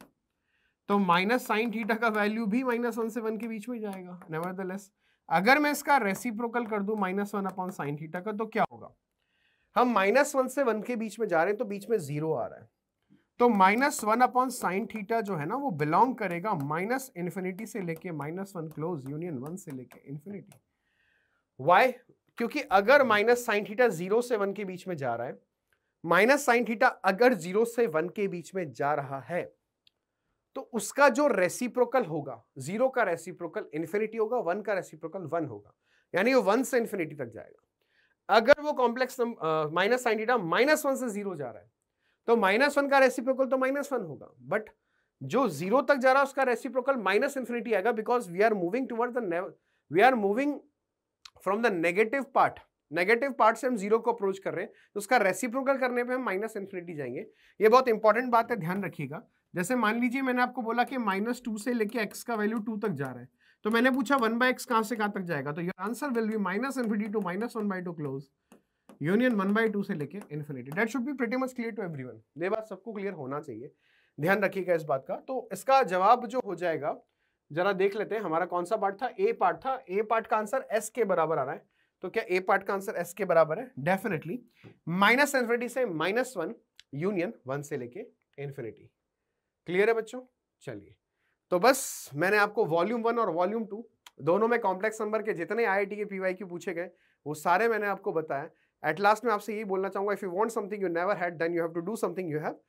Speaker 1: तो माइनस साइन थीटा का वैल्यू भी माइनस वन से वन के बीच में जाएगा नेवर द लेस अगर मैं इसका रेसिप्रोकल कर दू minus one upon sine theta का तो क्या होगा हम माइनस वन से वन के बीच में जा रहे हैं तो बीच में जीरो आ रहा है तो minus one upon sine theta जो है ना वो बिलोंग करेगा माइनस इन्फिनिटी से लेके minus one close union one से लेके इन्फिनिटी वाई क्योंकि अगर माइनस साइन थीटा जीरो से वन के बीच में जा रहा है माइनस साइन थीटा अगर जीरो से वन के बीच में जा रहा है तो उसका जो रेसिप्रोकल होगा जीरो का रेसिप्रोकल इन्फिनिटी होगा वन का रेसिप्रोकल वन होगा यानी वो वन से इन्फिनिटी तक जाएगा अगर वो complex minus sine theta minus one से जीरो जा रहा है तो माइनस वन का रेसिप्रोकल तो माइनस वन होगा बट जो जीरो तक जा रहा है उसका रेसिप्रोकल माइनस इन्फिनिटी आएगा because we are moving toward we are moving from the negative part negative part से हम जीरो को अप्रोच कर रहे हैं तो उसका रेसिप्रोकल करने पे हम माइनस इन्फिनिटी जाएंगे ये बहुत इंपॉर्टेंट बात है ध्यान रखिएगा जैसे मान लीजिए मैंने आपको बोला कि माइनस टू से लेके एक्स का वैल्यू टू तक जा रहा है तो मैंने पूछा वन बाई एक्स कहां से कहां तक जाएगा तो your answer will be minus infinity to minus one by two close union one by two से लेके infinity that should be pretty much clear to everyone ये बात सबको क्लियर होना चाहिए ध्यान रखिएगा इस बात का तो इसका जवाब जो हो जाएगा जरा देख लेते हैं हमारा कौन सा पार्ट था ए पार्ट था ए पार्ट का आंसर एस के बराबर आ रहा है तो क्या ए पार्ट का आंसर एस के बराबर है डेफिनेटली माइनस इन्फिनिटी से माइनस वन यूनियन वन से लेके इन्फिनिटी क्लियर है बच्चों चलिए तो बस मैंने आपको वॉल्यूम वन और वॉल्यूम टू दोनों में कॉम्प्लेक्स नंबर के जितने आई के पी क्यू पूछे गए वो सारे मैंने आपको बताया एट लास्ट में आपसे यही बोलना चाहूँगा if you want something you never had done you have to do something you have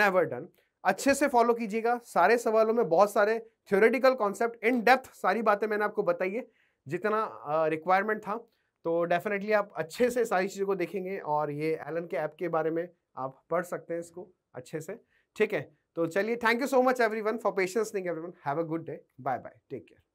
Speaker 1: never done अच्छे से फॉलो कीजिएगा सारे सवालों में बहुत सारे थ्योरेटिकल कॉन्सेप्ट इन डेप्थ सारी बातें मैंने आपको बताई है जितना रिक्वायरमेंट uh, था तो डेफिनेटली आप अच्छे से सारी चीज़ों को देखेंगे और ये एलन के ऐप के बारे में आप पढ़ सकते हैं इसको अच्छे से ठीक है तो चलिए thank you so much everyone for patience thing everyone have a good day bye bye take care